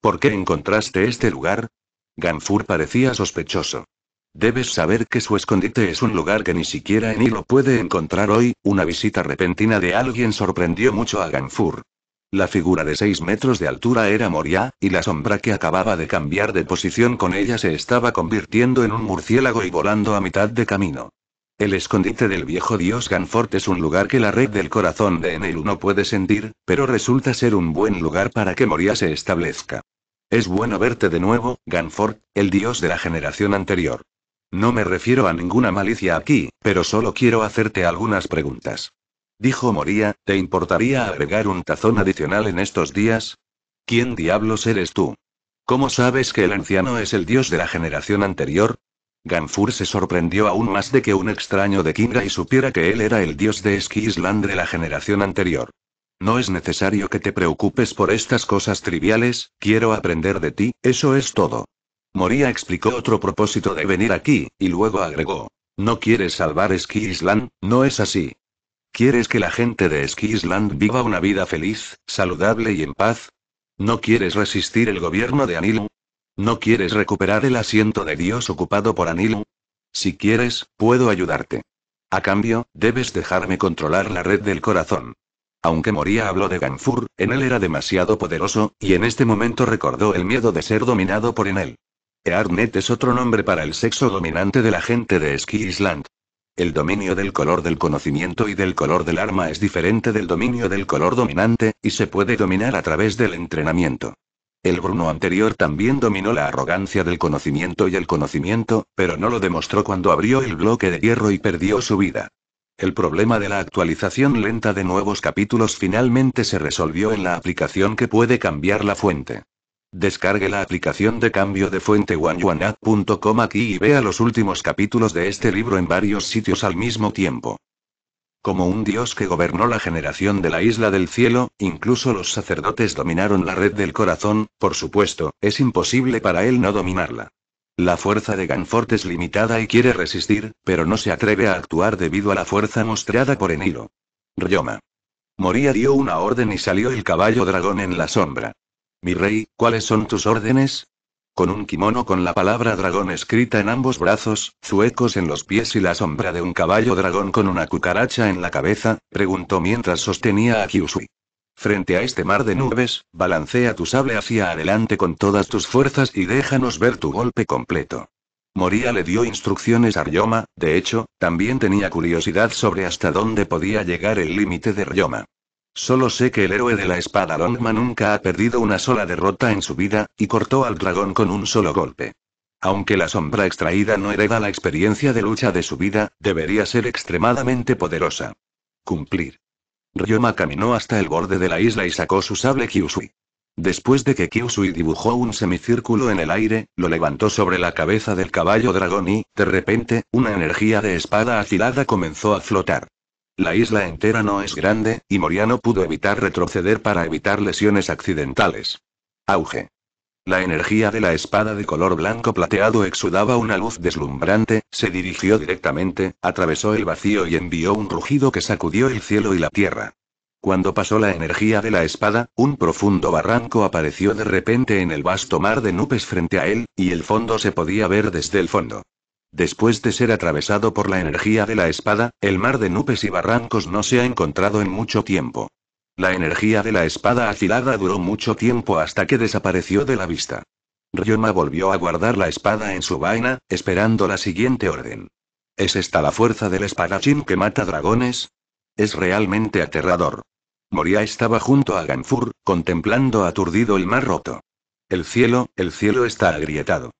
¿Por qué encontraste este lugar? Ganfur parecía sospechoso. Debes saber que su escondite es un lugar que ni siquiera en lo puede encontrar hoy. Una visita repentina de alguien sorprendió mucho a Ganfur. La figura de 6 metros de altura era Moria, y la sombra que acababa de cambiar de posición con ella se estaba convirtiendo en un murciélago y volando a mitad de camino. El escondite del viejo dios Ganfort es un lugar que la red del corazón de Enil no puede sentir, pero resulta ser un buen lugar para que Moria se establezca. Es bueno verte de nuevo, Ganfort, el dios de la generación anterior. No me refiero a ninguna malicia aquí, pero solo quiero hacerte algunas preguntas. Dijo Moría, ¿te importaría agregar un tazón adicional en estos días? ¿Quién diablos eres tú? ¿Cómo sabes que el anciano es el dios de la generación anterior? Ganfur se sorprendió aún más de que un extraño de Kinga y supiera que él era el dios de Skisland de la generación anterior. No es necesario que te preocupes por estas cosas triviales, quiero aprender de ti, eso es todo. Moria explicó otro propósito de venir aquí, y luego agregó. No quieres salvar Ski no es así. ¿Quieres que la gente de Ski viva una vida feliz, saludable y en paz? ¿No quieres resistir el gobierno de Anilu? ¿No quieres recuperar el asiento de Dios ocupado por Anilu? Si quieres, puedo ayudarte. A cambio, debes dejarme controlar la red del corazón. Aunque Moría habló de Ganfur, en él era demasiado poderoso, y en este momento recordó el miedo de ser dominado por él Earnet es otro nombre para el sexo dominante de la gente de Ski Island. El dominio del color del conocimiento y del color del arma es diferente del dominio del color dominante, y se puede dominar a través del entrenamiento. El Bruno anterior también dominó la arrogancia del conocimiento y el conocimiento, pero no lo demostró cuando abrió el bloque de hierro y perdió su vida. El problema de la actualización lenta de nuevos capítulos finalmente se resolvió en la aplicación que puede cambiar la fuente. Descargue la aplicación de cambio de fuente oneoneapp.com aquí y vea los últimos capítulos de este libro en varios sitios al mismo tiempo. Como un dios que gobernó la generación de la isla del cielo, incluso los sacerdotes dominaron la red del corazón, por supuesto, es imposible para él no dominarla. La fuerza de Ganfort es limitada y quiere resistir, pero no se atreve a actuar debido a la fuerza mostrada por Eniro. Ryoma. Moría dio una orden y salió el caballo dragón en la sombra. Mi rey, ¿cuáles son tus órdenes? Con un kimono con la palabra dragón escrita en ambos brazos, zuecos en los pies y la sombra de un caballo dragón con una cucaracha en la cabeza, preguntó mientras sostenía a Kyusui. Frente a este mar de nubes, balancea tu sable hacia adelante con todas tus fuerzas y déjanos ver tu golpe completo. Moria le dio instrucciones a Ryoma, de hecho, también tenía curiosidad sobre hasta dónde podía llegar el límite de Ryoma. Solo sé que el héroe de la espada Longma nunca ha perdido una sola derrota en su vida, y cortó al dragón con un solo golpe. Aunque la sombra extraída no hereda la experiencia de lucha de su vida, debería ser extremadamente poderosa. Cumplir. Ryoma caminó hasta el borde de la isla y sacó su sable Kyusui. Después de que Kyusui dibujó un semicírculo en el aire, lo levantó sobre la cabeza del caballo dragón y, de repente, una energía de espada afilada comenzó a flotar. La isla entera no es grande, y Moriano pudo evitar retroceder para evitar lesiones accidentales. Auge. La energía de la espada de color blanco plateado exudaba una luz deslumbrante, se dirigió directamente, atravesó el vacío y envió un rugido que sacudió el cielo y la tierra. Cuando pasó la energía de la espada, un profundo barranco apareció de repente en el vasto mar de nubes frente a él, y el fondo se podía ver desde el fondo. Después de ser atravesado por la energía de la espada, el mar de nubes y barrancos no se ha encontrado en mucho tiempo. La energía de la espada afilada duró mucho tiempo hasta que desapareció de la vista. Ryoma volvió a guardar la espada en su vaina, esperando la siguiente orden. ¿Es esta la fuerza del espadachín que mata dragones? Es realmente aterrador. Moria estaba junto a Ganfur, contemplando aturdido el mar roto. El cielo, el cielo está agrietado.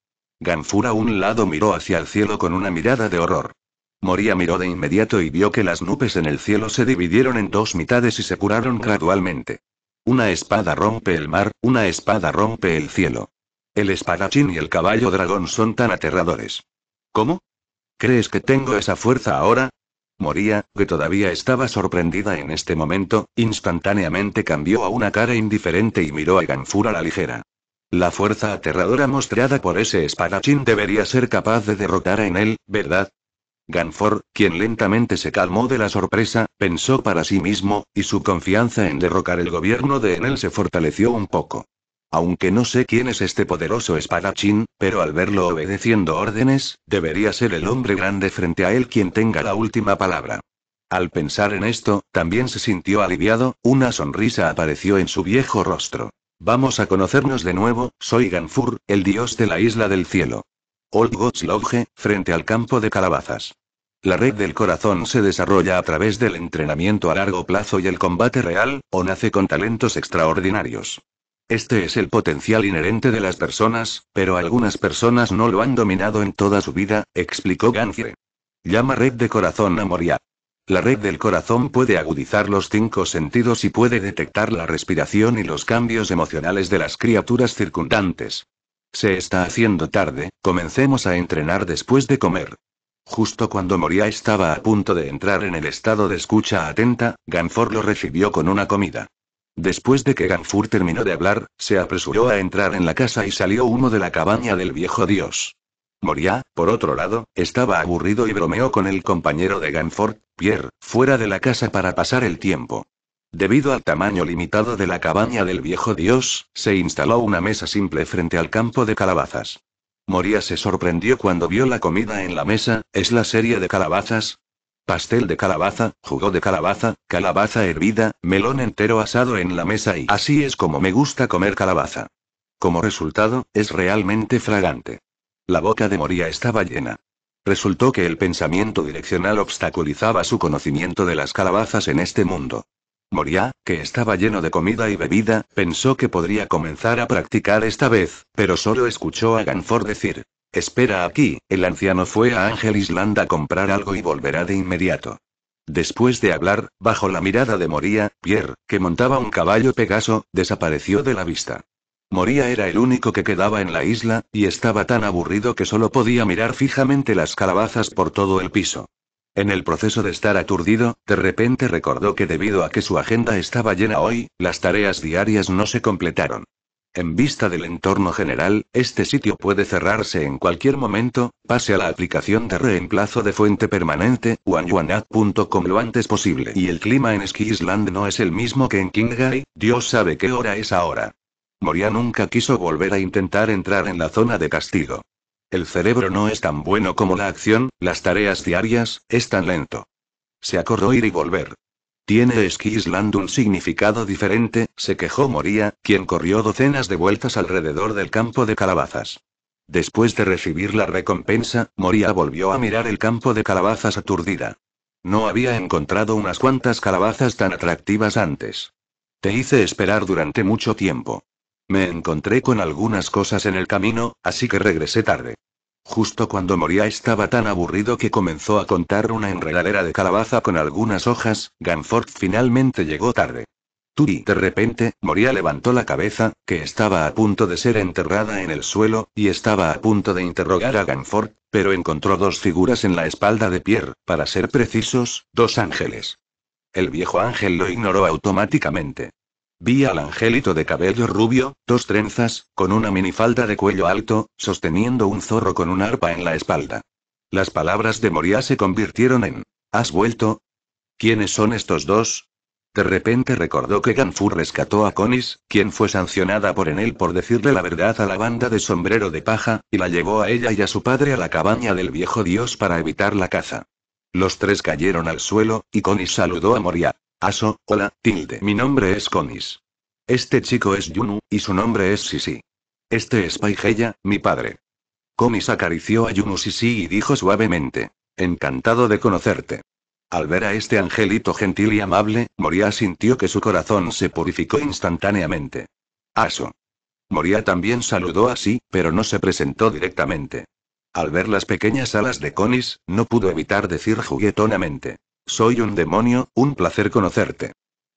Ganfura a un lado miró hacia el cielo con una mirada de horror. Moría miró de inmediato y vio que las nubes en el cielo se dividieron en dos mitades y se curaron gradualmente. Una espada rompe el mar, una espada rompe el cielo. El espadachín y el caballo dragón son tan aterradores. ¿Cómo? ¿Crees que tengo esa fuerza ahora? Moría, que todavía estaba sorprendida en este momento, instantáneamente cambió a una cara indiferente y miró a Ganfura la ligera. La fuerza aterradora mostrada por ese espadachín debería ser capaz de derrotar a Enel, ¿verdad? Ganford, quien lentamente se calmó de la sorpresa, pensó para sí mismo, y su confianza en derrocar el gobierno de Enel se fortaleció un poco. Aunque no sé quién es este poderoso espadachín, pero al verlo obedeciendo órdenes, debería ser el hombre grande frente a él quien tenga la última palabra. Al pensar en esto, también se sintió aliviado, una sonrisa apareció en su viejo rostro. Vamos a conocernos de nuevo, soy Ganfur, el dios de la isla del cielo. Old Gods Lodge, frente al campo de calabazas. La red del corazón se desarrolla a través del entrenamiento a largo plazo y el combate real, o nace con talentos extraordinarios. Este es el potencial inherente de las personas, pero algunas personas no lo han dominado en toda su vida, explicó Ganfur. Llama red de corazón a Moria. La red del corazón puede agudizar los cinco sentidos y puede detectar la respiración y los cambios emocionales de las criaturas circundantes. Se está haciendo tarde, comencemos a entrenar después de comer. Justo cuando Moria estaba a punto de entrar en el estado de escucha atenta, Ganfor lo recibió con una comida. Después de que Ganfur terminó de hablar, se apresuró a entrar en la casa y salió uno de la cabaña del viejo dios. Moria, por otro lado, estaba aburrido y bromeó con el compañero de Ganford, Pierre, fuera de la casa para pasar el tiempo. Debido al tamaño limitado de la cabaña del viejo dios, se instaló una mesa simple frente al campo de calabazas. Moria se sorprendió cuando vio la comida en la mesa, es la serie de calabazas. Pastel de calabaza, jugo de calabaza, calabaza hervida, melón entero asado en la mesa y así es como me gusta comer calabaza. Como resultado, es realmente fragante. La boca de Moría estaba llena. Resultó que el pensamiento direccional obstaculizaba su conocimiento de las calabazas en este mundo. Moria, que estaba lleno de comida y bebida, pensó que podría comenzar a practicar esta vez, pero solo escuchó a Ganford decir: Espera aquí, el anciano fue a Ángel Island a comprar algo y volverá de inmediato. Después de hablar, bajo la mirada de Moria, Pierre, que montaba un caballo Pegaso, desapareció de la vista. Moría era el único que quedaba en la isla, y estaba tan aburrido que solo podía mirar fijamente las calabazas por todo el piso. En el proceso de estar aturdido, de repente recordó que debido a que su agenda estaba llena hoy, las tareas diarias no se completaron. En vista del entorno general, este sitio puede cerrarse en cualquier momento, pase a la aplicación de reemplazo de fuente permanente, wanyuanat.com lo antes posible. Y el clima en Ski no es el mismo que en Kingai, Dios sabe qué hora es ahora. Moría nunca quiso volver a intentar entrar en la zona de castigo. El cerebro no es tan bueno como la acción, las tareas diarias, es tan lento. Se acordó ir y volver. Tiene Skisland un significado diferente, se quejó Moría, quien corrió docenas de vueltas alrededor del campo de calabazas. Después de recibir la recompensa, Moría volvió a mirar el campo de calabazas aturdida. No había encontrado unas cuantas calabazas tan atractivas antes. Te hice esperar durante mucho tiempo. Me encontré con algunas cosas en el camino, así que regresé tarde. Justo cuando moría estaba tan aburrido que comenzó a contar una enredadera de calabaza con algunas hojas, Ganford finalmente llegó tarde. Turi de repente, Moria levantó la cabeza, que estaba a punto de ser enterrada en el suelo, y estaba a punto de interrogar a Ganford, pero encontró dos figuras en la espalda de Pierre, para ser precisos, dos ángeles. El viejo ángel lo ignoró automáticamente. Vi al angelito de cabello rubio, dos trenzas, con una minifalda de cuello alto, sosteniendo un zorro con un arpa en la espalda. Las palabras de Moria se convirtieron en ¿Has vuelto? ¿Quiénes son estos dos? De repente recordó que Ganfur rescató a Conis, quien fue sancionada por Enel por decirle la verdad a la banda de sombrero de paja, y la llevó a ella y a su padre a la cabaña del viejo dios para evitar la caza. Los tres cayeron al suelo, y Conis saludó a Moria. Aso, hola, tilde. Mi nombre es Conis. Este chico es Yunu, y su nombre es Sisi. Este es Paigeya, mi padre. conis acarició a Yunu Sisi y dijo suavemente. Encantado de conocerte. Al ver a este angelito gentil y amable, Moria sintió que su corazón se purificó instantáneamente. Aso. Moria también saludó así, pero no se presentó directamente. Al ver las pequeñas alas de Conis, no pudo evitar decir juguetonamente. Soy un demonio, un placer conocerte.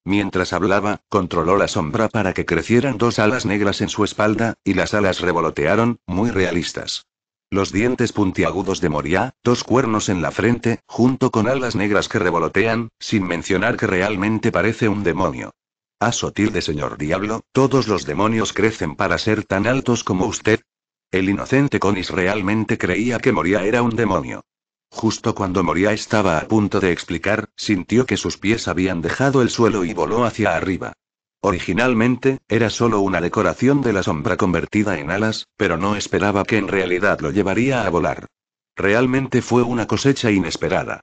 Mientras hablaba, controló la sombra para que crecieran dos alas negras en su espalda, y las alas revolotearon, muy realistas. Los dientes puntiagudos de Moria, dos cuernos en la frente, junto con alas negras que revolotean, sin mencionar que realmente parece un demonio. Ah, de señor diablo, todos los demonios crecen para ser tan altos como usted. El inocente Conis realmente creía que Moria era un demonio. Justo cuando Moria estaba a punto de explicar, sintió que sus pies habían dejado el suelo y voló hacia arriba. Originalmente, era solo una decoración de la sombra convertida en alas, pero no esperaba que en realidad lo llevaría a volar. Realmente fue una cosecha inesperada.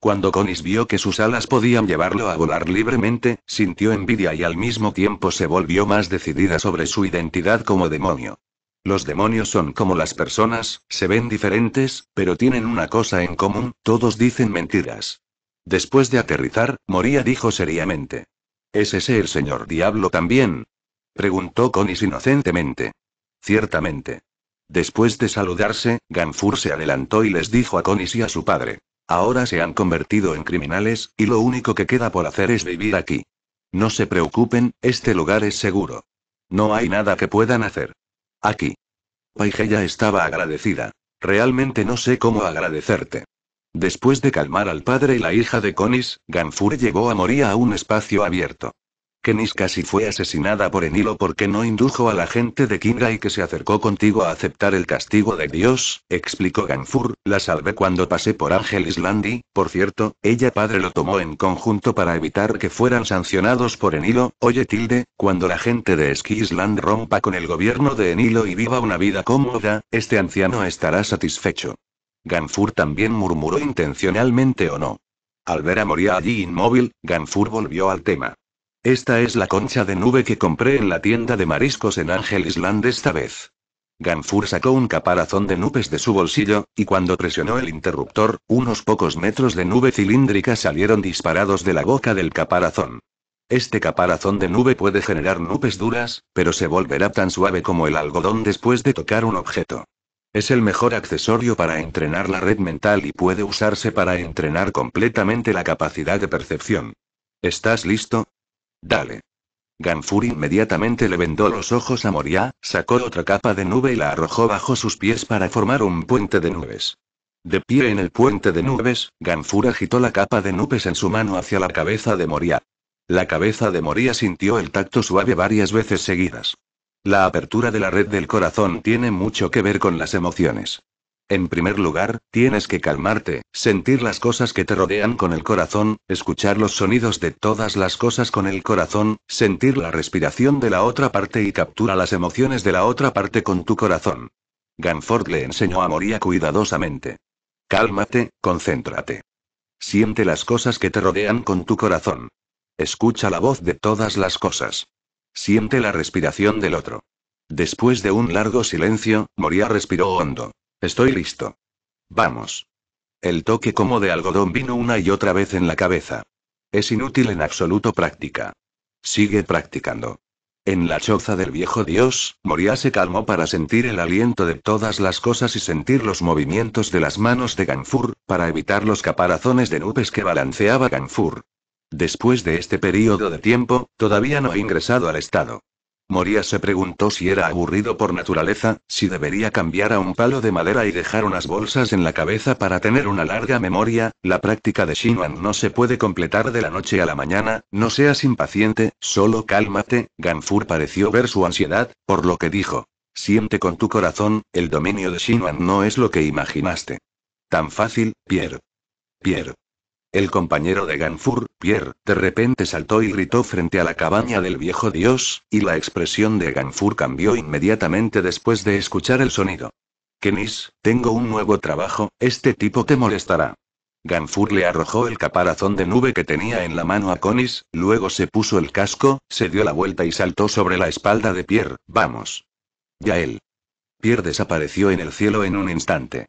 Cuando Conis vio que sus alas podían llevarlo a volar libremente, sintió envidia y al mismo tiempo se volvió más decidida sobre su identidad como demonio. Los demonios son como las personas, se ven diferentes, pero tienen una cosa en común, todos dicen mentiras. Después de aterrizar, Moría dijo seriamente. ¿Es ese el señor diablo también? Preguntó Conis inocentemente. Ciertamente. Después de saludarse, Ganfur se adelantó y les dijo a Conis y a su padre. Ahora se han convertido en criminales, y lo único que queda por hacer es vivir aquí. No se preocupen, este lugar es seguro. No hay nada que puedan hacer. Aquí. ya estaba agradecida. Realmente no sé cómo agradecerte. Después de calmar al padre y la hija de Conis, Ganfur llegó a Moria a un espacio abierto. Kenis casi fue asesinada por Enilo porque no indujo a la gente de Kinga y que se acercó contigo a aceptar el castigo de Dios, explicó Ganfur, la salvé cuando pasé por Ángel y, por cierto, ella padre lo tomó en conjunto para evitar que fueran sancionados por Enilo, oye tilde, cuando la gente de Skisland rompa con el gobierno de Enilo y viva una vida cómoda, este anciano estará satisfecho. Ganfur también murmuró intencionalmente o no. Al ver a Moria allí inmóvil, Ganfur volvió al tema. Esta es la concha de nube que compré en la tienda de mariscos en Ángel Island esta vez. Ganfur sacó un caparazón de nubes de su bolsillo, y cuando presionó el interruptor, unos pocos metros de nube cilíndrica salieron disparados de la boca del caparazón. Este caparazón de nube puede generar nubes duras, pero se volverá tan suave como el algodón después de tocar un objeto. Es el mejor accesorio para entrenar la red mental y puede usarse para entrenar completamente la capacidad de percepción. ¿Estás listo? Dale. Ganfur inmediatamente le vendó los ojos a Moria, sacó otra capa de nube y la arrojó bajo sus pies para formar un puente de nubes. De pie en el puente de nubes, Ganfur agitó la capa de nubes en su mano hacia la cabeza de Moria. La cabeza de Moria sintió el tacto suave varias veces seguidas. La apertura de la red del corazón tiene mucho que ver con las emociones. En primer lugar, tienes que calmarte, sentir las cosas que te rodean con el corazón, escuchar los sonidos de todas las cosas con el corazón, sentir la respiración de la otra parte y captura las emociones de la otra parte con tu corazón. Ganford le enseñó a Moria cuidadosamente. Cálmate, concéntrate. Siente las cosas que te rodean con tu corazón. Escucha la voz de todas las cosas. Siente la respiración del otro. Después de un largo silencio, Moria respiró hondo. Estoy listo. Vamos. El toque como de algodón vino una y otra vez en la cabeza. Es inútil en absoluto práctica. Sigue practicando. En la choza del viejo dios, Moria se calmó para sentir el aliento de todas las cosas y sentir los movimientos de las manos de Ganfur, para evitar los caparazones de nubes que balanceaba Ganfur. Después de este período de tiempo, todavía no ha ingresado al estado. Moría se preguntó si era aburrido por naturaleza, si debería cambiar a un palo de madera y dejar unas bolsas en la cabeza para tener una larga memoria, la práctica de Shinwan no se puede completar de la noche a la mañana, no seas impaciente, solo cálmate, Ganfur pareció ver su ansiedad, por lo que dijo. Siente con tu corazón, el dominio de Shinwan no es lo que imaginaste. Tan fácil, Pierre. Pierre. El compañero de Ganfur, Pierre, de repente saltó y gritó frente a la cabaña del viejo dios, y la expresión de Ganfur cambió inmediatamente después de escuchar el sonido. Kenis, tengo un nuevo trabajo, este tipo te molestará. Ganfur le arrojó el caparazón de nube que tenía en la mano a Conis, luego se puso el casco, se dio la vuelta y saltó sobre la espalda de Pierre, vamos. Ya él. Pierre desapareció en el cielo en un instante.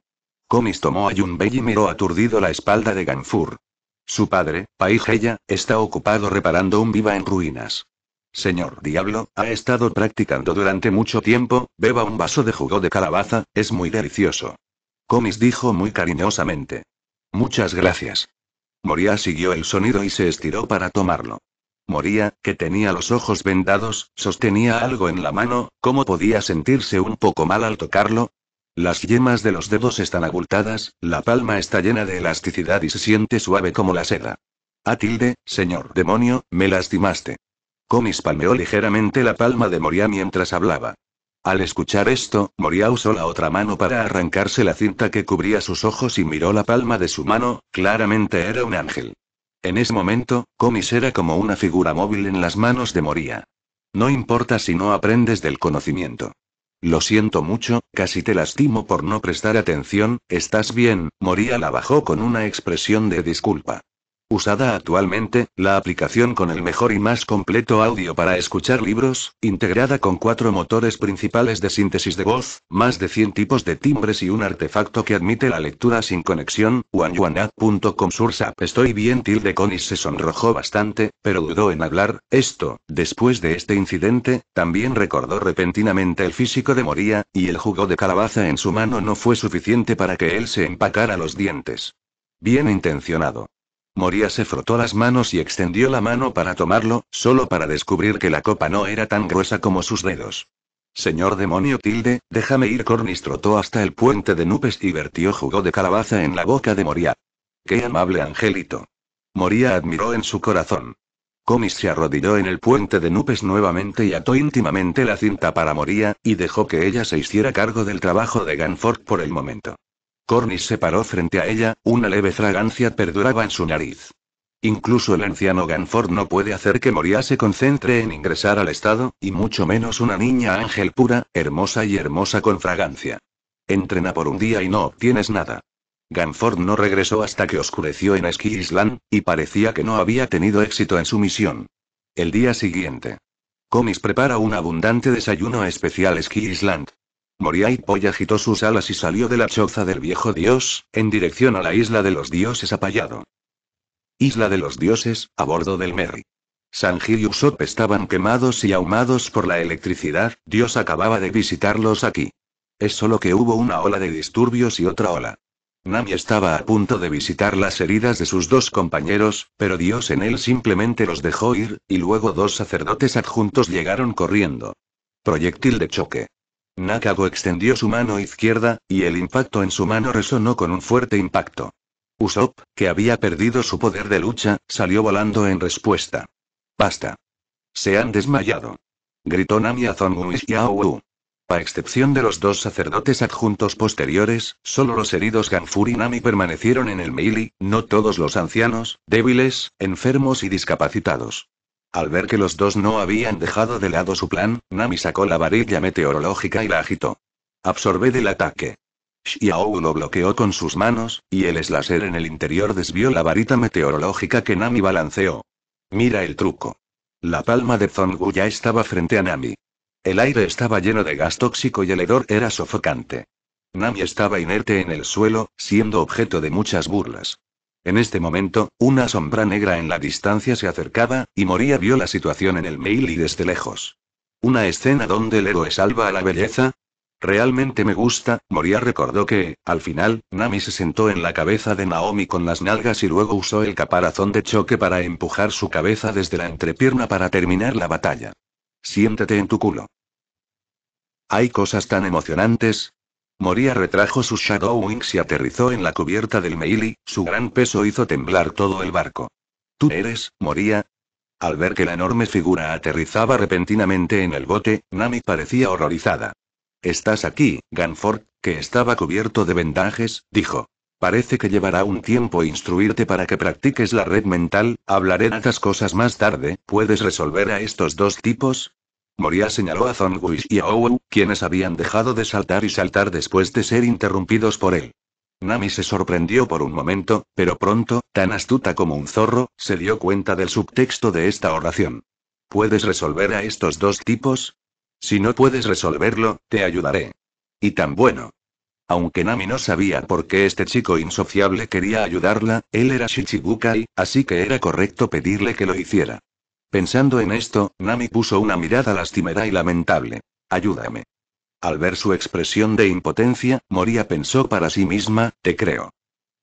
Conis tomó a Junbei y miró aturdido la espalda de Ganfur. Su padre, Paigeya, está ocupado reparando un viva en ruinas. Señor Diablo, ha estado practicando durante mucho tiempo, beba un vaso de jugo de calabaza, es muy delicioso. Comis dijo muy cariñosamente. Muchas gracias. Moría siguió el sonido y se estiró para tomarlo. Moría, que tenía los ojos vendados, sostenía algo en la mano, ¿cómo podía sentirse un poco mal al tocarlo? Las yemas de los dedos están abultadas, la palma está llena de elasticidad y se siente suave como la seda. Atilde, ah, señor demonio, me lastimaste. Comis palmeó ligeramente la palma de Moria mientras hablaba. Al escuchar esto, Moria usó la otra mano para arrancarse la cinta que cubría sus ojos y miró la palma de su mano, claramente era un ángel. En ese momento, Comis era como una figura móvil en las manos de Moria. No importa si no aprendes del conocimiento. Lo siento mucho, casi te lastimo por no prestar atención, ¿estás bien? Moría la bajó con una expresión de disculpa usada actualmente, la aplicación con el mejor y más completo audio para escuchar libros, integrada con cuatro motores principales de síntesis de voz, más de 100 tipos de timbres y un artefacto que admite la lectura sin conexión, Source sursap. Estoy bien tilde Conis se sonrojó bastante, pero dudó en hablar, esto, después de este incidente, también recordó repentinamente el físico de Moría, y el jugo de calabaza en su mano no fue suficiente para que él se empacara los dientes. Bien intencionado. Moría se frotó las manos y extendió la mano para tomarlo, solo para descubrir que la copa no era tan gruesa como sus dedos. Señor demonio tilde, déjame ir. Cornis trotó hasta el puente de Nupes y vertió jugo de calabaza en la boca de Moría. ¡Qué amable angelito! Moría admiró en su corazón. Comis se arrodilló en el puente de Nupes nuevamente y ató íntimamente la cinta para Moría, y dejó que ella se hiciera cargo del trabajo de Ganford por el momento. Cornish se paró frente a ella, una leve fragancia perduraba en su nariz. Incluso el anciano Ganford no puede hacer que Moria se concentre en ingresar al estado, y mucho menos una niña ángel pura, hermosa y hermosa con fragancia. Entrena por un día y no obtienes nada. Ganford no regresó hasta que oscureció en Ski Island, y parecía que no había tenido éxito en su misión. El día siguiente. Comis prepara un abundante desayuno especial Ski Island y Poi agitó sus alas y salió de la choza del viejo dios, en dirección a la isla de los dioses apallado. Isla de los dioses, a bordo del Merry. Sanji y Usopp estaban quemados y ahumados por la electricidad, Dios acababa de visitarlos aquí. Es solo que hubo una ola de disturbios y otra ola. Nami estaba a punto de visitar las heridas de sus dos compañeros, pero Dios en él simplemente los dejó ir, y luego dos sacerdotes adjuntos llegaron corriendo. Proyectil de choque. Nakago extendió su mano izquierda, y el impacto en su mano resonó con un fuerte impacto. Usopp, que había perdido su poder de lucha, salió volando en respuesta. Basta. Se han desmayado. Gritó Nami a Zongu y a A excepción de los dos sacerdotes adjuntos posteriores, solo los heridos Ganfur y Nami permanecieron en el Meili, no todos los ancianos, débiles, enfermos y discapacitados. Al ver que los dos no habían dejado de lado su plan, Nami sacó la varilla meteorológica y la agitó. Absorbé del ataque. Xiao lo bloqueó con sus manos, y el slasher en el interior desvió la varita meteorológica que Nami balanceó. Mira el truco. La palma de Zongu ya estaba frente a Nami. El aire estaba lleno de gas tóxico y el hedor era sofocante. Nami estaba inerte en el suelo, siendo objeto de muchas burlas. En este momento, una sombra negra en la distancia se acercaba, y Moria vio la situación en el mail y desde lejos. Una escena donde el héroe salva a la belleza. Realmente me gusta, Moria recordó que, al final, Nami se sentó en la cabeza de Naomi con las nalgas y luego usó el caparazón de choque para empujar su cabeza desde la entrepierna para terminar la batalla. Siéntate en tu culo. Hay cosas tan emocionantes, Moria retrajo Shadow Wings y aterrizó en la cubierta del Meili, su gran peso hizo temblar todo el barco. ¿Tú eres, Moria? Al ver que la enorme figura aterrizaba repentinamente en el bote, Nami parecía horrorizada. Estás aquí, Ganford, que estaba cubierto de vendajes, dijo. Parece que llevará un tiempo instruirte para que practiques la red mental, hablaré de estas cosas más tarde, ¿puedes resolver a estos dos tipos? Moria señaló a Zongwish y a Owu, quienes habían dejado de saltar y saltar después de ser interrumpidos por él. Nami se sorprendió por un momento, pero pronto, tan astuta como un zorro, se dio cuenta del subtexto de esta oración. ¿Puedes resolver a estos dos tipos? Si no puedes resolverlo, te ayudaré. Y tan bueno. Aunque Nami no sabía por qué este chico insociable quería ayudarla, él era Shichibukai, así que era correcto pedirle que lo hiciera. Pensando en esto, Nami puso una mirada lastimera y lamentable. Ayúdame. Al ver su expresión de impotencia, Moria pensó para sí misma, te creo.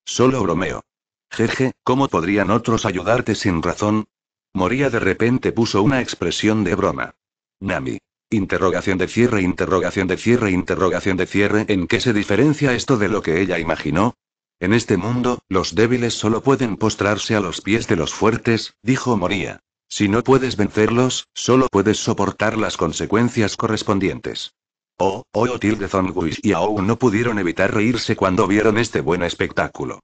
Solo bromeo. Jeje, ¿cómo podrían otros ayudarte sin razón? Moria de repente puso una expresión de broma. Nami. Interrogación de cierre, interrogación de cierre, interrogación de cierre. ¿En qué se diferencia esto de lo que ella imaginó? En este mundo, los débiles solo pueden postrarse a los pies de los fuertes, dijo Moría. Si no puedes vencerlos, solo puedes soportar las consecuencias correspondientes. Oh, oh, oh Tilde Wish y Aou no pudieron evitar reírse cuando vieron este buen espectáculo.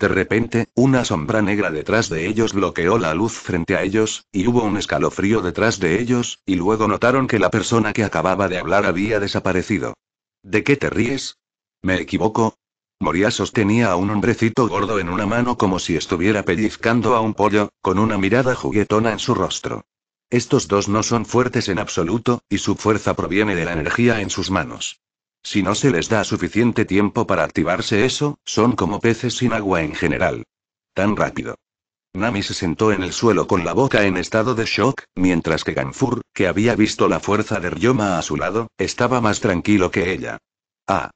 De repente, una sombra negra detrás de ellos bloqueó la luz frente a ellos, y hubo un escalofrío detrás de ellos, y luego notaron que la persona que acababa de hablar había desaparecido. ¿De qué te ríes? ¿Me equivoco? Moria sostenía a un hombrecito gordo en una mano como si estuviera pellizcando a un pollo, con una mirada juguetona en su rostro. Estos dos no son fuertes en absoluto, y su fuerza proviene de la energía en sus manos. Si no se les da suficiente tiempo para activarse eso, son como peces sin agua en general. Tan rápido. Nami se sentó en el suelo con la boca en estado de shock, mientras que Ganfur, que había visto la fuerza de Ryoma a su lado, estaba más tranquilo que ella. Ah,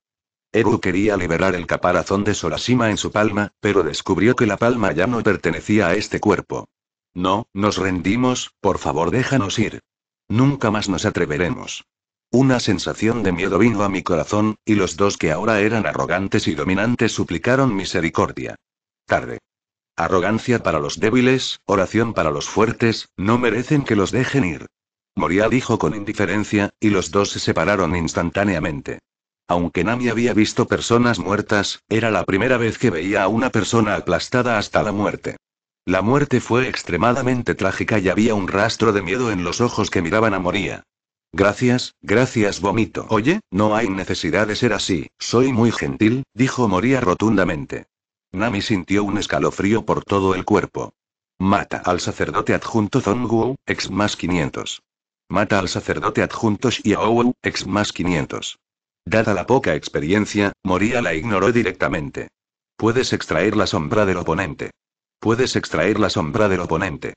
Eru quería liberar el caparazón de Sorasima en su palma, pero descubrió que la palma ya no pertenecía a este cuerpo. No, nos rendimos, por favor déjanos ir. Nunca más nos atreveremos. Una sensación de miedo vino a mi corazón, y los dos que ahora eran arrogantes y dominantes suplicaron misericordia. Tarde. Arrogancia para los débiles, oración para los fuertes, no merecen que los dejen ir. Moria dijo con indiferencia, y los dos se separaron instantáneamente. Aunque Nami había visto personas muertas, era la primera vez que veía a una persona aplastada hasta la muerte. La muerte fue extremadamente trágica y había un rastro de miedo en los ojos que miraban a Moria. Gracias, gracias, vomito. Oye, no hay necesidad de ser así, soy muy gentil, dijo Moria rotundamente. Nami sintió un escalofrío por todo el cuerpo. Mata al sacerdote adjunto Zongwu, ex más 500. Mata al sacerdote adjunto Xiaowu, ex más 500. Dada la poca experiencia, Moría la ignoró directamente. Puedes extraer la sombra del oponente. Puedes extraer la sombra del oponente.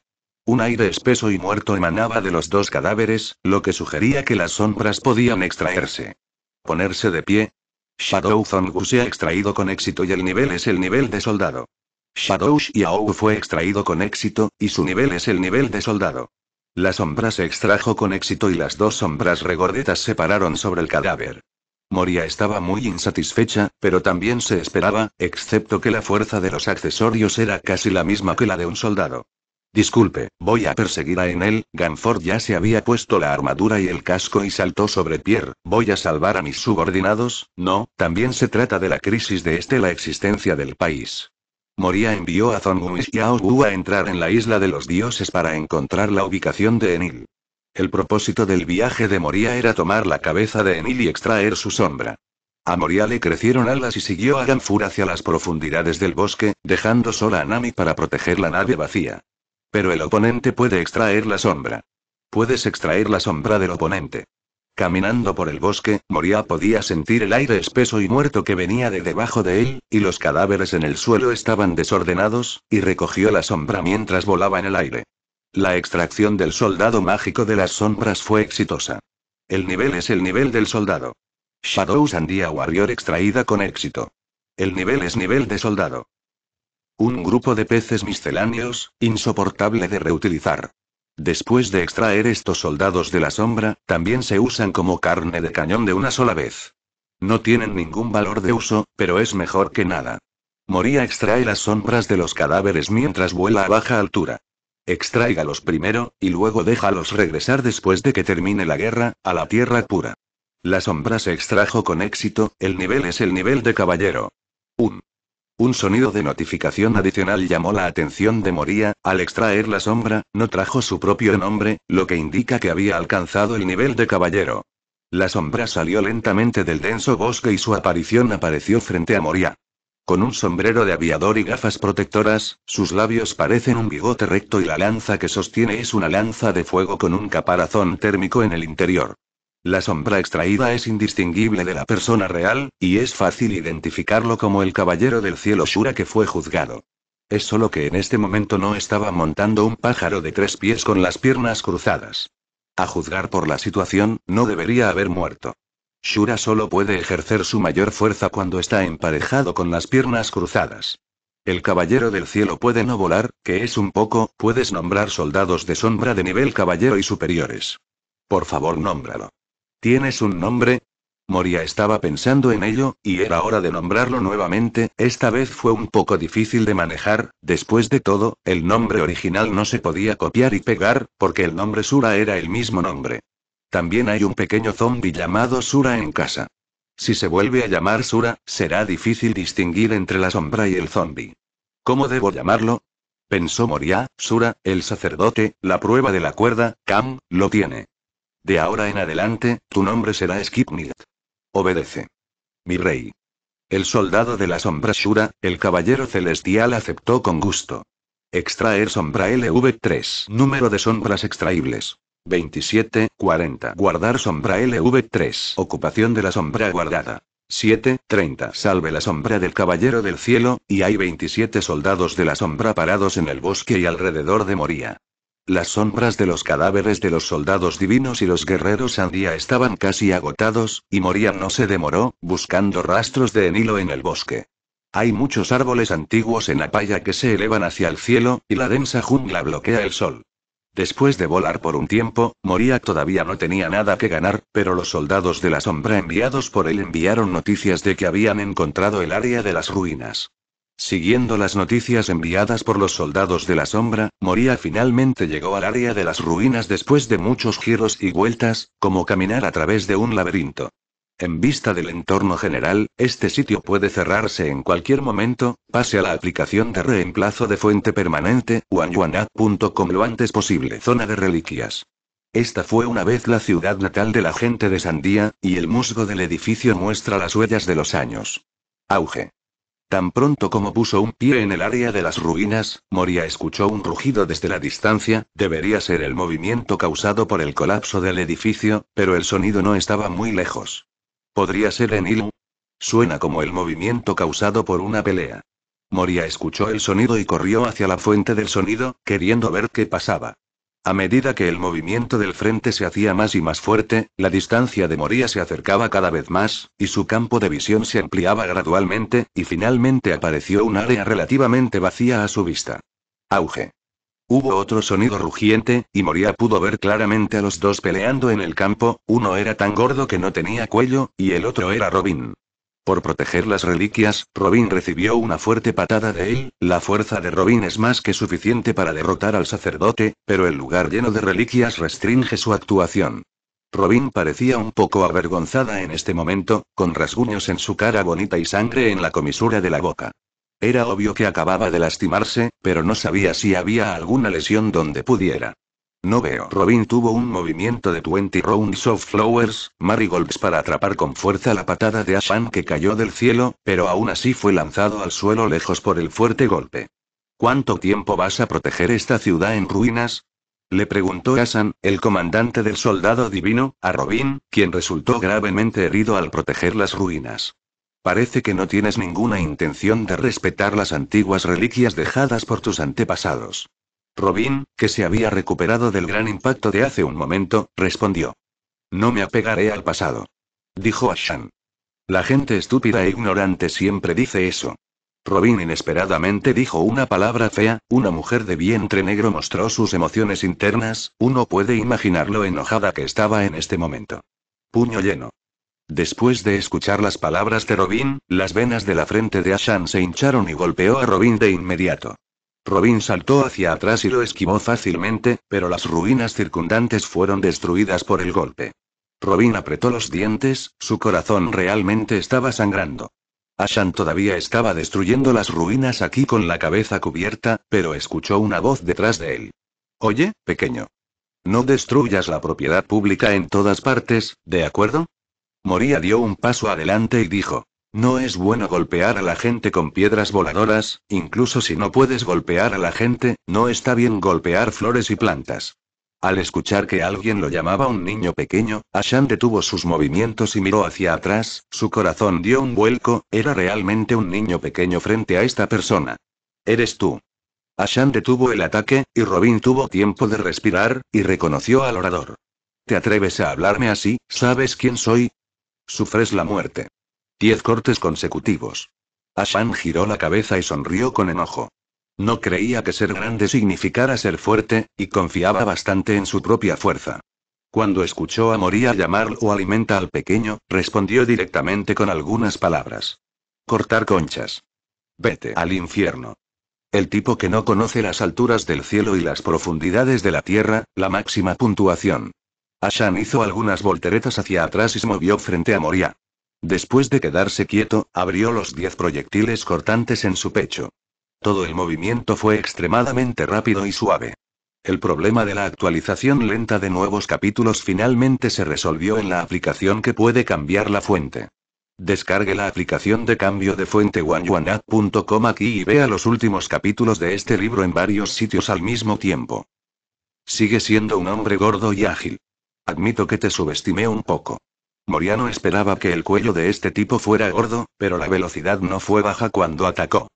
Un aire espeso y muerto emanaba de los dos cadáveres, lo que sugería que las sombras podían extraerse. Ponerse de pie. Shadow Zongu se ha extraído con éxito y el nivel es el nivel de soldado. Shadow Xiao fue extraído con éxito, y su nivel es el nivel de soldado. La sombra se extrajo con éxito y las dos sombras regordetas se pararon sobre el cadáver. Moria estaba muy insatisfecha, pero también se esperaba, excepto que la fuerza de los accesorios era casi la misma que la de un soldado. Disculpe, voy a perseguir a Enel, Ganford ya se había puesto la armadura y el casco y saltó sobre Pierre, voy a salvar a mis subordinados, no, también se trata de la crisis de este la existencia del país. Moria envió a Zongumis y a Ogu a entrar en la isla de los dioses para encontrar la ubicación de Enil. El propósito del viaje de Moria era tomar la cabeza de Enil y extraer su sombra. A Moria le crecieron alas y siguió a Ganfur hacia las profundidades del bosque, dejando sola a Nami para proteger la nave vacía. Pero el oponente puede extraer la sombra. Puedes extraer la sombra del oponente. Caminando por el bosque, Moria podía sentir el aire espeso y muerto que venía de debajo de él, y los cadáveres en el suelo estaban desordenados, y recogió la sombra mientras volaba en el aire. La extracción del soldado mágico de las sombras fue exitosa. El nivel es el nivel del soldado. Shadow Sandia Warrior extraída con éxito. El nivel es nivel de soldado. Un grupo de peces misceláneos, insoportable de reutilizar. Después de extraer estos soldados de la sombra, también se usan como carne de cañón de una sola vez. No tienen ningún valor de uso, pero es mejor que nada. Moría extrae las sombras de los cadáveres mientras vuela a baja altura. Extráigalos primero, y luego déjalos regresar después de que termine la guerra, a la tierra pura. La sombra se extrajo con éxito, el nivel es el nivel de caballero. Un. Un sonido de notificación adicional llamó la atención de Moría, al extraer la sombra, no trajo su propio nombre, lo que indica que había alcanzado el nivel de caballero. La sombra salió lentamente del denso bosque y su aparición apareció frente a Moria. Con un sombrero de aviador y gafas protectoras, sus labios parecen un bigote recto y la lanza que sostiene es una lanza de fuego con un caparazón térmico en el interior. La sombra extraída es indistinguible de la persona real, y es fácil identificarlo como el caballero del cielo Shura que fue juzgado. Es solo que en este momento no estaba montando un pájaro de tres pies con las piernas cruzadas. A juzgar por la situación, no debería haber muerto. Shura solo puede ejercer su mayor fuerza cuando está emparejado con las piernas cruzadas. El caballero del cielo puede no volar, que es un poco, puedes nombrar soldados de sombra de nivel caballero y superiores. Por favor, nómbralo. ¿Tienes un nombre? Moria estaba pensando en ello, y era hora de nombrarlo nuevamente, esta vez fue un poco difícil de manejar, después de todo, el nombre original no se podía copiar y pegar, porque el nombre Sura era el mismo nombre. También hay un pequeño zombie llamado Sura en casa. Si se vuelve a llamar Sura, será difícil distinguir entre la sombra y el zombi. ¿Cómo debo llamarlo? Pensó Moria, Sura, el sacerdote, la prueba de la cuerda, Cam, lo tiene. De ahora en adelante, tu nombre será Skipnit. Obedece. Mi rey. El soldado de la sombra Sura, el caballero celestial aceptó con gusto. Extraer sombra LV3. Número de sombras extraíbles. 27, 40. Guardar sombra LV3. Ocupación de la sombra guardada. 7:30 Salve la sombra del Caballero del Cielo, y hay 27 soldados de la sombra parados en el bosque y alrededor de Moría. Las sombras de los cadáveres de los soldados divinos y los guerreros andía estaban casi agotados, y Moría no se demoró, buscando rastros de Enilo en el bosque. Hay muchos árboles antiguos en Apaya que se elevan hacia el cielo, y la densa jungla bloquea el sol. Después de volar por un tiempo, Moría todavía no tenía nada que ganar, pero los soldados de la sombra enviados por él enviaron noticias de que habían encontrado el área de las ruinas. Siguiendo las noticias enviadas por los soldados de la sombra, Moría finalmente llegó al área de las ruinas después de muchos giros y vueltas, como caminar a través de un laberinto. En vista del entorno general, este sitio puede cerrarse en cualquier momento, pase a la aplicación de reemplazo de fuente permanente, wanyuanat.com lo antes posible. Zona de reliquias. Esta fue una vez la ciudad natal de la gente de Sandía, y el musgo del edificio muestra las huellas de los años. Auge. Tan pronto como puso un pie en el área de las ruinas, Moria escuchó un rugido desde la distancia, debería ser el movimiento causado por el colapso del edificio, pero el sonido no estaba muy lejos. Podría ser en Ilu. Suena como el movimiento causado por una pelea. Moria escuchó el sonido y corrió hacia la fuente del sonido, queriendo ver qué pasaba. A medida que el movimiento del frente se hacía más y más fuerte, la distancia de Moria se acercaba cada vez más, y su campo de visión se ampliaba gradualmente, y finalmente apareció un área relativamente vacía a su vista. Auge. Hubo otro sonido rugiente, y Moria pudo ver claramente a los dos peleando en el campo, uno era tan gordo que no tenía cuello, y el otro era Robin. Por proteger las reliquias, Robin recibió una fuerte patada de él, la fuerza de Robin es más que suficiente para derrotar al sacerdote, pero el lugar lleno de reliquias restringe su actuación. Robin parecía un poco avergonzada en este momento, con rasguños en su cara bonita y sangre en la comisura de la boca. Era obvio que acababa de lastimarse, pero no sabía si había alguna lesión donde pudiera. No veo. Robin tuvo un movimiento de 20 rounds of flowers, marigolds para atrapar con fuerza la patada de Asan que cayó del cielo, pero aún así fue lanzado al suelo lejos por el fuerte golpe. ¿Cuánto tiempo vas a proteger esta ciudad en ruinas? Le preguntó Asan, el comandante del soldado divino, a Robin, quien resultó gravemente herido al proteger las ruinas. Parece que no tienes ninguna intención de respetar las antiguas reliquias dejadas por tus antepasados. Robin, que se había recuperado del gran impacto de hace un momento, respondió. No me apegaré al pasado. Dijo Ashan. La gente estúpida e ignorante siempre dice eso. Robin inesperadamente dijo una palabra fea, una mujer de vientre negro mostró sus emociones internas, uno puede lo enojada que estaba en este momento. Puño lleno. Después de escuchar las palabras de Robin, las venas de la frente de Ashan se hincharon y golpeó a Robin de inmediato. Robin saltó hacia atrás y lo esquivó fácilmente, pero las ruinas circundantes fueron destruidas por el golpe. Robin apretó los dientes, su corazón realmente estaba sangrando. Ashan todavía estaba destruyendo las ruinas aquí con la cabeza cubierta, pero escuchó una voz detrás de él. Oye, pequeño. No destruyas la propiedad pública en todas partes, ¿de acuerdo? Moría dio un paso adelante y dijo. No es bueno golpear a la gente con piedras voladoras, incluso si no puedes golpear a la gente, no está bien golpear flores y plantas. Al escuchar que alguien lo llamaba un niño pequeño, Ashan detuvo sus movimientos y miró hacia atrás, su corazón dio un vuelco, era realmente un niño pequeño frente a esta persona. Eres tú. Ashan detuvo el ataque, y Robin tuvo tiempo de respirar, y reconoció al orador. ¿Te atreves a hablarme así? ¿Sabes quién soy? Sufres la muerte. Diez cortes consecutivos. Ashan giró la cabeza y sonrió con enojo. No creía que ser grande significara ser fuerte, y confiaba bastante en su propia fuerza. Cuando escuchó a Moría llamar o alimenta al pequeño, respondió directamente con algunas palabras. Cortar conchas. Vete al infierno. El tipo que no conoce las alturas del cielo y las profundidades de la tierra, la máxima puntuación. Ashan hizo algunas volteretas hacia atrás y se movió frente a Moria. Después de quedarse quieto, abrió los diez proyectiles cortantes en su pecho. Todo el movimiento fue extremadamente rápido y suave. El problema de la actualización lenta de nuevos capítulos finalmente se resolvió en la aplicación que puede cambiar la fuente. Descargue la aplicación de cambio de fuente wanyuanad.com aquí y vea los últimos capítulos de este libro en varios sitios al mismo tiempo. Sigue siendo un hombre gordo y ágil. Admito que te subestimé un poco. Moriano esperaba que el cuello de este tipo fuera gordo, pero la velocidad no fue baja cuando atacó.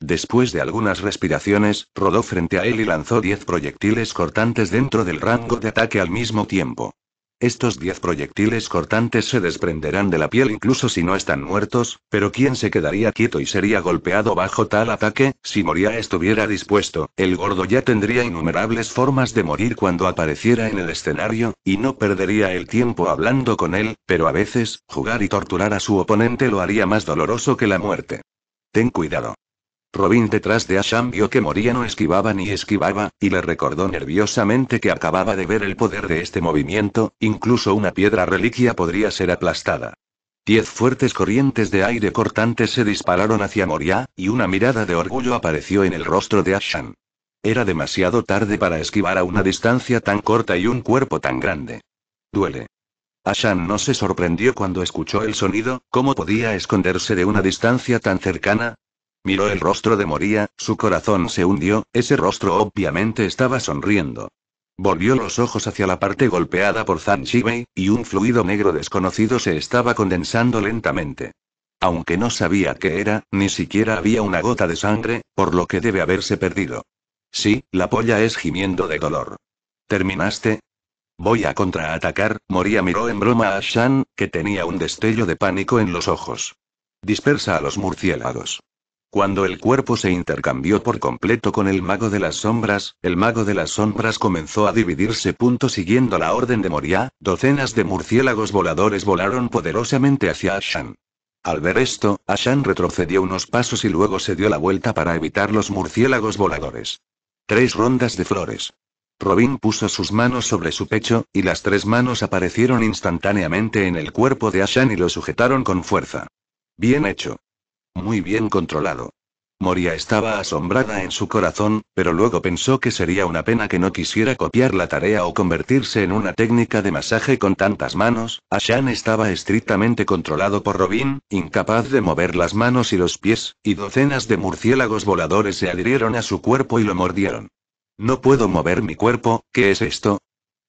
Después de algunas respiraciones, rodó frente a él y lanzó 10 proyectiles cortantes dentro del rango de ataque al mismo tiempo. Estos diez proyectiles cortantes se desprenderán de la piel incluso si no están muertos, pero ¿quién se quedaría quieto y sería golpeado bajo tal ataque? Si Moria estuviera dispuesto, el gordo ya tendría innumerables formas de morir cuando apareciera en el escenario, y no perdería el tiempo hablando con él, pero a veces, jugar y torturar a su oponente lo haría más doloroso que la muerte. Ten cuidado. Robin detrás de Ashan vio que Moria no esquivaba ni esquivaba, y le recordó nerviosamente que acababa de ver el poder de este movimiento, incluso una piedra reliquia podría ser aplastada. Diez fuertes corrientes de aire cortante se dispararon hacia Moria, y una mirada de orgullo apareció en el rostro de Ashan. Era demasiado tarde para esquivar a una distancia tan corta y un cuerpo tan grande. Duele. Ashan no se sorprendió cuando escuchó el sonido, ¿cómo podía esconderse de una distancia tan cercana? Miró el rostro de Moría, su corazón se hundió, ese rostro obviamente estaba sonriendo. Volvió los ojos hacia la parte golpeada por Zanchibei, y un fluido negro desconocido se estaba condensando lentamente. Aunque no sabía qué era, ni siquiera había una gota de sangre, por lo que debe haberse perdido. Sí, la polla es gimiendo de dolor. ¿Terminaste? Voy a contraatacar, Moria miró en broma a Shan, que tenía un destello de pánico en los ojos. Dispersa a los murciélagos. Cuando el cuerpo se intercambió por completo con el mago de las sombras, el mago de las sombras comenzó a dividirse. Punto siguiendo la orden de Moria, docenas de murciélagos voladores volaron poderosamente hacia Ashan. Al ver esto, Ashan retrocedió unos pasos y luego se dio la vuelta para evitar los murciélagos voladores. Tres rondas de flores. Robin puso sus manos sobre su pecho, y las tres manos aparecieron instantáneamente en el cuerpo de Ashan y lo sujetaron con fuerza. Bien hecho muy bien controlado. Moria estaba asombrada en su corazón, pero luego pensó que sería una pena que no quisiera copiar la tarea o convertirse en una técnica de masaje con tantas manos. Ashan estaba estrictamente controlado por Robin, incapaz de mover las manos y los pies, y docenas de murciélagos voladores se adhirieron a su cuerpo y lo mordieron. No puedo mover mi cuerpo, ¿qué es esto?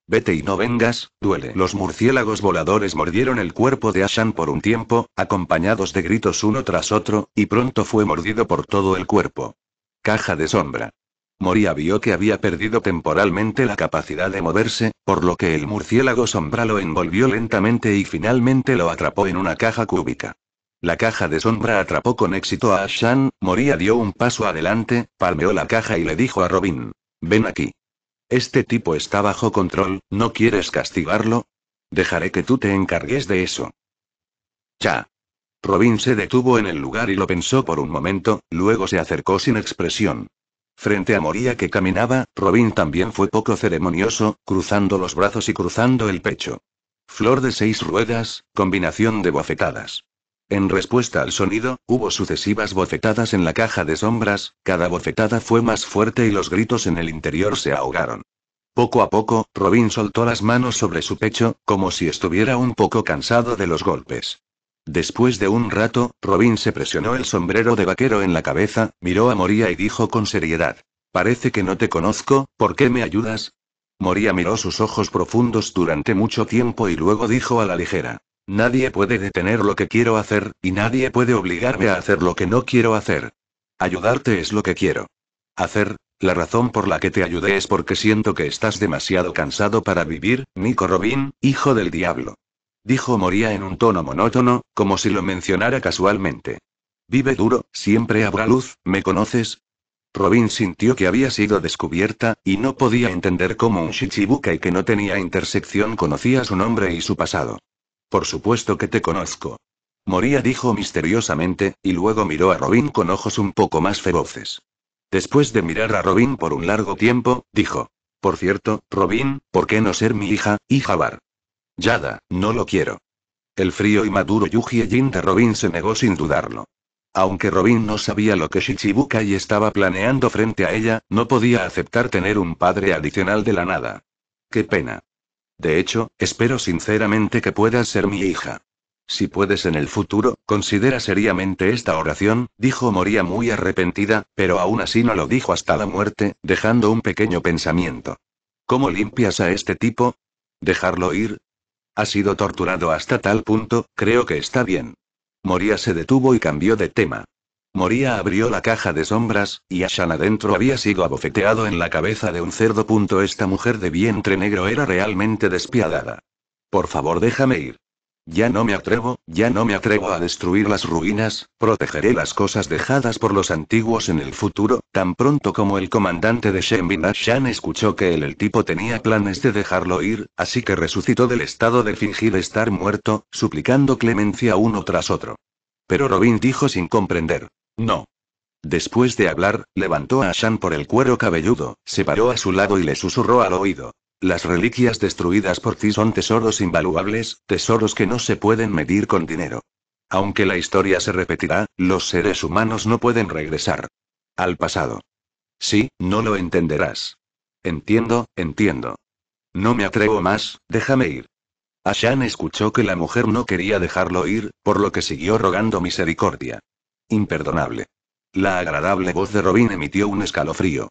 Vete y no vengas, duele. Los murciélagos voladores mordieron el cuerpo de Ashan por un tiempo, acompañados de gritos uno tras otro, y pronto fue mordido por todo el cuerpo. Caja de sombra. Moria vio que había perdido temporalmente la capacidad de moverse, por lo que el murciélago sombra lo envolvió lentamente y finalmente lo atrapó en una caja cúbica. La caja de sombra atrapó con éxito a Ashan, Moria dio un paso adelante, palmeó la caja y le dijo a Robin. Ven aquí. Este tipo está bajo control, ¿no quieres castigarlo? Dejaré que tú te encargues de eso. Ya. Robin se detuvo en el lugar y lo pensó por un momento, luego se acercó sin expresión. Frente a Moría que caminaba, Robin también fue poco ceremonioso, cruzando los brazos y cruzando el pecho. Flor de seis ruedas, combinación de bofetadas. En respuesta al sonido, hubo sucesivas bofetadas en la caja de sombras, cada bofetada fue más fuerte y los gritos en el interior se ahogaron. Poco a poco, Robin soltó las manos sobre su pecho, como si estuviera un poco cansado de los golpes. Después de un rato, Robin se presionó el sombrero de vaquero en la cabeza, miró a Moría y dijo con seriedad. Parece que no te conozco, ¿por qué me ayudas? Moría miró sus ojos profundos durante mucho tiempo y luego dijo a la ligera. Nadie puede detener lo que quiero hacer, y nadie puede obligarme a hacer lo que no quiero hacer. Ayudarte es lo que quiero. Hacer, la razón por la que te ayudé es porque siento que estás demasiado cansado para vivir, Nico Robin, hijo del diablo. Dijo Moría en un tono monótono, como si lo mencionara casualmente. Vive duro, siempre habrá luz, ¿me conoces? Robin sintió que había sido descubierta, y no podía entender cómo un Shichibukai que no tenía intersección conocía su nombre y su pasado. Por supuesto que te conozco. Moría dijo misteriosamente, y luego miró a Robin con ojos un poco más feroces. Después de mirar a Robin por un largo tiempo, dijo. Por cierto, Robin, ¿por qué no ser mi hija, hija Bar? Yada, no lo quiero. El frío y maduro Yuji yinda de Robin se negó sin dudarlo. Aunque Robin no sabía lo que y estaba planeando frente a ella, no podía aceptar tener un padre adicional de la nada. Qué pena. De hecho, espero sinceramente que puedas ser mi hija. Si puedes en el futuro, considera seriamente esta oración, dijo Moría muy arrepentida, pero aún así no lo dijo hasta la muerte, dejando un pequeño pensamiento. ¿Cómo limpias a este tipo? ¿Dejarlo ir? Ha sido torturado hasta tal punto, creo que está bien. Moría se detuvo y cambió de tema. Moría abrió la caja de sombras, y Ashan adentro había sido abofeteado en la cabeza de un cerdo. Esta mujer de vientre negro era realmente despiadada. Por favor, déjame ir. Ya no me atrevo, ya no me atrevo a destruir las ruinas, protegeré las cosas dejadas por los antiguos en el futuro. Tan pronto como el comandante de Shenbin Ashan escuchó que él el tipo tenía planes de dejarlo ir, así que resucitó del estado de fingir estar muerto, suplicando clemencia uno tras otro. Pero Robin dijo sin comprender. No. Después de hablar, levantó a Ashan por el cuero cabelludo, se paró a su lado y le susurró al oído. Las reliquias destruidas por ti son tesoros invaluables, tesoros que no se pueden medir con dinero. Aunque la historia se repetirá, los seres humanos no pueden regresar. Al pasado. Sí, no lo entenderás. Entiendo, entiendo. No me atrevo más, déjame ir. Ashan escuchó que la mujer no quería dejarlo ir, por lo que siguió rogando misericordia. Imperdonable. La agradable voz de Robin emitió un escalofrío.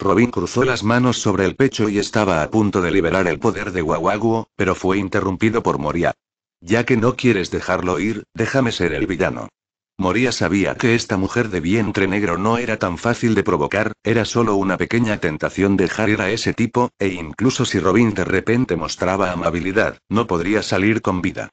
Robin cruzó las manos sobre el pecho y estaba a punto de liberar el poder de Guaguaguo, pero fue interrumpido por Moria. Ya que no quieres dejarlo ir, déjame ser el villano. Moria sabía que esta mujer de vientre negro no era tan fácil de provocar, era solo una pequeña tentación dejar ir a ese tipo, e incluso si Robin de repente mostraba amabilidad, no podría salir con vida.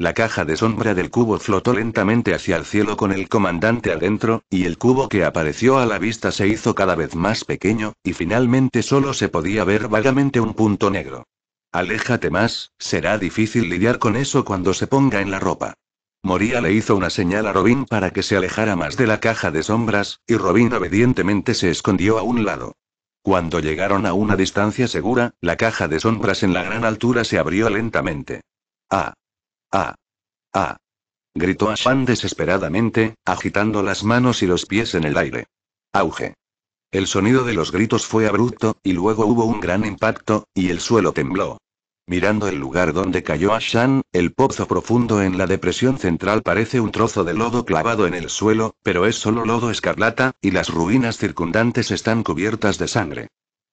La caja de sombra del cubo flotó lentamente hacia el cielo con el comandante adentro, y el cubo que apareció a la vista se hizo cada vez más pequeño, y finalmente solo se podía ver vagamente un punto negro. Aléjate más, será difícil lidiar con eso cuando se ponga en la ropa. Moría le hizo una señal a Robin para que se alejara más de la caja de sombras, y Robin obedientemente se escondió a un lado. Cuando llegaron a una distancia segura, la caja de sombras en la gran altura se abrió lentamente. Ah, Ah. Ah. Gritó Ashan desesperadamente, agitando las manos y los pies en el aire. Auge. El sonido de los gritos fue abrupto, y luego hubo un gran impacto, y el suelo tembló. Mirando el lugar donde cayó Ashan, el pozo profundo en la depresión central parece un trozo de lodo clavado en el suelo, pero es solo lodo escarlata, y las ruinas circundantes están cubiertas de sangre.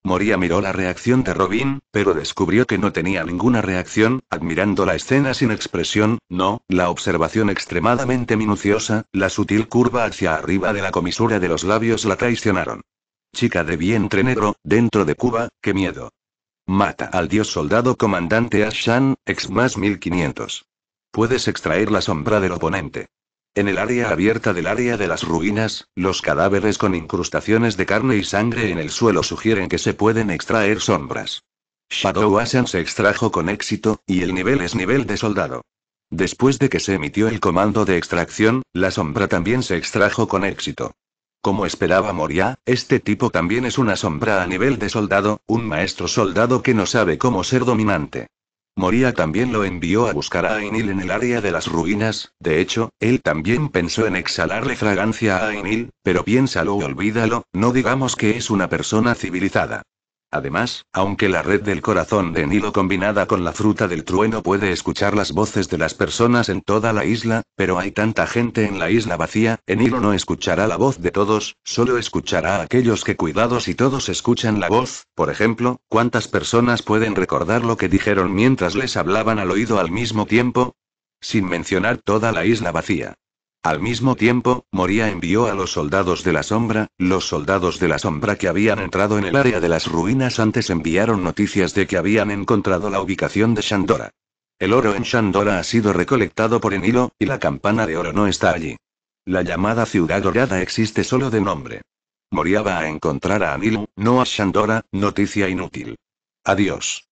Moría miró la reacción de Robin, pero descubrió que no tenía ninguna reacción, admirando la escena sin expresión, no, la observación extremadamente minuciosa, la sutil curva hacia arriba de la comisura de los labios la traicionaron. Chica de vientre negro, dentro de Cuba, qué miedo. Mata al dios soldado comandante Ashan, ex más 1500. Puedes extraer la sombra del oponente. En el área abierta del área de las ruinas, los cadáveres con incrustaciones de carne y sangre en el suelo sugieren que se pueden extraer sombras. Shadow Asian se extrajo con éxito, y el nivel es nivel de soldado. Después de que se emitió el comando de extracción, la sombra también se extrajo con éxito. Como esperaba Moria, este tipo también es una sombra a nivel de soldado, un maestro soldado que no sabe cómo ser dominante. Moría también lo envió a buscar a Ainil en el área de las ruinas, de hecho, él también pensó en exhalarle fragancia a Ainil, pero piénsalo y olvídalo, no digamos que es una persona civilizada. Además, aunque la red del corazón de Nilo combinada con la fruta del trueno puede escuchar las voces de las personas en toda la isla, pero hay tanta gente en la isla vacía, Enilo no escuchará la voz de todos, solo escuchará a aquellos que cuidados y todos escuchan la voz, por ejemplo, ¿cuántas personas pueden recordar lo que dijeron mientras les hablaban al oído al mismo tiempo? Sin mencionar toda la isla vacía. Al mismo tiempo, Moria envió a los soldados de la sombra, los soldados de la sombra que habían entrado en el área de las ruinas antes enviaron noticias de que habían encontrado la ubicación de Shandora. El oro en Shandora ha sido recolectado por Enilo, y la campana de oro no está allí. La llamada ciudad dorada existe solo de nombre. Moria va a encontrar a Anilo, no a Shandora, noticia inútil. Adiós.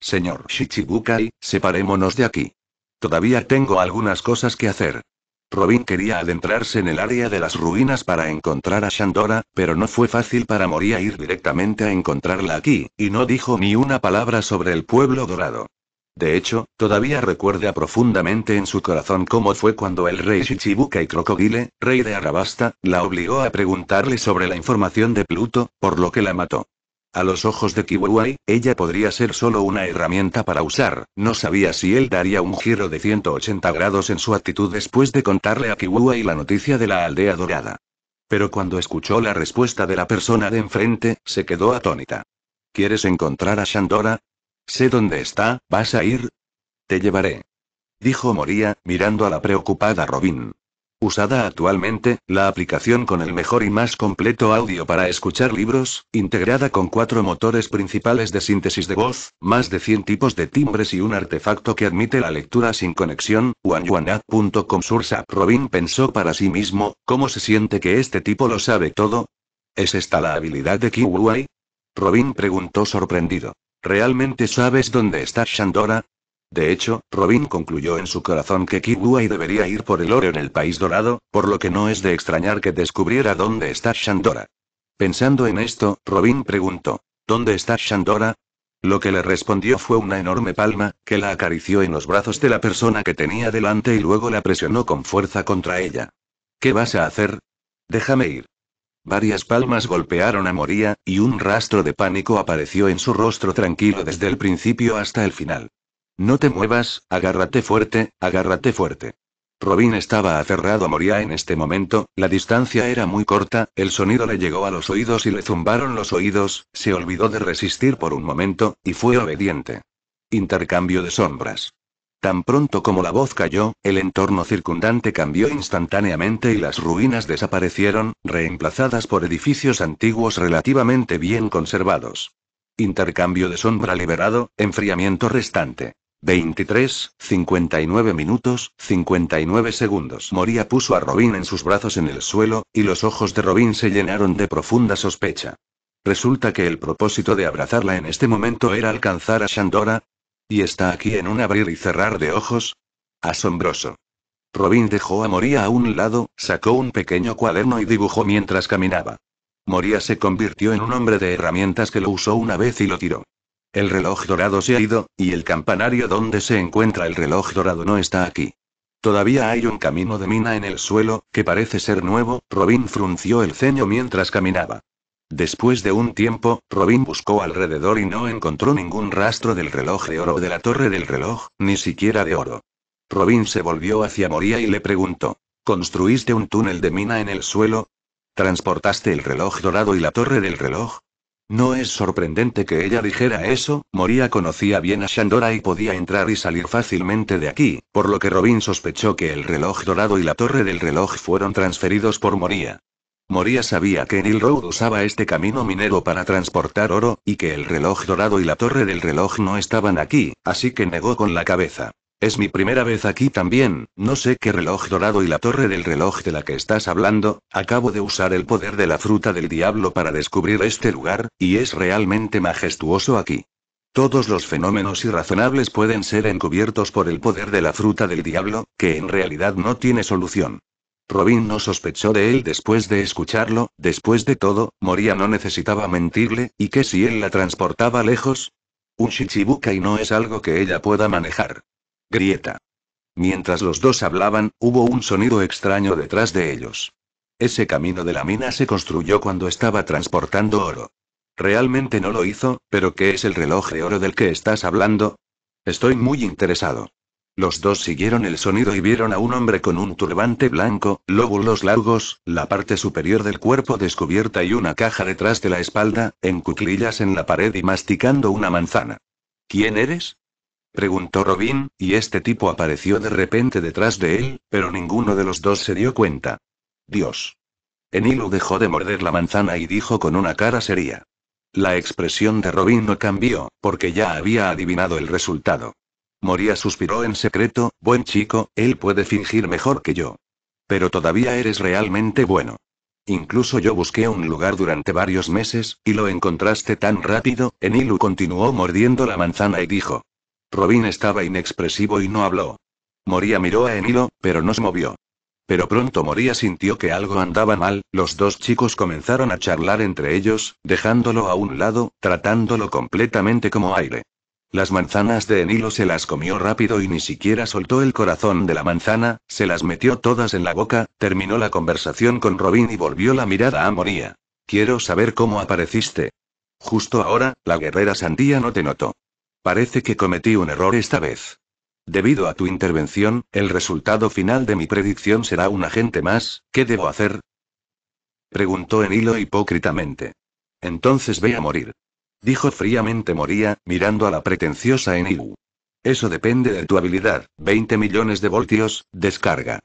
Señor Shichibukai, separémonos de aquí. Todavía tengo algunas cosas que hacer. Robin quería adentrarse en el área de las ruinas para encontrar a Shandora, pero no fue fácil para Moria ir directamente a encontrarla aquí, y no dijo ni una palabra sobre el pueblo dorado. De hecho, todavía recuerda profundamente en su corazón cómo fue cuando el rey y Crocodile, rey de Arabasta, la obligó a preguntarle sobre la información de Pluto, por lo que la mató. A los ojos de Kiwai, ella podría ser solo una herramienta para usar, no sabía si él daría un giro de 180 grados en su actitud después de contarle a Kiwai la noticia de la aldea dorada. Pero cuando escuchó la respuesta de la persona de enfrente, se quedó atónita. ¿Quieres encontrar a Shandora? Sé dónde está, ¿vas a ir? Te llevaré. Dijo Moría, mirando a la preocupada Robin. Usada actualmente, la aplicación con el mejor y más completo audio para escuchar libros, integrada con cuatro motores principales de síntesis de voz, más de 100 tipos de timbres y un artefacto que admite la lectura sin conexión, wanyuanat.com Sursa. Robin pensó para sí mismo, ¿cómo se siente que este tipo lo sabe todo? ¿Es esta la habilidad de Kiwi? Robin preguntó sorprendido. ¿Realmente sabes dónde está Shandora? De hecho, Robin concluyó en su corazón que Kiwi debería ir por el oro en el País Dorado, por lo que no es de extrañar que descubriera dónde está Shandora. Pensando en esto, Robin preguntó, ¿Dónde está Shandora? Lo que le respondió fue una enorme palma, que la acarició en los brazos de la persona que tenía delante y luego la presionó con fuerza contra ella. ¿Qué vas a hacer? Déjame ir. Varias palmas golpearon a Moría, y un rastro de pánico apareció en su rostro tranquilo desde el principio hasta el final. No te muevas, agárrate fuerte, agárrate fuerte. Robin estaba aferrado a Moria en este momento, la distancia era muy corta, el sonido le llegó a los oídos y le zumbaron los oídos, se olvidó de resistir por un momento, y fue obediente. Intercambio de sombras. Tan pronto como la voz cayó, el entorno circundante cambió instantáneamente y las ruinas desaparecieron, reemplazadas por edificios antiguos relativamente bien conservados. Intercambio de sombra liberado, enfriamiento restante. 23, 59 minutos, 59 segundos. Moría puso a Robin en sus brazos en el suelo, y los ojos de Robin se llenaron de profunda sospecha. Resulta que el propósito de abrazarla en este momento era alcanzar a Shandora. ¿Y está aquí en un abrir y cerrar de ojos? Asombroso. Robin dejó a Moría a un lado, sacó un pequeño cuaderno y dibujó mientras caminaba. Moría se convirtió en un hombre de herramientas que lo usó una vez y lo tiró. El reloj dorado se ha ido, y el campanario donde se encuentra el reloj dorado no está aquí. Todavía hay un camino de mina en el suelo, que parece ser nuevo, Robin frunció el ceño mientras caminaba. Después de un tiempo, Robin buscó alrededor y no encontró ningún rastro del reloj de oro de la torre del reloj, ni siquiera de oro. Robin se volvió hacia Moría y le preguntó, ¿construiste un túnel de mina en el suelo? ¿Transportaste el reloj dorado y la torre del reloj? No es sorprendente que ella dijera eso, Moria conocía bien a Shandora y podía entrar y salir fácilmente de aquí, por lo que Robin sospechó que el reloj dorado y la torre del reloj fueron transferidos por Moria. Moria sabía que Neil Road usaba este camino minero para transportar oro, y que el reloj dorado y la torre del reloj no estaban aquí, así que negó con la cabeza. Es mi primera vez aquí también, no sé qué reloj dorado y la torre del reloj de la que estás hablando, acabo de usar el poder de la fruta del diablo para descubrir este lugar, y es realmente majestuoso aquí. Todos los fenómenos irrazonables pueden ser encubiertos por el poder de la fruta del diablo, que en realidad no tiene solución. Robin no sospechó de él después de escucharlo, después de todo, Moria no necesitaba mentirle, y que si él la transportaba lejos, un y no es algo que ella pueda manejar. Grieta. Mientras los dos hablaban, hubo un sonido extraño detrás de ellos. Ese camino de la mina se construyó cuando estaba transportando oro. Realmente no lo hizo, pero ¿qué es el reloj de oro del que estás hablando? Estoy muy interesado. Los dos siguieron el sonido y vieron a un hombre con un turbante blanco, lóbulos largos, la parte superior del cuerpo descubierta y una caja detrás de la espalda, en cuclillas en la pared y masticando una manzana. ¿Quién eres? Preguntó Robin, y este tipo apareció de repente detrás de él, pero ninguno de los dos se dio cuenta. Dios. Enilu dejó de morder la manzana y dijo con una cara seria. La expresión de Robin no cambió, porque ya había adivinado el resultado. Moría suspiró en secreto, buen chico, él puede fingir mejor que yo. Pero todavía eres realmente bueno. Incluso yo busqué un lugar durante varios meses, y lo encontraste tan rápido, Enilu continuó mordiendo la manzana y dijo. Robin estaba inexpresivo y no habló. Moría miró a Enilo, pero no se movió. Pero pronto Moría sintió que algo andaba mal, los dos chicos comenzaron a charlar entre ellos, dejándolo a un lado, tratándolo completamente como aire. Las manzanas de Enilo se las comió rápido y ni siquiera soltó el corazón de la manzana, se las metió todas en la boca, terminó la conversación con Robin y volvió la mirada a Moría. Quiero saber cómo apareciste. Justo ahora, la guerrera sandía no te notó. Parece que cometí un error esta vez. Debido a tu intervención, el resultado final de mi predicción será un agente más, ¿qué debo hacer? Preguntó Enilo hipócritamente. Entonces ve a morir. Dijo fríamente Moría, mirando a la pretenciosa Enilu. Eso depende de tu habilidad, 20 millones de voltios, descarga.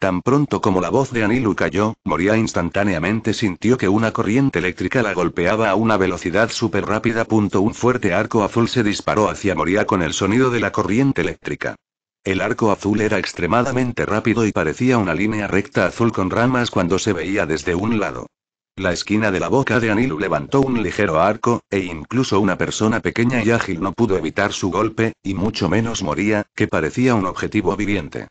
Tan pronto como la voz de Anilu cayó, Moria instantáneamente sintió que una corriente eléctrica la golpeaba a una velocidad súper rápida. Un fuerte arco azul se disparó hacia Moria con el sonido de la corriente eléctrica. El arco azul era extremadamente rápido y parecía una línea recta azul con ramas cuando se veía desde un lado. La esquina de la boca de Anilu levantó un ligero arco, e incluso una persona pequeña y ágil no pudo evitar su golpe, y mucho menos Moría, que parecía un objetivo viviente.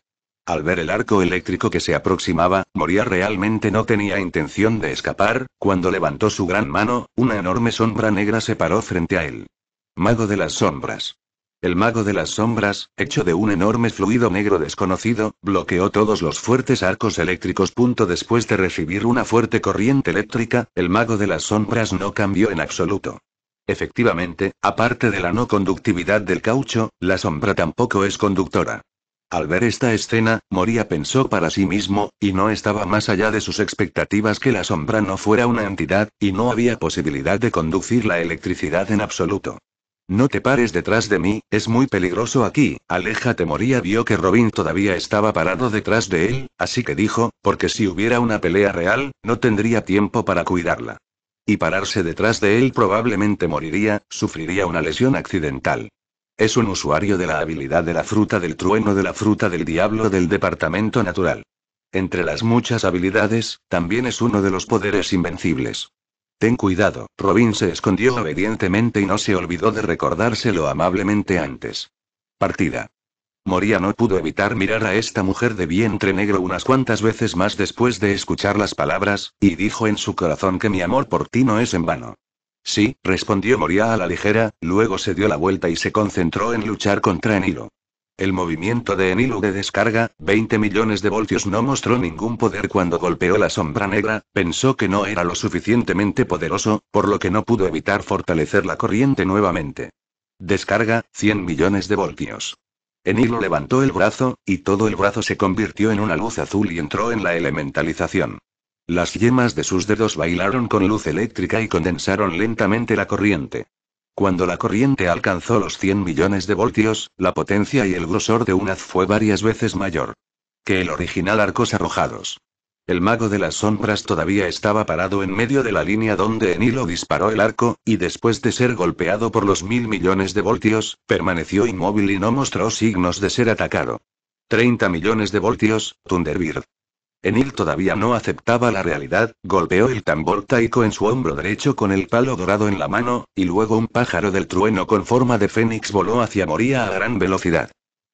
Al ver el arco eléctrico que se aproximaba, Moria realmente no tenía intención de escapar, cuando levantó su gran mano, una enorme sombra negra se paró frente a él. Mago de las sombras. El mago de las sombras, hecho de un enorme fluido negro desconocido, bloqueó todos los fuertes arcos eléctricos. después de recibir una fuerte corriente eléctrica, el mago de las sombras no cambió en absoluto. Efectivamente, aparte de la no conductividad del caucho, la sombra tampoco es conductora. Al ver esta escena, Moría pensó para sí mismo, y no estaba más allá de sus expectativas que la sombra no fuera una entidad, y no había posibilidad de conducir la electricidad en absoluto. No te pares detrás de mí, es muy peligroso aquí, aléjate Moría vio que Robin todavía estaba parado detrás de él, así que dijo, porque si hubiera una pelea real, no tendría tiempo para cuidarla. Y pararse detrás de él probablemente moriría, sufriría una lesión accidental. Es un usuario de la habilidad de la fruta del trueno de la fruta del diablo del departamento natural. Entre las muchas habilidades, también es uno de los poderes invencibles. Ten cuidado, Robin se escondió obedientemente y no se olvidó de recordárselo amablemente antes. Partida. Moria no pudo evitar mirar a esta mujer de vientre negro unas cuantas veces más después de escuchar las palabras, y dijo en su corazón que mi amor por ti no es en vano. Sí, respondió Moria a la ligera, luego se dio la vuelta y se concentró en luchar contra Enilo. El movimiento de Enilo de descarga, 20 millones de voltios, no mostró ningún poder cuando golpeó la sombra negra, pensó que no era lo suficientemente poderoso, por lo que no pudo evitar fortalecer la corriente nuevamente. Descarga, 100 millones de voltios. Enilo levantó el brazo, y todo el brazo se convirtió en una luz azul y entró en la elementalización. Las yemas de sus dedos bailaron con luz eléctrica y condensaron lentamente la corriente. Cuando la corriente alcanzó los 100 millones de voltios, la potencia y el grosor de un haz fue varias veces mayor que el original arcos arrojados. El mago de las sombras todavía estaba parado en medio de la línea donde Enilo disparó el arco, y después de ser golpeado por los mil millones de voltios, permaneció inmóvil y no mostró signos de ser atacado. 30 millones de voltios, Thunderbird. Enil todavía no aceptaba la realidad, golpeó el tambor taico en su hombro derecho con el palo dorado en la mano, y luego un pájaro del trueno con forma de fénix voló hacia Moría a gran velocidad.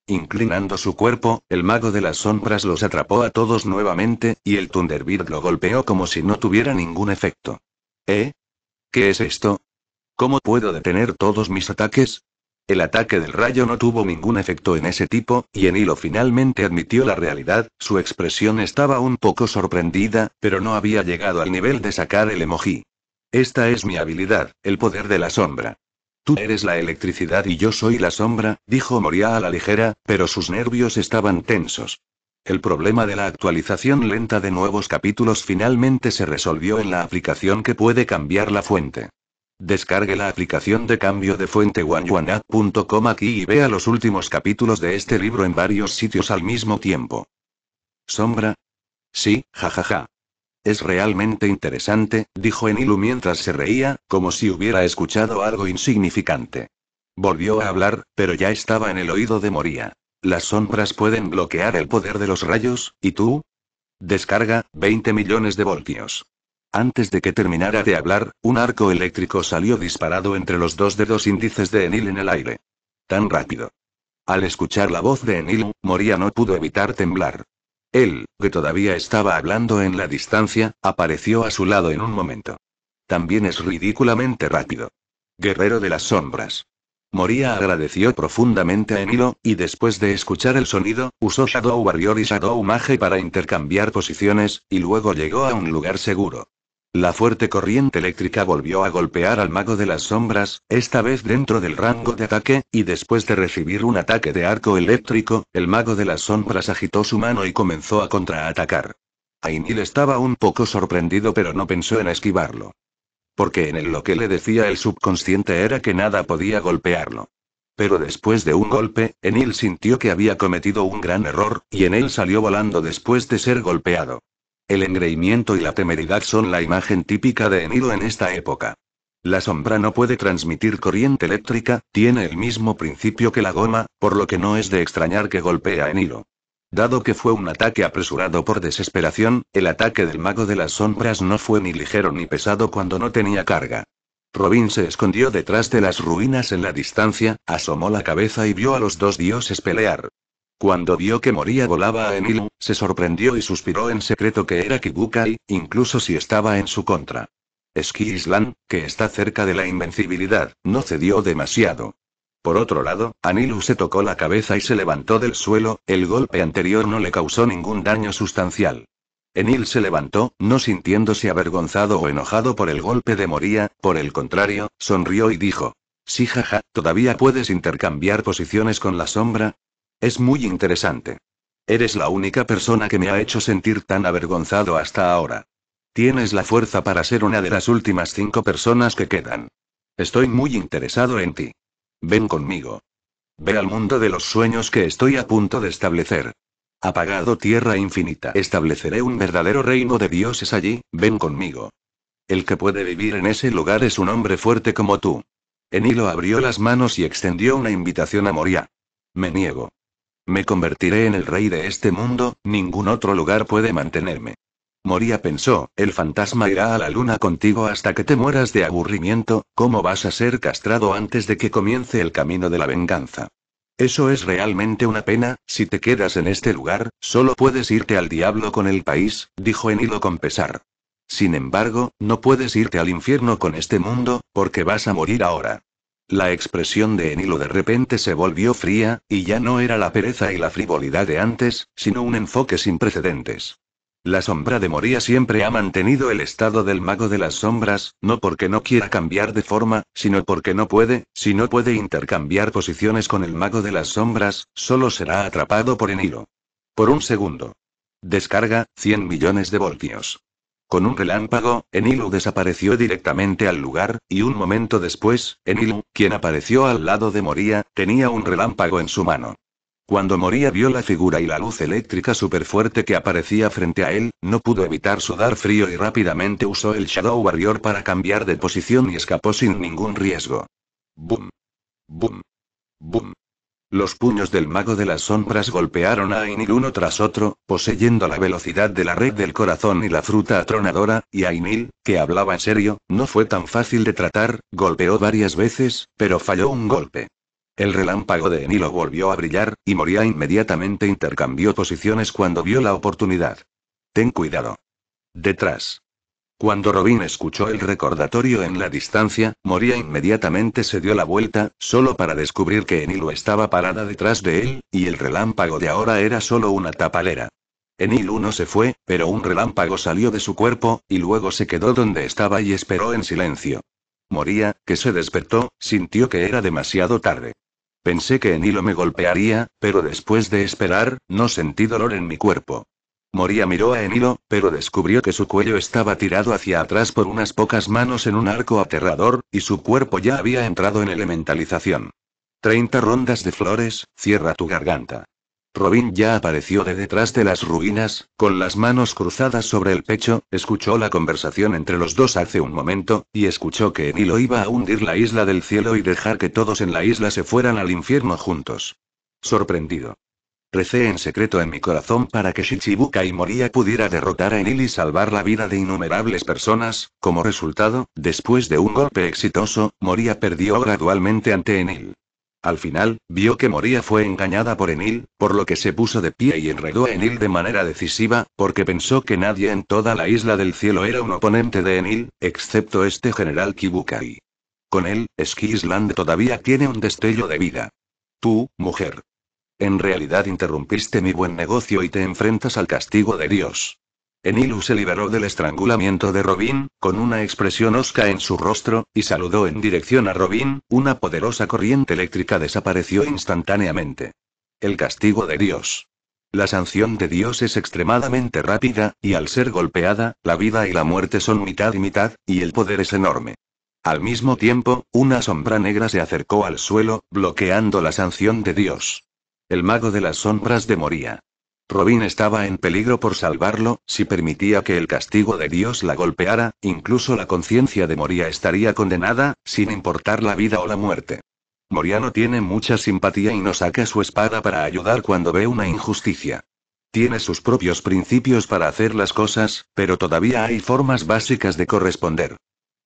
Inclinando su cuerpo, el mago de las sombras los atrapó a todos nuevamente, y el Thunderbird lo golpeó como si no tuviera ningún efecto. ¿Eh? ¿Qué es esto? ¿Cómo puedo detener todos mis ataques? El ataque del rayo no tuvo ningún efecto en ese tipo, y Enilo finalmente admitió la realidad, su expresión estaba un poco sorprendida, pero no había llegado al nivel de sacar el emoji. Esta es mi habilidad, el poder de la sombra. Tú eres la electricidad y yo soy la sombra, dijo Moria a la ligera, pero sus nervios estaban tensos. El problema de la actualización lenta de nuevos capítulos finalmente se resolvió en la aplicación que puede cambiar la fuente. Descargue la aplicación de cambio de fuente oneoneapp.com aquí y vea los últimos capítulos de este libro en varios sitios al mismo tiempo. ¿Sombra? Sí, jajaja. Ja, ja. Es realmente interesante, dijo Enilu mientras se reía, como si hubiera escuchado algo insignificante. Volvió a hablar, pero ya estaba en el oído de Moria. Las sombras pueden bloquear el poder de los rayos, ¿y tú? Descarga, 20 millones de voltios. Antes de que terminara de hablar, un arco eléctrico salió disparado entre los dos dedos índices de Enil en el aire. Tan rápido. Al escuchar la voz de Enil, Moria no pudo evitar temblar. Él, que todavía estaba hablando en la distancia, apareció a su lado en un momento. También es ridículamente rápido. Guerrero de las sombras. Moria agradeció profundamente a Enilo, y después de escuchar el sonido, usó Shadow Warrior y Shadow Mage para intercambiar posiciones, y luego llegó a un lugar seguro. La fuerte corriente eléctrica volvió a golpear al mago de las sombras, esta vez dentro del rango de ataque, y después de recibir un ataque de arco eléctrico, el mago de las sombras agitó su mano y comenzó a contraatacar. Ainil estaba un poco sorprendido pero no pensó en esquivarlo. Porque en él lo que le decía el subconsciente era que nada podía golpearlo. Pero después de un golpe, Enil sintió que había cometido un gran error, y en él salió volando después de ser golpeado. El engreimiento y la temeridad son la imagen típica de Enilo en esta época. La sombra no puede transmitir corriente eléctrica, tiene el mismo principio que la goma, por lo que no es de extrañar que golpee a Enilo. Dado que fue un ataque apresurado por desesperación, el ataque del mago de las sombras no fue ni ligero ni pesado cuando no tenía carga. Robin se escondió detrás de las ruinas en la distancia, asomó la cabeza y vio a los dos dioses pelear. Cuando vio que moría volaba a Enilu, se sorprendió y suspiró en secreto que era Kibukai, incluso si estaba en su contra. Esquislan, que está cerca de la invencibilidad, no cedió demasiado. Por otro lado, Anilu se tocó la cabeza y se levantó del suelo, el golpe anterior no le causó ningún daño sustancial. Enil se levantó, no sintiéndose avergonzado o enojado por el golpe de Moría, por el contrario, sonrió y dijo. Sí jaja, todavía puedes intercambiar posiciones con la sombra, es muy interesante. Eres la única persona que me ha hecho sentir tan avergonzado hasta ahora. Tienes la fuerza para ser una de las últimas cinco personas que quedan. Estoy muy interesado en ti. Ven conmigo. Ve al mundo de los sueños que estoy a punto de establecer. Apagado tierra infinita. Estableceré un verdadero reino de dioses allí, ven conmigo. El que puede vivir en ese lugar es un hombre fuerte como tú. Enilo abrió las manos y extendió una invitación a Moria. Me niego. Me convertiré en el rey de este mundo, ningún otro lugar puede mantenerme. Moría pensó, el fantasma irá a la luna contigo hasta que te mueras de aburrimiento, ¿cómo vas a ser castrado antes de que comience el camino de la venganza? Eso es realmente una pena, si te quedas en este lugar, solo puedes irte al diablo con el país, dijo Enilo con pesar. Sin embargo, no puedes irte al infierno con este mundo, porque vas a morir ahora. La expresión de Enilo de repente se volvió fría, y ya no era la pereza y la frivolidad de antes, sino un enfoque sin precedentes. La sombra de Moria siempre ha mantenido el estado del mago de las sombras, no porque no quiera cambiar de forma, sino porque no puede, si no puede intercambiar posiciones con el mago de las sombras, solo será atrapado por Enilo. Por un segundo. Descarga, 100 millones de voltios. Con un relámpago, Enilu desapareció directamente al lugar, y un momento después, Enilu, quien apareció al lado de Moria, tenía un relámpago en su mano. Cuando Moria vio la figura y la luz eléctrica superfuerte que aparecía frente a él, no pudo evitar sudar frío y rápidamente usó el Shadow Warrior para cambiar de posición y escapó sin ningún riesgo. Boom. Boom. Boom. Los puños del mago de las sombras golpearon a Enil uno tras otro, poseyendo la velocidad de la red del corazón y la fruta atronadora, y Ainil, que hablaba en serio, no fue tan fácil de tratar, golpeó varias veces, pero falló un golpe. El relámpago de Enilo volvió a brillar, y Moria inmediatamente intercambió posiciones cuando vio la oportunidad. Ten cuidado. Detrás. Cuando Robin escuchó el recordatorio en la distancia, Moría inmediatamente se dio la vuelta, solo para descubrir que Enilo estaba parada detrás de él, y el relámpago de ahora era solo una tapalera. Enilo no se fue, pero un relámpago salió de su cuerpo, y luego se quedó donde estaba y esperó en silencio. Moría, que se despertó, sintió que era demasiado tarde. Pensé que Enilo me golpearía, pero después de esperar, no sentí dolor en mi cuerpo. Moría miró a Enilo, pero descubrió que su cuello estaba tirado hacia atrás por unas pocas manos en un arco aterrador, y su cuerpo ya había entrado en elementalización. Treinta rondas de flores, cierra tu garganta. Robin ya apareció de detrás de las ruinas, con las manos cruzadas sobre el pecho, escuchó la conversación entre los dos hace un momento, y escuchó que Enilo iba a hundir la isla del cielo y dejar que todos en la isla se fueran al infierno juntos. Sorprendido. Recé en secreto en mi corazón para que Shichibukai Moria pudiera derrotar a Enil y salvar la vida de innumerables personas. Como resultado, después de un golpe exitoso, Moria perdió gradualmente ante Enil. Al final, vio que Moria fue engañada por Enil, por lo que se puso de pie y enredó a Enil de manera decisiva, porque pensó que nadie en toda la isla del cielo era un oponente de Enil, excepto este general Kibukai. Con él, Skisland todavía tiene un destello de vida. Tú, mujer, en realidad interrumpiste mi buen negocio y te enfrentas al castigo de Dios. Enilu se liberó del estrangulamiento de Robin, con una expresión osca en su rostro, y saludó en dirección a Robin, una poderosa corriente eléctrica desapareció instantáneamente. El castigo de Dios. La sanción de Dios es extremadamente rápida, y al ser golpeada, la vida y la muerte son mitad y mitad, y el poder es enorme. Al mismo tiempo, una sombra negra se acercó al suelo, bloqueando la sanción de Dios. El mago de las sombras de Moría. Robin estaba en peligro por salvarlo, si permitía que el castigo de Dios la golpeara, incluso la conciencia de Moría estaría condenada, sin importar la vida o la muerte. Moriano tiene mucha simpatía y no saca su espada para ayudar cuando ve una injusticia. Tiene sus propios principios para hacer las cosas, pero todavía hay formas básicas de corresponder.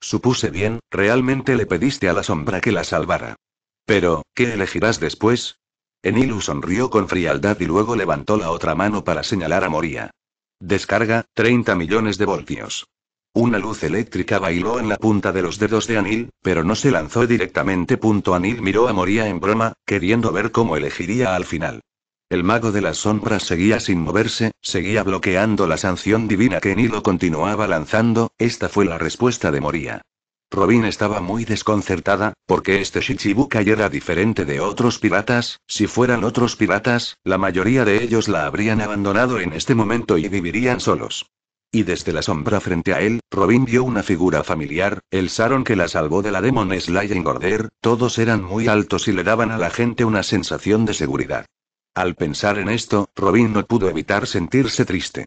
Supuse bien, realmente le pediste a la sombra que la salvara. Pero, ¿qué elegirás después? Enilu sonrió con frialdad y luego levantó la otra mano para señalar a Moría. Descarga, 30 millones de voltios. Una luz eléctrica bailó en la punta de los dedos de Anil, pero no se lanzó directamente. Punto Anil miró a Moría en broma, queriendo ver cómo elegiría al final. El mago de las sombras seguía sin moverse, seguía bloqueando la sanción divina que Enilo continuaba lanzando, esta fue la respuesta de Moría. Robin estaba muy desconcertada, porque este Shichibukai era diferente de otros piratas, si fueran otros piratas, la mayoría de ellos la habrían abandonado en este momento y vivirían solos. Y desde la sombra frente a él, Robin vio una figura familiar, el Saron que la salvó de la Demon Slayer Gorder, todos eran muy altos y le daban a la gente una sensación de seguridad. Al pensar en esto, Robin no pudo evitar sentirse triste.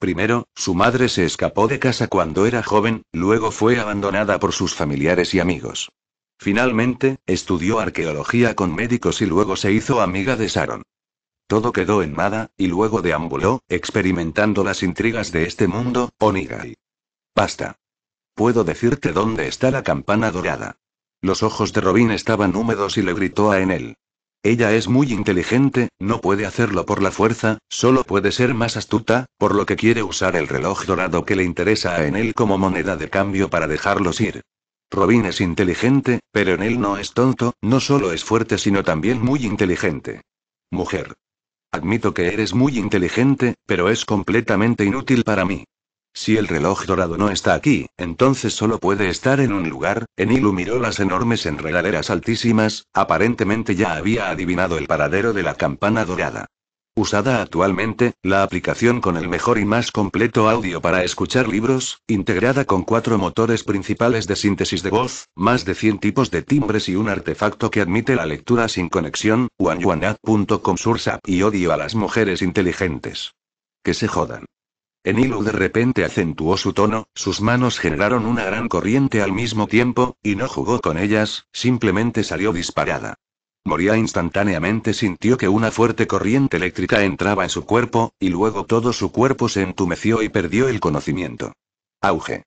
Primero, su madre se escapó de casa cuando era joven, luego fue abandonada por sus familiares y amigos. Finalmente, estudió arqueología con médicos y luego se hizo amiga de Sharon. Todo quedó en nada, y luego deambuló, experimentando las intrigas de este mundo, Onigai. Basta. Puedo decirte dónde está la campana dorada. Los ojos de Robin estaban húmedos y le gritó a Enel. Ella es muy inteligente, no puede hacerlo por la fuerza, solo puede ser más astuta, por lo que quiere usar el reloj dorado que le interesa a él como moneda de cambio para dejarlos ir. Robin es inteligente, pero él no es tonto, no solo es fuerte sino también muy inteligente. Mujer. Admito que eres muy inteligente, pero es completamente inútil para mí. Si el reloj dorado no está aquí, entonces solo puede estar en un lugar. En miró las enormes enredaderas altísimas, aparentemente ya había adivinado el paradero de la campana dorada. Usada actualmente, la aplicación con el mejor y más completo audio para escuchar libros, integrada con cuatro motores principales de síntesis de voz, más de 100 tipos de timbres y un artefacto que admite la lectura sin conexión, Source sursap y odio a las mujeres inteligentes. Que se jodan. Enilu de repente acentuó su tono, sus manos generaron una gran corriente al mismo tiempo, y no jugó con ellas, simplemente salió disparada. Moria instantáneamente sintió que una fuerte corriente eléctrica entraba en su cuerpo, y luego todo su cuerpo se entumeció y perdió el conocimiento. Auge.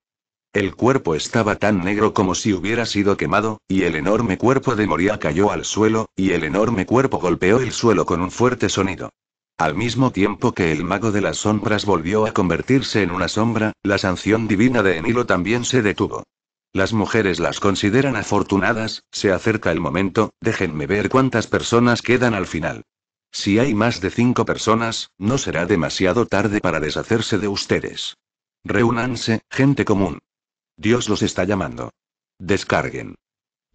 El cuerpo estaba tan negro como si hubiera sido quemado, y el enorme cuerpo de Moria cayó al suelo, y el enorme cuerpo golpeó el suelo con un fuerte sonido. Al mismo tiempo que el mago de las sombras volvió a convertirse en una sombra, la sanción divina de Enilo también se detuvo. Las mujeres las consideran afortunadas, se acerca el momento, déjenme ver cuántas personas quedan al final. Si hay más de cinco personas, no será demasiado tarde para deshacerse de ustedes. Reúnanse, gente común. Dios los está llamando. Descarguen.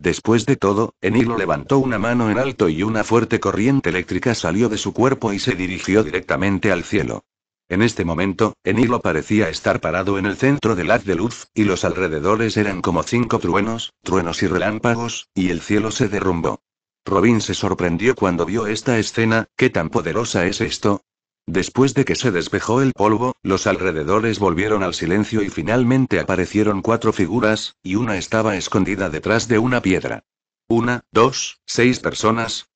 Después de todo, Enilo levantó una mano en alto y una fuerte corriente eléctrica salió de su cuerpo y se dirigió directamente al cielo. En este momento, Enilo parecía estar parado en el centro del haz de luz, y los alrededores eran como cinco truenos, truenos y relámpagos, y el cielo se derrumbó. Robin se sorprendió cuando vio esta escena, ¿qué tan poderosa es esto? Después de que se despejó el polvo, los alrededores volvieron al silencio y finalmente aparecieron cuatro figuras, y una estaba escondida detrás de una piedra. Una, dos, seis personas.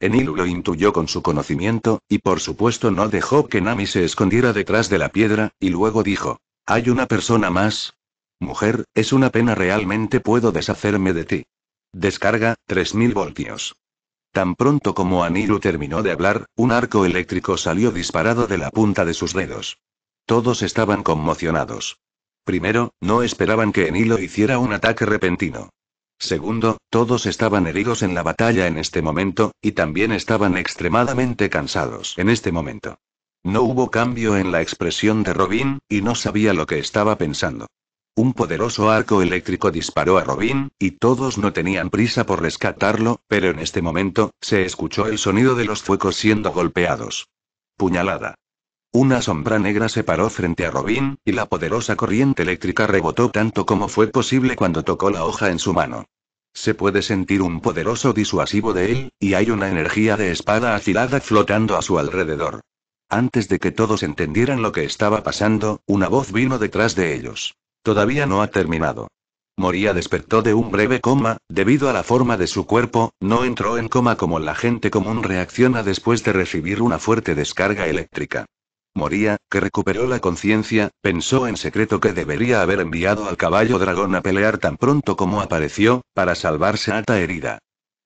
Enilu lo intuyó con su conocimiento, y por supuesto no dejó que Nami se escondiera detrás de la piedra, y luego dijo, ¿hay una persona más? Mujer, es una pena realmente puedo deshacerme de ti. Descarga, 3000 voltios. Tan pronto como Aniru terminó de hablar, un arco eléctrico salió disparado de la punta de sus dedos. Todos estaban conmocionados. Primero, no esperaban que Enilo hiciera un ataque repentino. Segundo, todos estaban heridos en la batalla en este momento, y también estaban extremadamente cansados en este momento. No hubo cambio en la expresión de Robin, y no sabía lo que estaba pensando. Un poderoso arco eléctrico disparó a Robin, y todos no tenían prisa por rescatarlo, pero en este momento, se escuchó el sonido de los fuegos siendo golpeados. Puñalada. Una sombra negra se paró frente a Robin, y la poderosa corriente eléctrica rebotó tanto como fue posible cuando tocó la hoja en su mano. Se puede sentir un poderoso disuasivo de él, y hay una energía de espada afilada flotando a su alrededor. Antes de que todos entendieran lo que estaba pasando, una voz vino detrás de ellos. Todavía no ha terminado. Moría despertó de un breve coma, debido a la forma de su cuerpo, no entró en coma como la gente común reacciona después de recibir una fuerte descarga eléctrica. Moría, que recuperó la conciencia, pensó en secreto que debería haber enviado al caballo dragón a pelear tan pronto como apareció, para salvarse alta herida.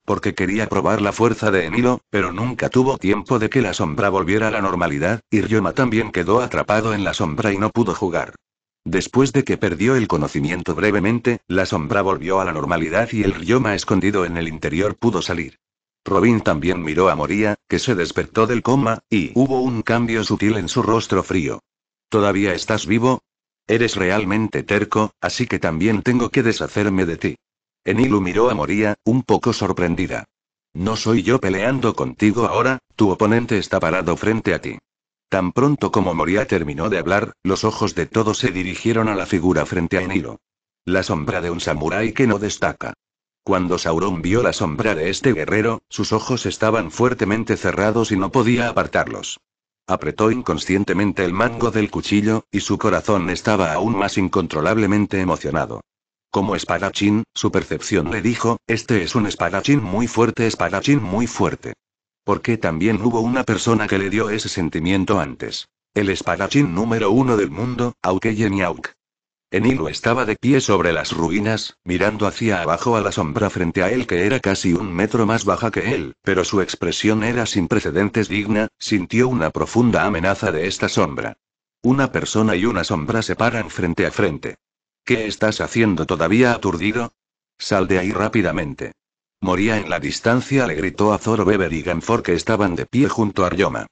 Porque quería probar la fuerza de Enilo, pero nunca tuvo tiempo de que la sombra volviera a la normalidad, y Ryoma también quedó atrapado en la sombra y no pudo jugar. Después de que perdió el conocimiento brevemente, la sombra volvió a la normalidad y el rioma escondido en el interior pudo salir. Robin también miró a Moría, que se despertó del coma, y hubo un cambio sutil en su rostro frío. ¿Todavía estás vivo? Eres realmente terco, así que también tengo que deshacerme de ti. Enilu miró a Moría, un poco sorprendida. No soy yo peleando contigo ahora, tu oponente está parado frente a ti. Tan pronto como Moria terminó de hablar, los ojos de todos se dirigieron a la figura frente a Enilo. La sombra de un samurái que no destaca. Cuando Sauron vio la sombra de este guerrero, sus ojos estaban fuertemente cerrados y no podía apartarlos. Apretó inconscientemente el mango del cuchillo, y su corazón estaba aún más incontrolablemente emocionado. Como espadachín, su percepción le dijo, este es un espadachín muy fuerte, espadachín muy fuerte porque también hubo una persona que le dio ese sentimiento antes. El espadachín número uno del mundo, Auke Auk. Enilo estaba de pie sobre las ruinas, mirando hacia abajo a la sombra frente a él que era casi un metro más baja que él, pero su expresión era sin precedentes digna, sintió una profunda amenaza de esta sombra. Una persona y una sombra se paran frente a frente. ¿Qué estás haciendo todavía aturdido? Sal de ahí rápidamente. Moría en la distancia le gritó a Zoro y Ganfor que estaban de pie junto a Ryoma.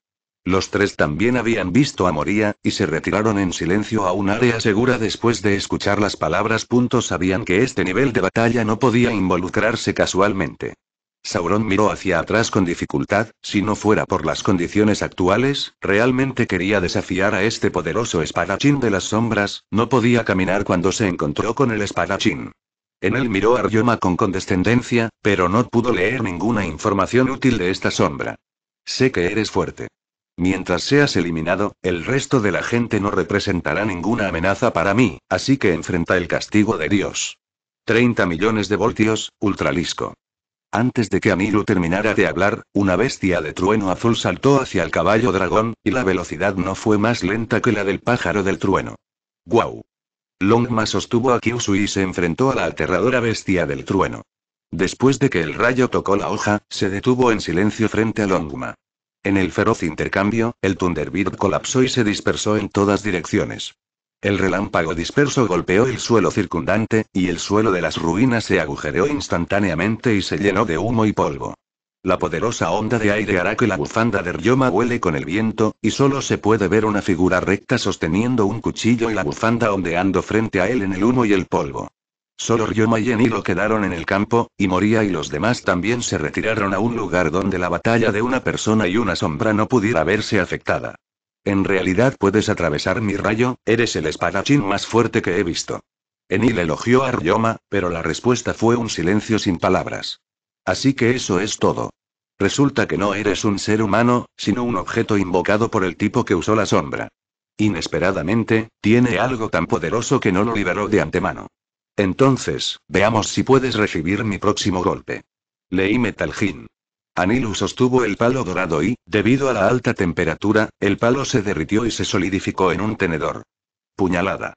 Los tres también habían visto a Moría, y se retiraron en silencio a un área segura después de escuchar las palabras. sabían que este nivel de batalla no podía involucrarse casualmente. Sauron miró hacia atrás con dificultad, si no fuera por las condiciones actuales, realmente quería desafiar a este poderoso espadachín de las sombras, no podía caminar cuando se encontró con el espadachín. En él miró a Ryoma con condescendencia, pero no pudo leer ninguna información útil de esta sombra. Sé que eres fuerte. Mientras seas eliminado, el resto de la gente no representará ninguna amenaza para mí, así que enfrenta el castigo de Dios. 30 millones de voltios, ultralisco. Antes de que Amiru terminara de hablar, una bestia de trueno azul saltó hacia el caballo dragón, y la velocidad no fue más lenta que la del pájaro del trueno. ¡Guau! Longma sostuvo a Kyushu y se enfrentó a la aterradora bestia del trueno. Después de que el rayo tocó la hoja, se detuvo en silencio frente a Longma. En el feroz intercambio, el Thunderbird colapsó y se dispersó en todas direcciones. El relámpago disperso golpeó el suelo circundante, y el suelo de las ruinas se agujereó instantáneamente y se llenó de humo y polvo. La poderosa onda de aire hará que la bufanda de Ryoma huele con el viento, y solo se puede ver una figura recta sosteniendo un cuchillo y la bufanda ondeando frente a él en el humo y el polvo. Solo Ryoma y lo quedaron en el campo, y Moría y los demás también se retiraron a un lugar donde la batalla de una persona y una sombra no pudiera verse afectada. En realidad puedes atravesar mi rayo, eres el espadachín más fuerte que he visto. Enil elogió a Ryoma, pero la respuesta fue un silencio sin palabras. Así que eso es todo. Resulta que no eres un ser humano, sino un objeto invocado por el tipo que usó la sombra. Inesperadamente, tiene algo tan poderoso que no lo liberó de antemano. Entonces, veamos si puedes recibir mi próximo golpe. Leí Metalgin. Anilus sostuvo el palo dorado y, debido a la alta temperatura, el palo se derritió y se solidificó en un tenedor. Puñalada.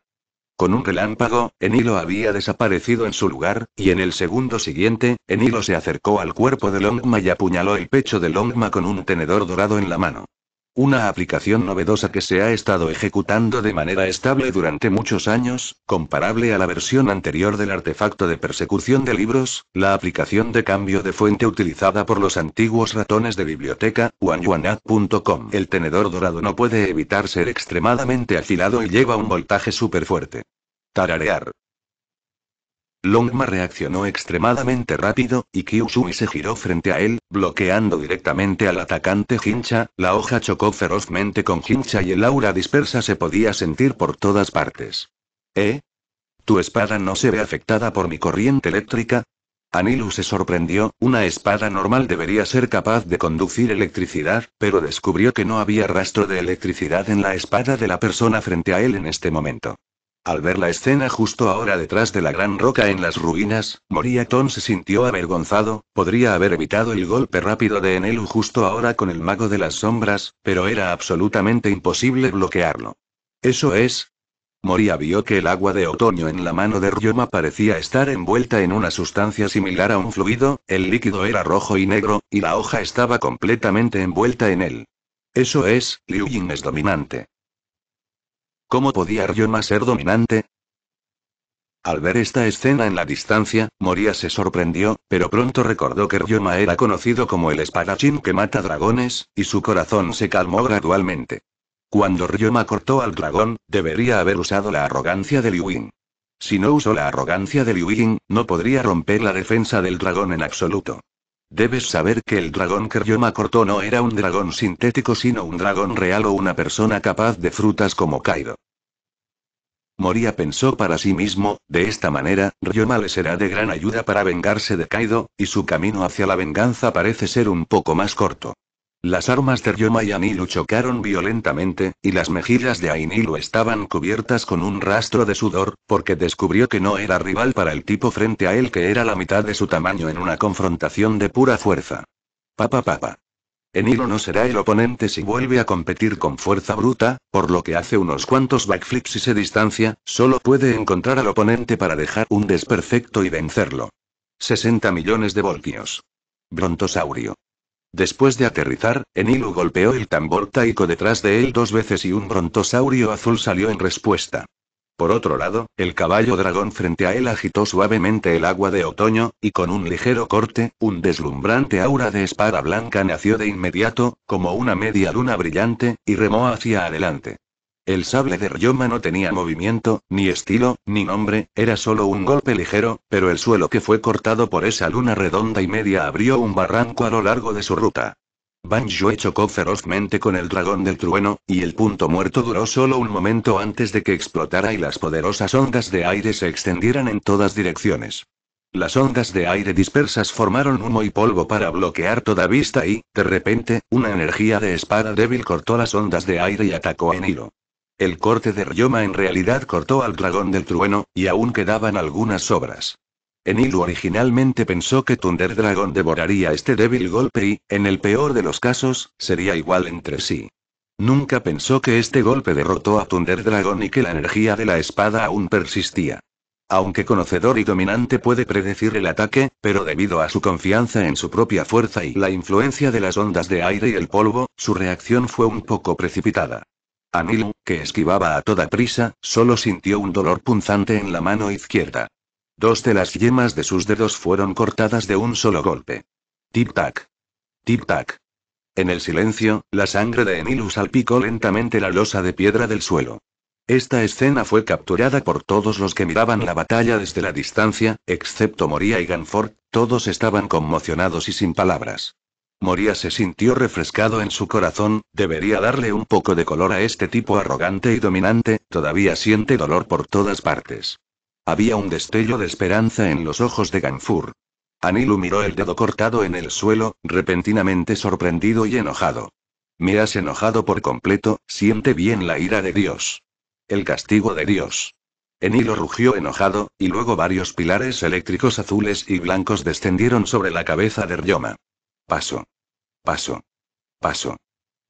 Con un relámpago, Enilo había desaparecido en su lugar, y en el segundo siguiente, Enilo se acercó al cuerpo de Longma y apuñaló el pecho de Longma con un tenedor dorado en la mano. Una aplicación novedosa que se ha estado ejecutando de manera estable durante muchos años, comparable a la versión anterior del artefacto de persecución de libros, la aplicación de cambio de fuente utilizada por los antiguos ratones de biblioteca, wanyuanat.com. El tenedor dorado no puede evitar ser extremadamente afilado y lleva un voltaje súper fuerte. Tararear. Longma reaccionó extremadamente rápido, y Kyushu se giró frente a él, bloqueando directamente al atacante Hincha, la hoja chocó ferozmente con Hincha y el aura dispersa se podía sentir por todas partes. ¿Eh? ¿Tu espada no se ve afectada por mi corriente eléctrica? Anilu se sorprendió, una espada normal debería ser capaz de conducir electricidad, pero descubrió que no había rastro de electricidad en la espada de la persona frente a él en este momento. Al ver la escena justo ahora detrás de la gran roca en las ruinas, Moria Ton se sintió avergonzado, podría haber evitado el golpe rápido de Enelu justo ahora con el mago de las sombras, pero era absolutamente imposible bloquearlo. Eso es. Moria vio que el agua de otoño en la mano de Ryoma parecía estar envuelta en una sustancia similar a un fluido, el líquido era rojo y negro, y la hoja estaba completamente envuelta en él. Eso es, Liu Yin es dominante. ¿Cómo podía Ryoma ser dominante? Al ver esta escena en la distancia, Moria se sorprendió, pero pronto recordó que Ryoma era conocido como el espadachín que mata dragones, y su corazón se calmó gradualmente. Cuando Ryoma cortó al dragón, debería haber usado la arrogancia de Liu Si no usó la arrogancia de Liu no podría romper la defensa del dragón en absoluto. Debes saber que el dragón que Ryoma cortó no era un dragón sintético sino un dragón real o una persona capaz de frutas como Kaido. Moria pensó para sí mismo, de esta manera, Ryoma le será de gran ayuda para vengarse de Kaido, y su camino hacia la venganza parece ser un poco más corto. Las armas de Ryoma y Anilu chocaron violentamente, y las mejillas de ainilo estaban cubiertas con un rastro de sudor, porque descubrió que no era rival para el tipo frente a él que era la mitad de su tamaño en una confrontación de pura fuerza. Papa papa. Enilo no será el oponente si vuelve a competir con fuerza bruta, por lo que hace unos cuantos backflips y se distancia, solo puede encontrar al oponente para dejar un desperfecto y vencerlo. 60 millones de voltios. Brontosaurio. Después de aterrizar, Enilu golpeó el tambor taico detrás de él dos veces y un brontosaurio azul salió en respuesta. Por otro lado, el caballo dragón frente a él agitó suavemente el agua de otoño, y con un ligero corte, un deslumbrante aura de espada blanca nació de inmediato, como una media luna brillante, y remó hacia adelante. El sable de Ryoma no tenía movimiento, ni estilo, ni nombre, era solo un golpe ligero, pero el suelo que fue cortado por esa luna redonda y media abrió un barranco a lo largo de su ruta. Banjoe chocó ferozmente con el dragón del trueno, y el punto muerto duró solo un momento antes de que explotara y las poderosas ondas de aire se extendieran en todas direcciones. Las ondas de aire dispersas formaron humo y polvo para bloquear toda vista y, de repente, una energía de espada débil cortó las ondas de aire y atacó a Enilo. El corte de Ryoma en realidad cortó al dragón del trueno, y aún quedaban algunas obras. Enilu originalmente pensó que Thunder Dragon devoraría este débil golpe y, en el peor de los casos, sería igual entre sí. Nunca pensó que este golpe derrotó a Thunder Dragon y que la energía de la espada aún persistía. Aunque conocedor y dominante puede predecir el ataque, pero debido a su confianza en su propia fuerza y la influencia de las ondas de aire y el polvo, su reacción fue un poco precipitada. Anilu, que esquivaba a toda prisa, solo sintió un dolor punzante en la mano izquierda. Dos de las yemas de sus dedos fueron cortadas de un solo golpe. tip tac tip tac En el silencio, la sangre de Anilu salpicó lentamente la losa de piedra del suelo. Esta escena fue capturada por todos los que miraban la batalla desde la distancia, excepto Moria y Ganford, todos estaban conmocionados y sin palabras. Moría se sintió refrescado en su corazón, debería darle un poco de color a este tipo arrogante y dominante, todavía siente dolor por todas partes. Había un destello de esperanza en los ojos de Ganfur. Anilu miró el dedo cortado en el suelo, repentinamente sorprendido y enojado. Me has enojado por completo, siente bien la ira de Dios. El castigo de Dios. Enilo rugió enojado, y luego varios pilares eléctricos azules y blancos descendieron sobre la cabeza de Ryoma. Paso. Paso. Paso.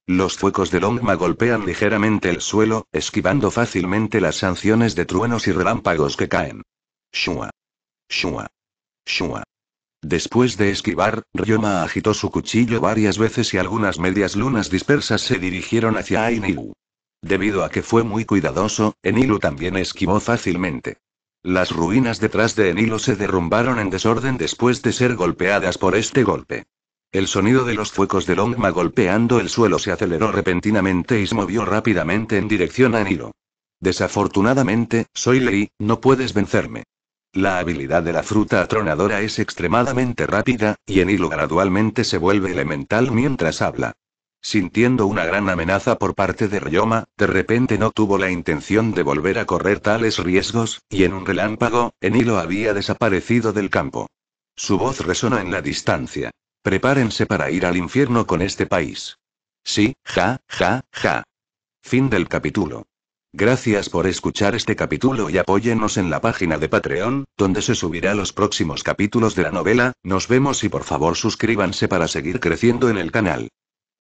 Los fuegos de Longma golpean ligeramente el suelo, esquivando fácilmente las sanciones de truenos y relámpagos que caen. Shua. Shua. Shua. Después de esquivar, Ryoma agitó su cuchillo varias veces y algunas medias lunas dispersas se dirigieron hacia Ainilu. Debido a que fue muy cuidadoso, Enilu también esquivó fácilmente. Las ruinas detrás de Enilu se derrumbaron en desorden después de ser golpeadas por este golpe. El sonido de los fuegos del Longma golpeando el suelo se aceleró repentinamente y se movió rápidamente en dirección a Nilo. Desafortunadamente, soy Lei, no puedes vencerme. La habilidad de la fruta atronadora es extremadamente rápida, y Enilo gradualmente se vuelve elemental mientras habla. Sintiendo una gran amenaza por parte de Ryoma, de repente no tuvo la intención de volver a correr tales riesgos, y en un relámpago, Enilo había desaparecido del campo. Su voz resonó en la distancia. Prepárense para ir al infierno con este país. Sí, ja, ja, ja. Fin del capítulo. Gracias por escuchar este capítulo y apóyenos en la página de Patreon, donde se subirá los próximos capítulos de la novela. Nos vemos y por favor suscríbanse para seguir creciendo en el canal.